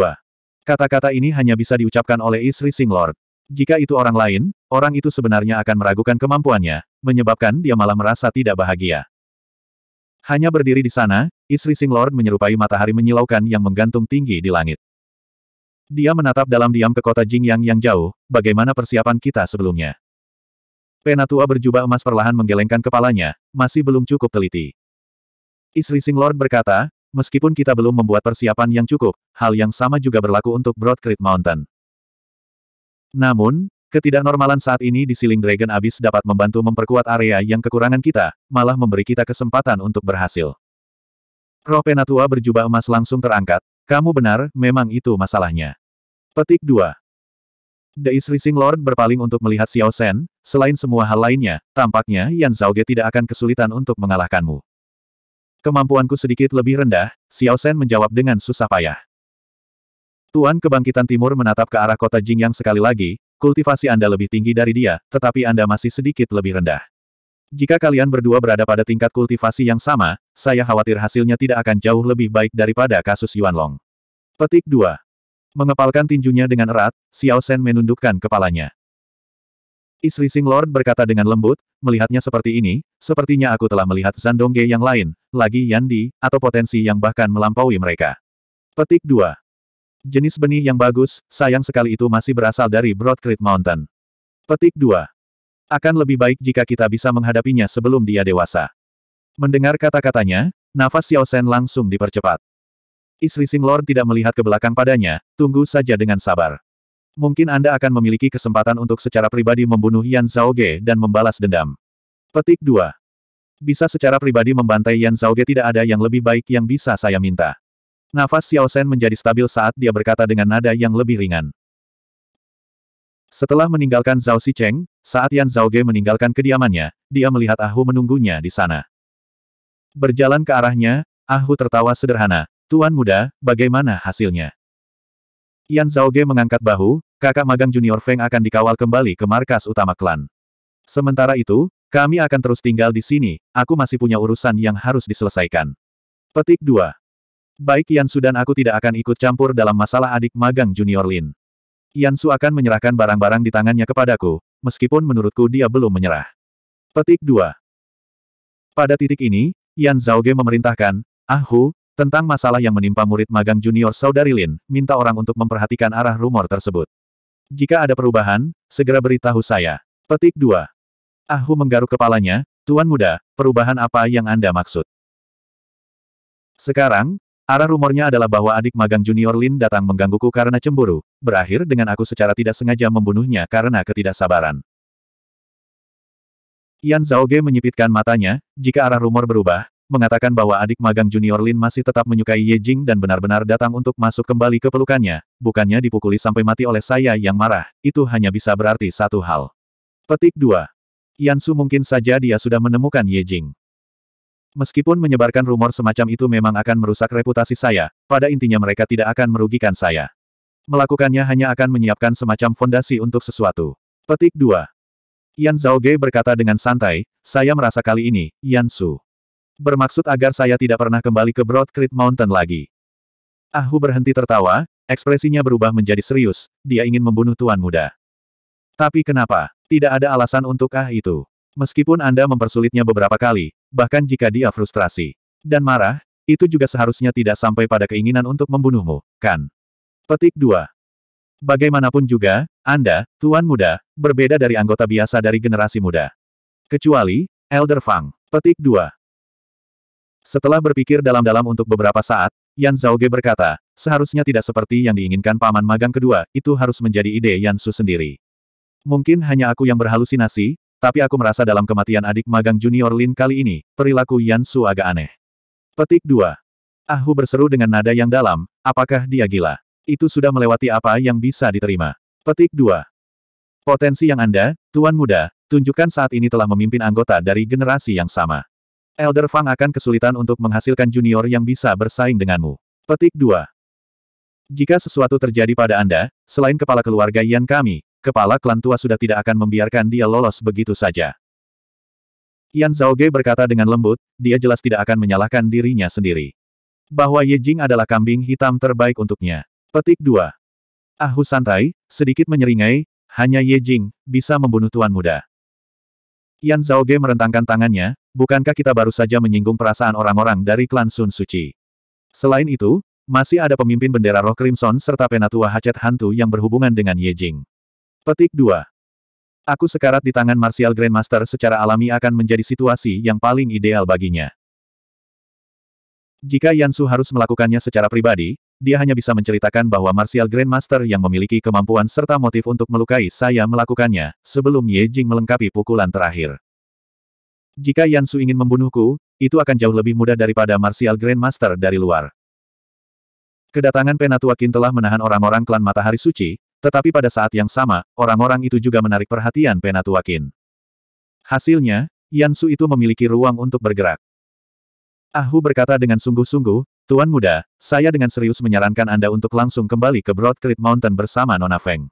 Kata-kata ini hanya bisa diucapkan oleh istri Sing Lord. Jika itu orang lain, orang itu sebenarnya akan meragukan kemampuannya, menyebabkan dia malah merasa tidak bahagia. Hanya berdiri di sana, istri Sing Lord menyerupai matahari menyilaukan yang menggantung tinggi di langit. Dia menatap dalam diam ke kota Jingyang yang jauh, bagaimana persiapan kita sebelumnya. Penatua berjubah emas perlahan menggelengkan kepalanya, masih belum cukup teliti. Istri Sing Lord berkata, meskipun kita belum membuat persiapan yang cukup, hal yang sama juga berlaku untuk Broad Creek Mountain. Namun, ketidaknormalan saat ini di Siling Dragon Abyss dapat membantu memperkuat area yang kekurangan kita, malah memberi kita kesempatan untuk berhasil. Roh Penatua berjubah emas langsung terangkat, kamu benar, memang itu masalahnya. Petik 2. The East Rising Lord berpaling untuk melihat Xiao Shen, selain semua hal lainnya, tampaknya Yan Zhao Ge tidak akan kesulitan untuk mengalahkanmu. Kemampuanku sedikit lebih rendah, Xiao Shen menjawab dengan susah payah. Tuan Kebangkitan Timur menatap ke arah kota Jingyang sekali lagi, kultivasi Anda lebih tinggi dari dia, tetapi Anda masih sedikit lebih rendah. Jika kalian berdua berada pada tingkat kultivasi yang sama, saya khawatir hasilnya tidak akan jauh lebih baik daripada kasus Yuan Long. Petik 2. Mengepalkan tinjunya dengan erat, Xiao Shen menundukkan kepalanya. Istri Sing Lord berkata dengan lembut, melihatnya seperti ini, sepertinya aku telah melihat Zandongge yang lain, lagi Yandi, atau potensi yang bahkan melampaui mereka. Petik 2. Jenis benih yang bagus, sayang sekali itu masih berasal dari Broad Mountain. Petik 2. Akan lebih baik jika kita bisa menghadapinya sebelum dia dewasa. Mendengar kata-katanya, nafas Xiao Shen langsung dipercepat. Istri Sing Lord tidak melihat ke belakang padanya, tunggu saja dengan sabar. Mungkin Anda akan memiliki kesempatan untuk secara pribadi membunuh Yan Zhaoge dan membalas dendam. Petik 2. Bisa secara pribadi membantai Yan Zhaoge tidak ada yang lebih baik yang bisa saya minta. Nafas Xiao Shen menjadi stabil saat dia berkata dengan nada yang lebih ringan. Setelah meninggalkan Zhao Cheng, saat Yan Zhaoge meninggalkan kediamannya, dia melihat Ahu menunggunya di sana. Berjalan ke arahnya, Ahu tertawa sederhana, Tuan muda, bagaimana hasilnya? Yan Zhaoge mengangkat bahu, kakak magang junior Feng akan dikawal kembali ke markas utama klan. Sementara itu, kami akan terus tinggal di sini, aku masih punya urusan yang harus diselesaikan. Petik 2. Baik Yan dan aku tidak akan ikut campur dalam masalah adik magang junior Lin. Yan Su akan menyerahkan barang-barang di tangannya kepadaku, meskipun menurutku dia belum menyerah. Petik 2. Pada titik ini, Yan Zhaoge memerintahkan, Ahu, ah tentang masalah yang menimpa murid magang junior saudari Lin, minta orang untuk memperhatikan arah rumor tersebut. Jika ada perubahan, segera beritahu saya. Petik 2. Ahu menggaruk kepalanya, Tuan Muda, perubahan apa yang Anda maksud? Sekarang, arah rumornya adalah bahwa adik magang junior Lin datang menggangguku karena cemburu, berakhir dengan aku secara tidak sengaja membunuhnya karena ketidaksabaran. Yan Zhaoge menyipitkan matanya, jika arah rumor berubah, mengatakan bahwa adik magang junior Lin masih tetap menyukai Ye Jing dan benar-benar datang untuk masuk kembali ke pelukannya, bukannya dipukuli sampai mati oleh saya yang marah, itu hanya bisa berarti satu hal. Petik 2. Su mungkin saja dia sudah menemukan Ye Jing. Meskipun menyebarkan rumor semacam itu memang akan merusak reputasi saya, pada intinya mereka tidak akan merugikan saya. Melakukannya hanya akan menyiapkan semacam fondasi untuk sesuatu. Petik 2. Yan Zhaoge berkata dengan santai, saya merasa kali ini, Yan Su. Bermaksud agar saya tidak pernah kembali ke Broad Creek Mountain lagi. Ahu berhenti tertawa, ekspresinya berubah menjadi serius, dia ingin membunuh Tuan Muda. Tapi kenapa? Tidak ada alasan untuk ah itu. Meskipun Anda mempersulitnya beberapa kali, bahkan jika dia frustrasi dan marah, itu juga seharusnya tidak sampai pada keinginan untuk membunuhmu, kan? Petik 2. Bagaimanapun juga, Anda, Tuan Muda, berbeda dari anggota biasa dari generasi muda. Kecuali, Elder Fang. Petik 2. Setelah berpikir dalam-dalam untuk beberapa saat, Yan Zhaoge berkata, seharusnya tidak seperti yang diinginkan paman magang kedua, itu harus menjadi ide Yan Su sendiri. Mungkin hanya aku yang berhalusinasi, tapi aku merasa dalam kematian adik magang junior Lin kali ini, perilaku Yan Su agak aneh. Petik 2. Ahu berseru dengan nada yang dalam, apakah dia gila? Itu sudah melewati apa yang bisa diterima. Petik 2. Potensi yang Anda, Tuan Muda, tunjukkan saat ini telah memimpin anggota dari generasi yang sama. Elder Fang akan kesulitan untuk menghasilkan junior yang bisa bersaing denganmu. Petik 2. Jika sesuatu terjadi pada Anda, selain kepala keluarga Yan kami, kepala klan tua sudah tidak akan membiarkan dia lolos begitu saja. Yan Zhaoge berkata dengan lembut, dia jelas tidak akan menyalahkan dirinya sendiri. Bahwa Ye Jing adalah kambing hitam terbaik untuknya. Petik 2. Ahu santai, sedikit menyeringai, hanya Ye Jing, bisa membunuh tuan muda. Yan Zhao Ge merentangkan tangannya, bukankah kita baru saja menyinggung perasaan orang-orang dari klan Sun Suci? Selain itu, masih ada pemimpin bendera roh Crimson serta penatua hacet hantu yang berhubungan dengan Ye Jing. Petik 2. Aku sekarat di tangan Martial Grandmaster secara alami akan menjadi situasi yang paling ideal baginya. Jika Yansu harus melakukannya secara pribadi, dia hanya bisa menceritakan bahwa Martial Grandmaster yang memiliki kemampuan serta motif untuk melukai saya melakukannya, sebelum Ye Jing melengkapi pukulan terakhir. Jika Yansu ingin membunuhku, itu akan jauh lebih mudah daripada Martial Grandmaster dari luar. Kedatangan Penatua Qin telah menahan orang-orang klan Matahari Suci, tetapi pada saat yang sama, orang-orang itu juga menarik perhatian Penatua Qin. Hasilnya, Yansu itu memiliki ruang untuk bergerak. Ahu berkata dengan sungguh-sungguh, Tuan Muda, saya dengan serius menyarankan Anda untuk langsung kembali ke Broad Creek Mountain bersama Nona Feng.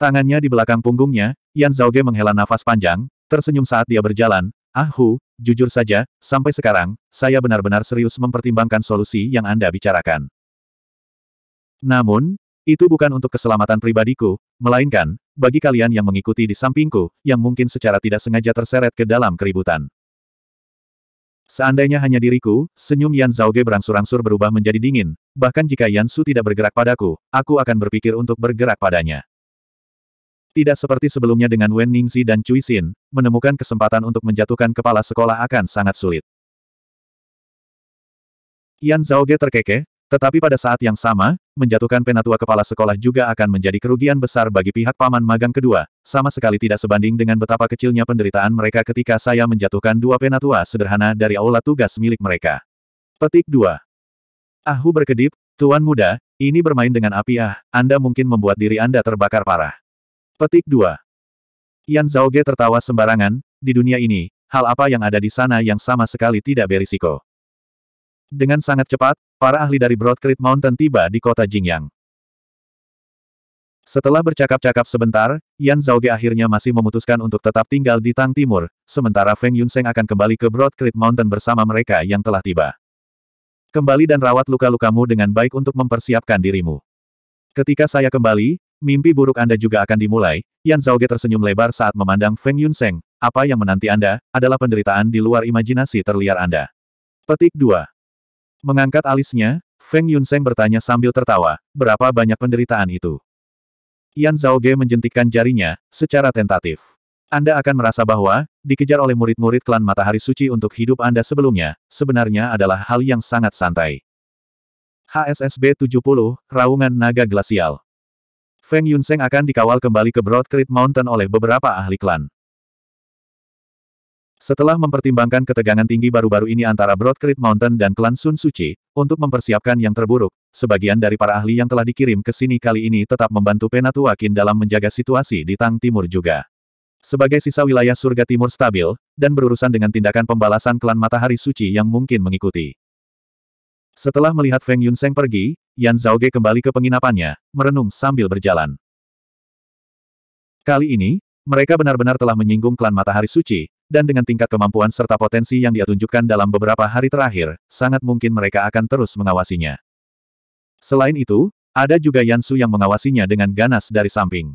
Tangannya di belakang punggungnya, Yan Ge menghela nafas panjang, tersenyum saat dia berjalan, Ahu, jujur saja, sampai sekarang, saya benar-benar serius mempertimbangkan solusi yang Anda bicarakan. Namun, itu bukan untuk keselamatan pribadiku, melainkan, bagi kalian yang mengikuti di sampingku, yang mungkin secara tidak sengaja terseret ke dalam keributan. Seandainya hanya diriku, senyum Yan Zhaoge berangsur-angsur berubah menjadi dingin, bahkan jika Yan Su tidak bergerak padaku, aku akan berpikir untuk bergerak padanya. Tidak seperti sebelumnya dengan Wen Ningzi dan Cui Xin, menemukan kesempatan untuk menjatuhkan kepala sekolah akan sangat sulit. Yan Zhaoge terkekeh, tetapi pada saat yang sama, menjatuhkan penatua kepala sekolah juga akan menjadi kerugian besar bagi pihak paman magang kedua, sama sekali tidak sebanding dengan betapa kecilnya penderitaan mereka ketika saya menjatuhkan dua penatua sederhana dari aula tugas milik mereka. Petik 2. Ahu berkedip, Tuan Muda, ini bermain dengan api ah, Anda mungkin membuat diri Anda terbakar parah. Petik 2. Yan Zhaoge tertawa sembarangan, di dunia ini, hal apa yang ada di sana yang sama sekali tidak berisiko. Dengan sangat cepat, para ahli dari Broad Mountain tiba di kota Jingyang. Setelah bercakap-cakap sebentar, Yan Zhaoge akhirnya masih memutuskan untuk tetap tinggal di Tang Timur, sementara Feng Yunseng akan kembali ke Broad Mountain bersama mereka yang telah tiba. Kembali dan rawat luka-lukamu dengan baik untuk mempersiapkan dirimu. Ketika saya kembali, mimpi buruk Anda juga akan dimulai, Yan Zhaoge tersenyum lebar saat memandang Feng Yunseng, apa yang menanti Anda, adalah penderitaan di luar imajinasi terliar Anda. Petik 2. Mengangkat alisnya, Feng Yunseng bertanya sambil tertawa, berapa banyak penderitaan itu? Yan Zhao Zhaoge menjentikkan jarinya, secara tentatif. Anda akan merasa bahwa, dikejar oleh murid-murid klan Matahari Suci untuk hidup Anda sebelumnya, sebenarnya adalah hal yang sangat santai. HSSB 70, Raungan Naga Glasial. Feng Yunseng akan dikawal kembali ke Broad Creek Mountain oleh beberapa ahli klan. Setelah mempertimbangkan ketegangan tinggi baru-baru ini antara Broadcrete Mountain dan klan Sun Suci, untuk mempersiapkan yang terburuk, sebagian dari para ahli yang telah dikirim ke sini kali ini tetap membantu Penatuakin dalam menjaga situasi di Tang Timur juga. Sebagai sisa wilayah surga timur stabil, dan berurusan dengan tindakan pembalasan klan Matahari Suci yang mungkin mengikuti. Setelah melihat Feng Yunseng pergi, Yan Zhaoge kembali ke penginapannya, merenung sambil berjalan. Kali ini, mereka benar-benar telah menyinggung klan Matahari Suci, dan dengan tingkat kemampuan serta potensi yang dia tunjukkan dalam beberapa hari terakhir, sangat mungkin mereka akan terus mengawasinya. Selain itu, ada juga Yansu yang mengawasinya dengan ganas dari samping.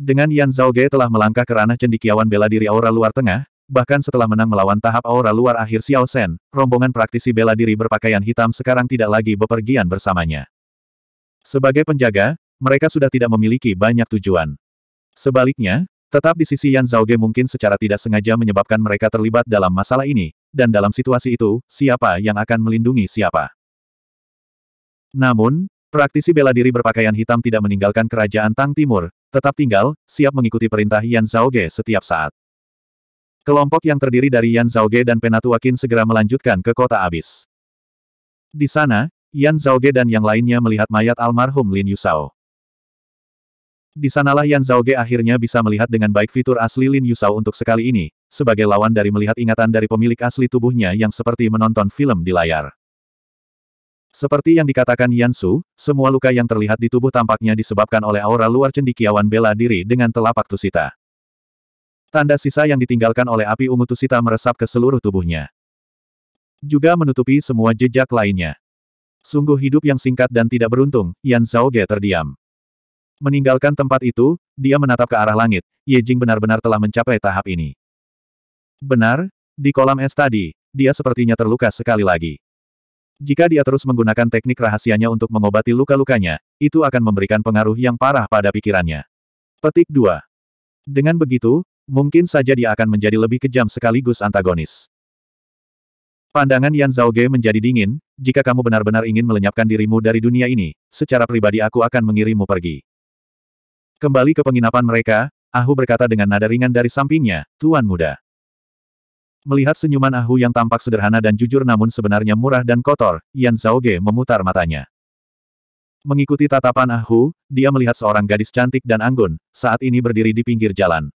Dengan Yan Zhao Ge telah melangkah ke ranah cendikiawan bela diri aura luar tengah, bahkan setelah menang melawan tahap aura luar akhir Xiao Shen, rombongan praktisi bela diri berpakaian hitam sekarang tidak lagi bepergian bersamanya. Sebagai penjaga, mereka sudah tidak memiliki banyak tujuan. Sebaliknya, Tetap di sisi Yan Zhao Ge mungkin secara tidak sengaja menyebabkan mereka terlibat dalam masalah ini, dan dalam situasi itu, siapa yang akan melindungi siapa. Namun, praktisi bela diri berpakaian hitam tidak meninggalkan kerajaan Tang Timur, tetap tinggal, siap mengikuti perintah Yan Zhao Ge setiap saat. Kelompok yang terdiri dari Yan Zhao Ge dan Penatua Akin segera melanjutkan ke kota abis. Di sana, Yan Zhao Ge dan yang lainnya melihat mayat almarhum Lin Yusao. Di sanalah Yan Ge akhirnya bisa melihat dengan baik fitur asli Lin Yusao untuk sekali ini, sebagai lawan dari melihat ingatan dari pemilik asli tubuhnya yang seperti menonton film di layar. Seperti yang dikatakan Yan Su, semua luka yang terlihat di tubuh tampaknya disebabkan oleh aura luar cendikiawan bela diri dengan telapak tusita. Tanda sisa yang ditinggalkan oleh api ungu tusita meresap ke seluruh tubuhnya. Juga menutupi semua jejak lainnya. Sungguh hidup yang singkat dan tidak beruntung, Yan Ge terdiam. Meninggalkan tempat itu, dia menatap ke arah langit. Ye Jing benar-benar telah mencapai tahap ini. Benar, di kolam es tadi, dia sepertinya terluka sekali lagi. Jika dia terus menggunakan teknik rahasianya untuk mengobati luka-lukanya, itu akan memberikan pengaruh yang parah pada pikirannya. Petik 2. Dengan begitu, mungkin saja dia akan menjadi lebih kejam sekaligus antagonis. Pandangan Yan Zhao Ge menjadi dingin, jika kamu benar-benar ingin melenyapkan dirimu dari dunia ini, secara pribadi aku akan mengirimmu pergi. Kembali ke penginapan mereka, Ahu berkata dengan nada ringan dari sampingnya, Tuan Muda. Melihat senyuman Ahu yang tampak sederhana dan jujur namun sebenarnya murah dan kotor, Yan Zhaoge memutar matanya. Mengikuti tatapan Ahu, dia melihat seorang gadis cantik dan anggun, saat ini berdiri di pinggir jalan.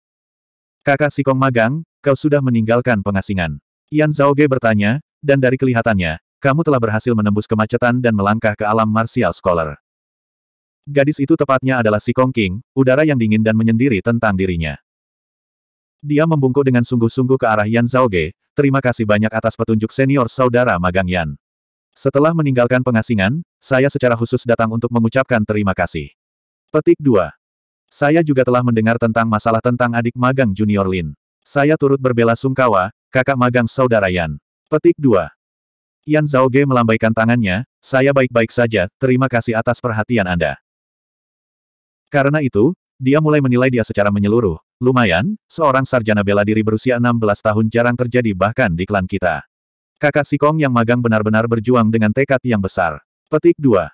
Kakak Sikong Magang, kau sudah meninggalkan pengasingan. Yan Zhaoge bertanya, dan dari kelihatannya, kamu telah berhasil menembus kemacetan dan melangkah ke alam martial scholar. Gadis itu tepatnya adalah si Kong King, udara yang dingin dan menyendiri tentang dirinya. Dia membungkuk dengan sungguh-sungguh ke arah Yan Ge. terima kasih banyak atas petunjuk senior saudara magang Yan. Setelah meninggalkan pengasingan, saya secara khusus datang untuk mengucapkan terima kasih. Petik 2. Saya juga telah mendengar tentang masalah tentang adik magang junior Lin. Saya turut berbela sungkawa, kakak magang saudara Yan. Petik 2. Yan Zhaoge melambaikan tangannya, saya baik-baik saja, terima kasih atas perhatian Anda. Karena itu, dia mulai menilai dia secara menyeluruh. Lumayan, seorang sarjana bela diri berusia 16 tahun jarang terjadi bahkan di klan kita. Kakak Sikong yang magang benar-benar berjuang dengan tekad yang besar. Petik 2.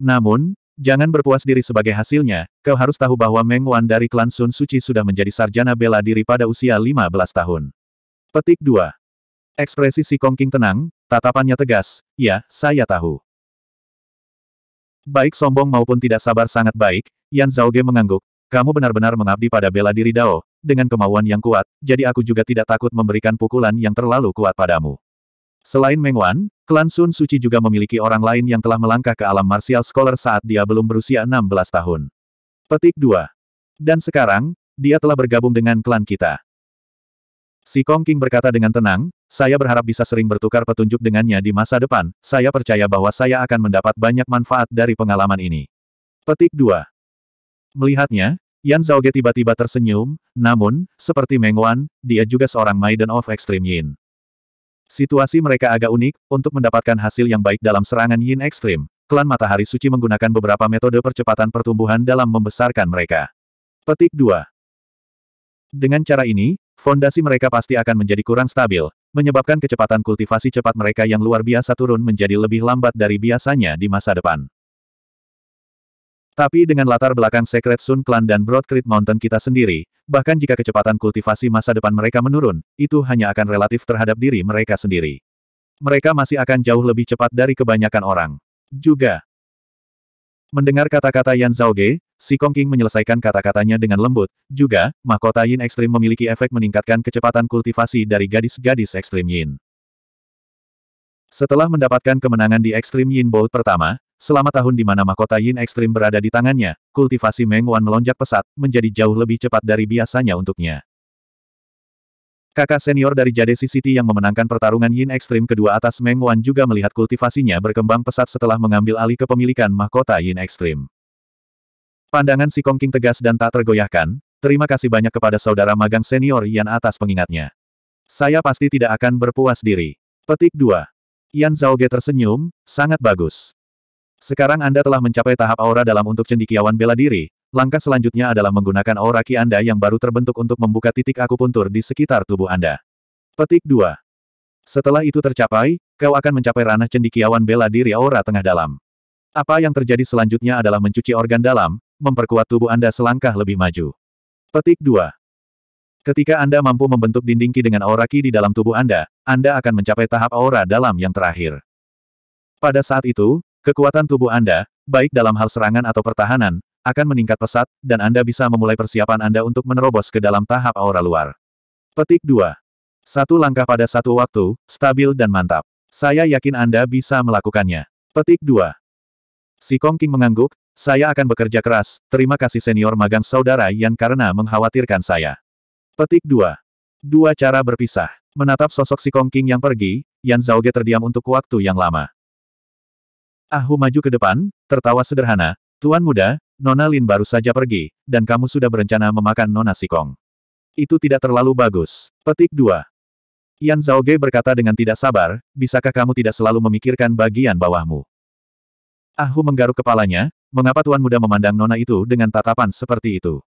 Namun, jangan berpuas diri sebagai hasilnya, kau harus tahu bahwa Meng Wan dari klan Sun Suci sudah menjadi sarjana bela diri pada usia 15 tahun. Petik 2. Ekspresi Sikong King tenang, tatapannya tegas, ya, saya tahu. Baik sombong maupun tidak sabar sangat baik, Yan Zhaoge mengangguk. Kamu benar-benar mengabdi pada bela diri Dao, dengan kemauan yang kuat, jadi aku juga tidak takut memberikan pukulan yang terlalu kuat padamu. Selain Meng Wan, klan Sun Suci juga memiliki orang lain yang telah melangkah ke alam martial scholar saat dia belum berusia 16 tahun. Petik 2. Dan sekarang, dia telah bergabung dengan klan kita. Si Kong King berkata dengan tenang, saya berharap bisa sering bertukar petunjuk dengannya di masa depan, saya percaya bahwa saya akan mendapat banyak manfaat dari pengalaman ini. Petik 2. Melihatnya, Yan Zhaoge tiba-tiba tersenyum, namun, seperti Meng Wan, dia juga seorang Maiden of Extreme Yin. Situasi mereka agak unik, untuk mendapatkan hasil yang baik dalam serangan Yin Ekstrim, klan Matahari Suci menggunakan beberapa metode percepatan pertumbuhan dalam membesarkan mereka. Petik 2. Dengan cara ini, fondasi mereka pasti akan menjadi kurang stabil, menyebabkan kecepatan kultivasi cepat mereka yang luar biasa turun menjadi lebih lambat dari biasanya di masa depan. Tapi dengan latar belakang Secret Sun Clan dan Broad Creek Mountain kita sendiri, bahkan jika kecepatan kultivasi masa depan mereka menurun, itu hanya akan relatif terhadap diri mereka sendiri. Mereka masih akan jauh lebih cepat dari kebanyakan orang. Juga. Mendengar kata-kata Yan Zhaoge, Si Kong King menyelesaikan kata-katanya dengan lembut, juga, mahkota Yin Ekstrim memiliki efek meningkatkan kecepatan kultivasi dari gadis-gadis ekstrim Yin. Setelah mendapatkan kemenangan di Ekstrim Yin Bout pertama, selama tahun di mana mahkota Yin Ekstrim berada di tangannya, kultivasi Meng Wan melonjak pesat, menjadi jauh lebih cepat dari biasanya untuknya. Kakak senior dari Jade City yang memenangkan pertarungan Yin Ekstrim kedua atas Meng Wan juga melihat kultivasinya berkembang pesat setelah mengambil alih kepemilikan mahkota Yin Ekstrim. Pandangan si kongking tegas dan tak tergoyahkan, terima kasih banyak kepada saudara magang senior Yan atas pengingatnya. Saya pasti tidak akan berpuas diri. Petik 2. Yan Zhaoge tersenyum, sangat bagus. Sekarang Anda telah mencapai tahap aura dalam untuk cendikiawan bela diri, langkah selanjutnya adalah menggunakan aura ki Anda yang baru terbentuk untuk membuka titik akupuntur di sekitar tubuh Anda. Petik 2. Setelah itu tercapai, kau akan mencapai ranah cendikiawan bela diri aura tengah dalam. Apa yang terjadi selanjutnya adalah mencuci organ dalam, memperkuat tubuh Anda selangkah lebih maju. Petik 2. Ketika Anda mampu membentuk dinding ki dengan aura ki di dalam tubuh Anda, Anda akan mencapai tahap aura dalam yang terakhir. Pada saat itu, kekuatan tubuh Anda, baik dalam hal serangan atau pertahanan, akan meningkat pesat, dan Anda bisa memulai persiapan Anda untuk menerobos ke dalam tahap aura luar. Petik 2. Satu langkah pada satu waktu, stabil dan mantap. Saya yakin Anda bisa melakukannya. Petik 2. Si Kong King mengangguk, saya akan bekerja keras, terima kasih senior magang saudara yang karena mengkhawatirkan saya. Petik 2. Dua cara berpisah. Menatap sosok si Kong King yang pergi, Yan Zhaoge terdiam untuk waktu yang lama. Ahu maju ke depan, tertawa sederhana, Tuan muda, Nona Lin baru saja pergi, dan kamu sudah berencana memakan Nona si kong. Itu tidak terlalu bagus. Petik 2. Yan Zhaoge berkata dengan tidak sabar, bisakah kamu tidak selalu memikirkan bagian bawahmu? Ahu menggaruk kepalanya, mengapa tuan muda memandang nona itu dengan tatapan seperti itu?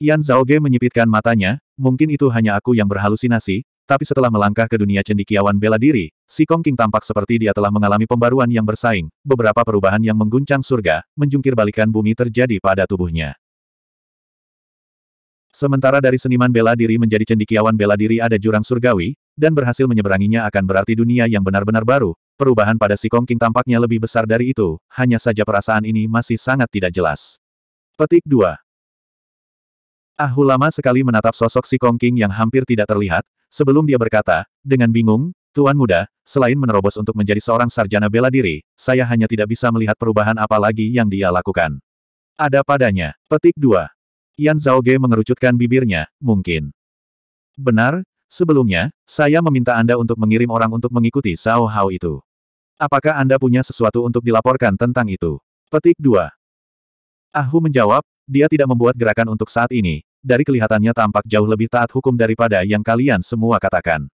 Yan Zhao Ge menyipitkan matanya, mungkin itu hanya aku yang berhalusinasi, tapi setelah melangkah ke dunia cendikiawan bela diri, si Kong King tampak seperti dia telah mengalami pembaruan yang bersaing, beberapa perubahan yang mengguncang surga, menjungkir balikan bumi terjadi pada tubuhnya. Sementara dari seniman bela diri menjadi cendikiawan bela diri ada jurang surgawi, dan berhasil menyeberanginya akan berarti dunia yang benar-benar baru, Perubahan pada si Kong King tampaknya lebih besar dari itu, hanya saja perasaan ini masih sangat tidak jelas. Petik 2 Ahu lama sekali menatap sosok si Kong King yang hampir tidak terlihat, sebelum dia berkata, dengan bingung, Tuan Muda, selain menerobos untuk menjadi seorang sarjana bela diri, saya hanya tidak bisa melihat perubahan apa lagi yang dia lakukan. Ada padanya. Petik 2 Yan Zhaoge mengerucutkan bibirnya, mungkin. Benar, Sebelumnya, saya meminta Anda untuk mengirim orang untuk mengikuti Sao Hao itu. Apakah Anda punya sesuatu untuk dilaporkan tentang itu? Petik 2. Ahu menjawab, dia tidak membuat gerakan untuk saat ini, dari kelihatannya tampak jauh lebih taat hukum daripada yang kalian semua katakan.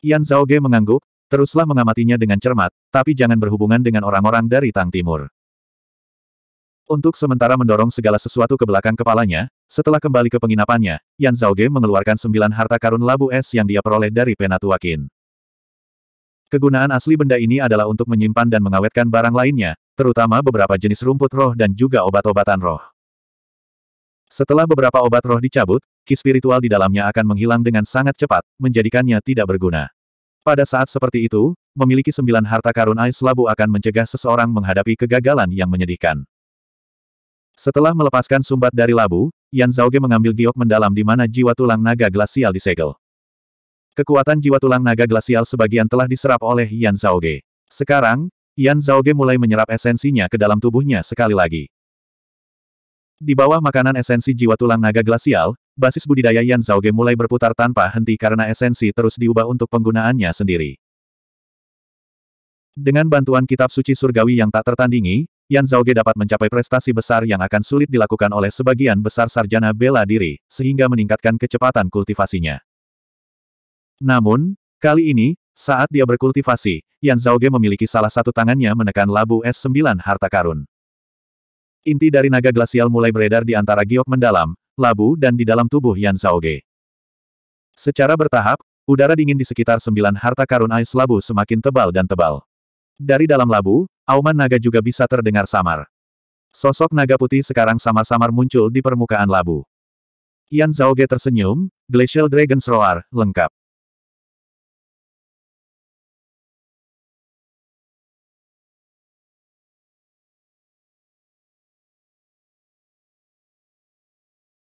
Yan Zhao Ge mengangguk, teruslah mengamatinya dengan cermat, tapi jangan berhubungan dengan orang-orang dari Tang Timur. Untuk sementara mendorong segala sesuatu ke belakang kepalanya, setelah kembali ke penginapannya, Yan Zhao Ge mengeluarkan sembilan harta karun labu es yang dia peroleh dari Penatuakin. Kegunaan asli benda ini adalah untuk menyimpan dan mengawetkan barang lainnya, terutama beberapa jenis rumput roh dan juga obat-obatan roh. Setelah beberapa obat roh dicabut, ki spiritual di dalamnya akan menghilang dengan sangat cepat, menjadikannya tidak berguna. Pada saat seperti itu, memiliki sembilan harta karun ais labu akan mencegah seseorang menghadapi kegagalan yang menyedihkan. Setelah melepaskan sumbat dari labu, Yan Zhaoge mengambil giok mendalam di mana jiwa tulang naga glasial disegel. Kekuatan jiwa tulang naga glasial sebagian telah diserap oleh Yan Zhaoge. Sekarang, Yan Zhaoge mulai menyerap esensinya ke dalam tubuhnya sekali lagi. Di bawah makanan esensi jiwa tulang naga glasial, basis budidaya Yan Zhaoge mulai berputar tanpa henti karena esensi terus diubah untuk penggunaannya sendiri. Dengan bantuan kitab suci surgawi yang tak tertandingi, Yan Zhaoge dapat mencapai prestasi besar yang akan sulit dilakukan oleh sebagian besar sarjana bela diri, sehingga meningkatkan kecepatan kultivasinya. Namun, kali ini, saat dia berkultivasi, Yan Zhaoge memiliki salah satu tangannya menekan labu S9 harta karun. Inti dari naga glasial mulai beredar di antara giok mendalam, labu dan di dalam tubuh Yan Zhaoge. Secara bertahap, Udara dingin di sekitar sembilan harta karun ais labu semakin tebal dan tebal. Dari dalam labu, auman naga juga bisa terdengar samar. Sosok naga putih sekarang samar-samar muncul di permukaan labu. Yan Zhaoge tersenyum, Glacial Dragon's Roar, lengkap.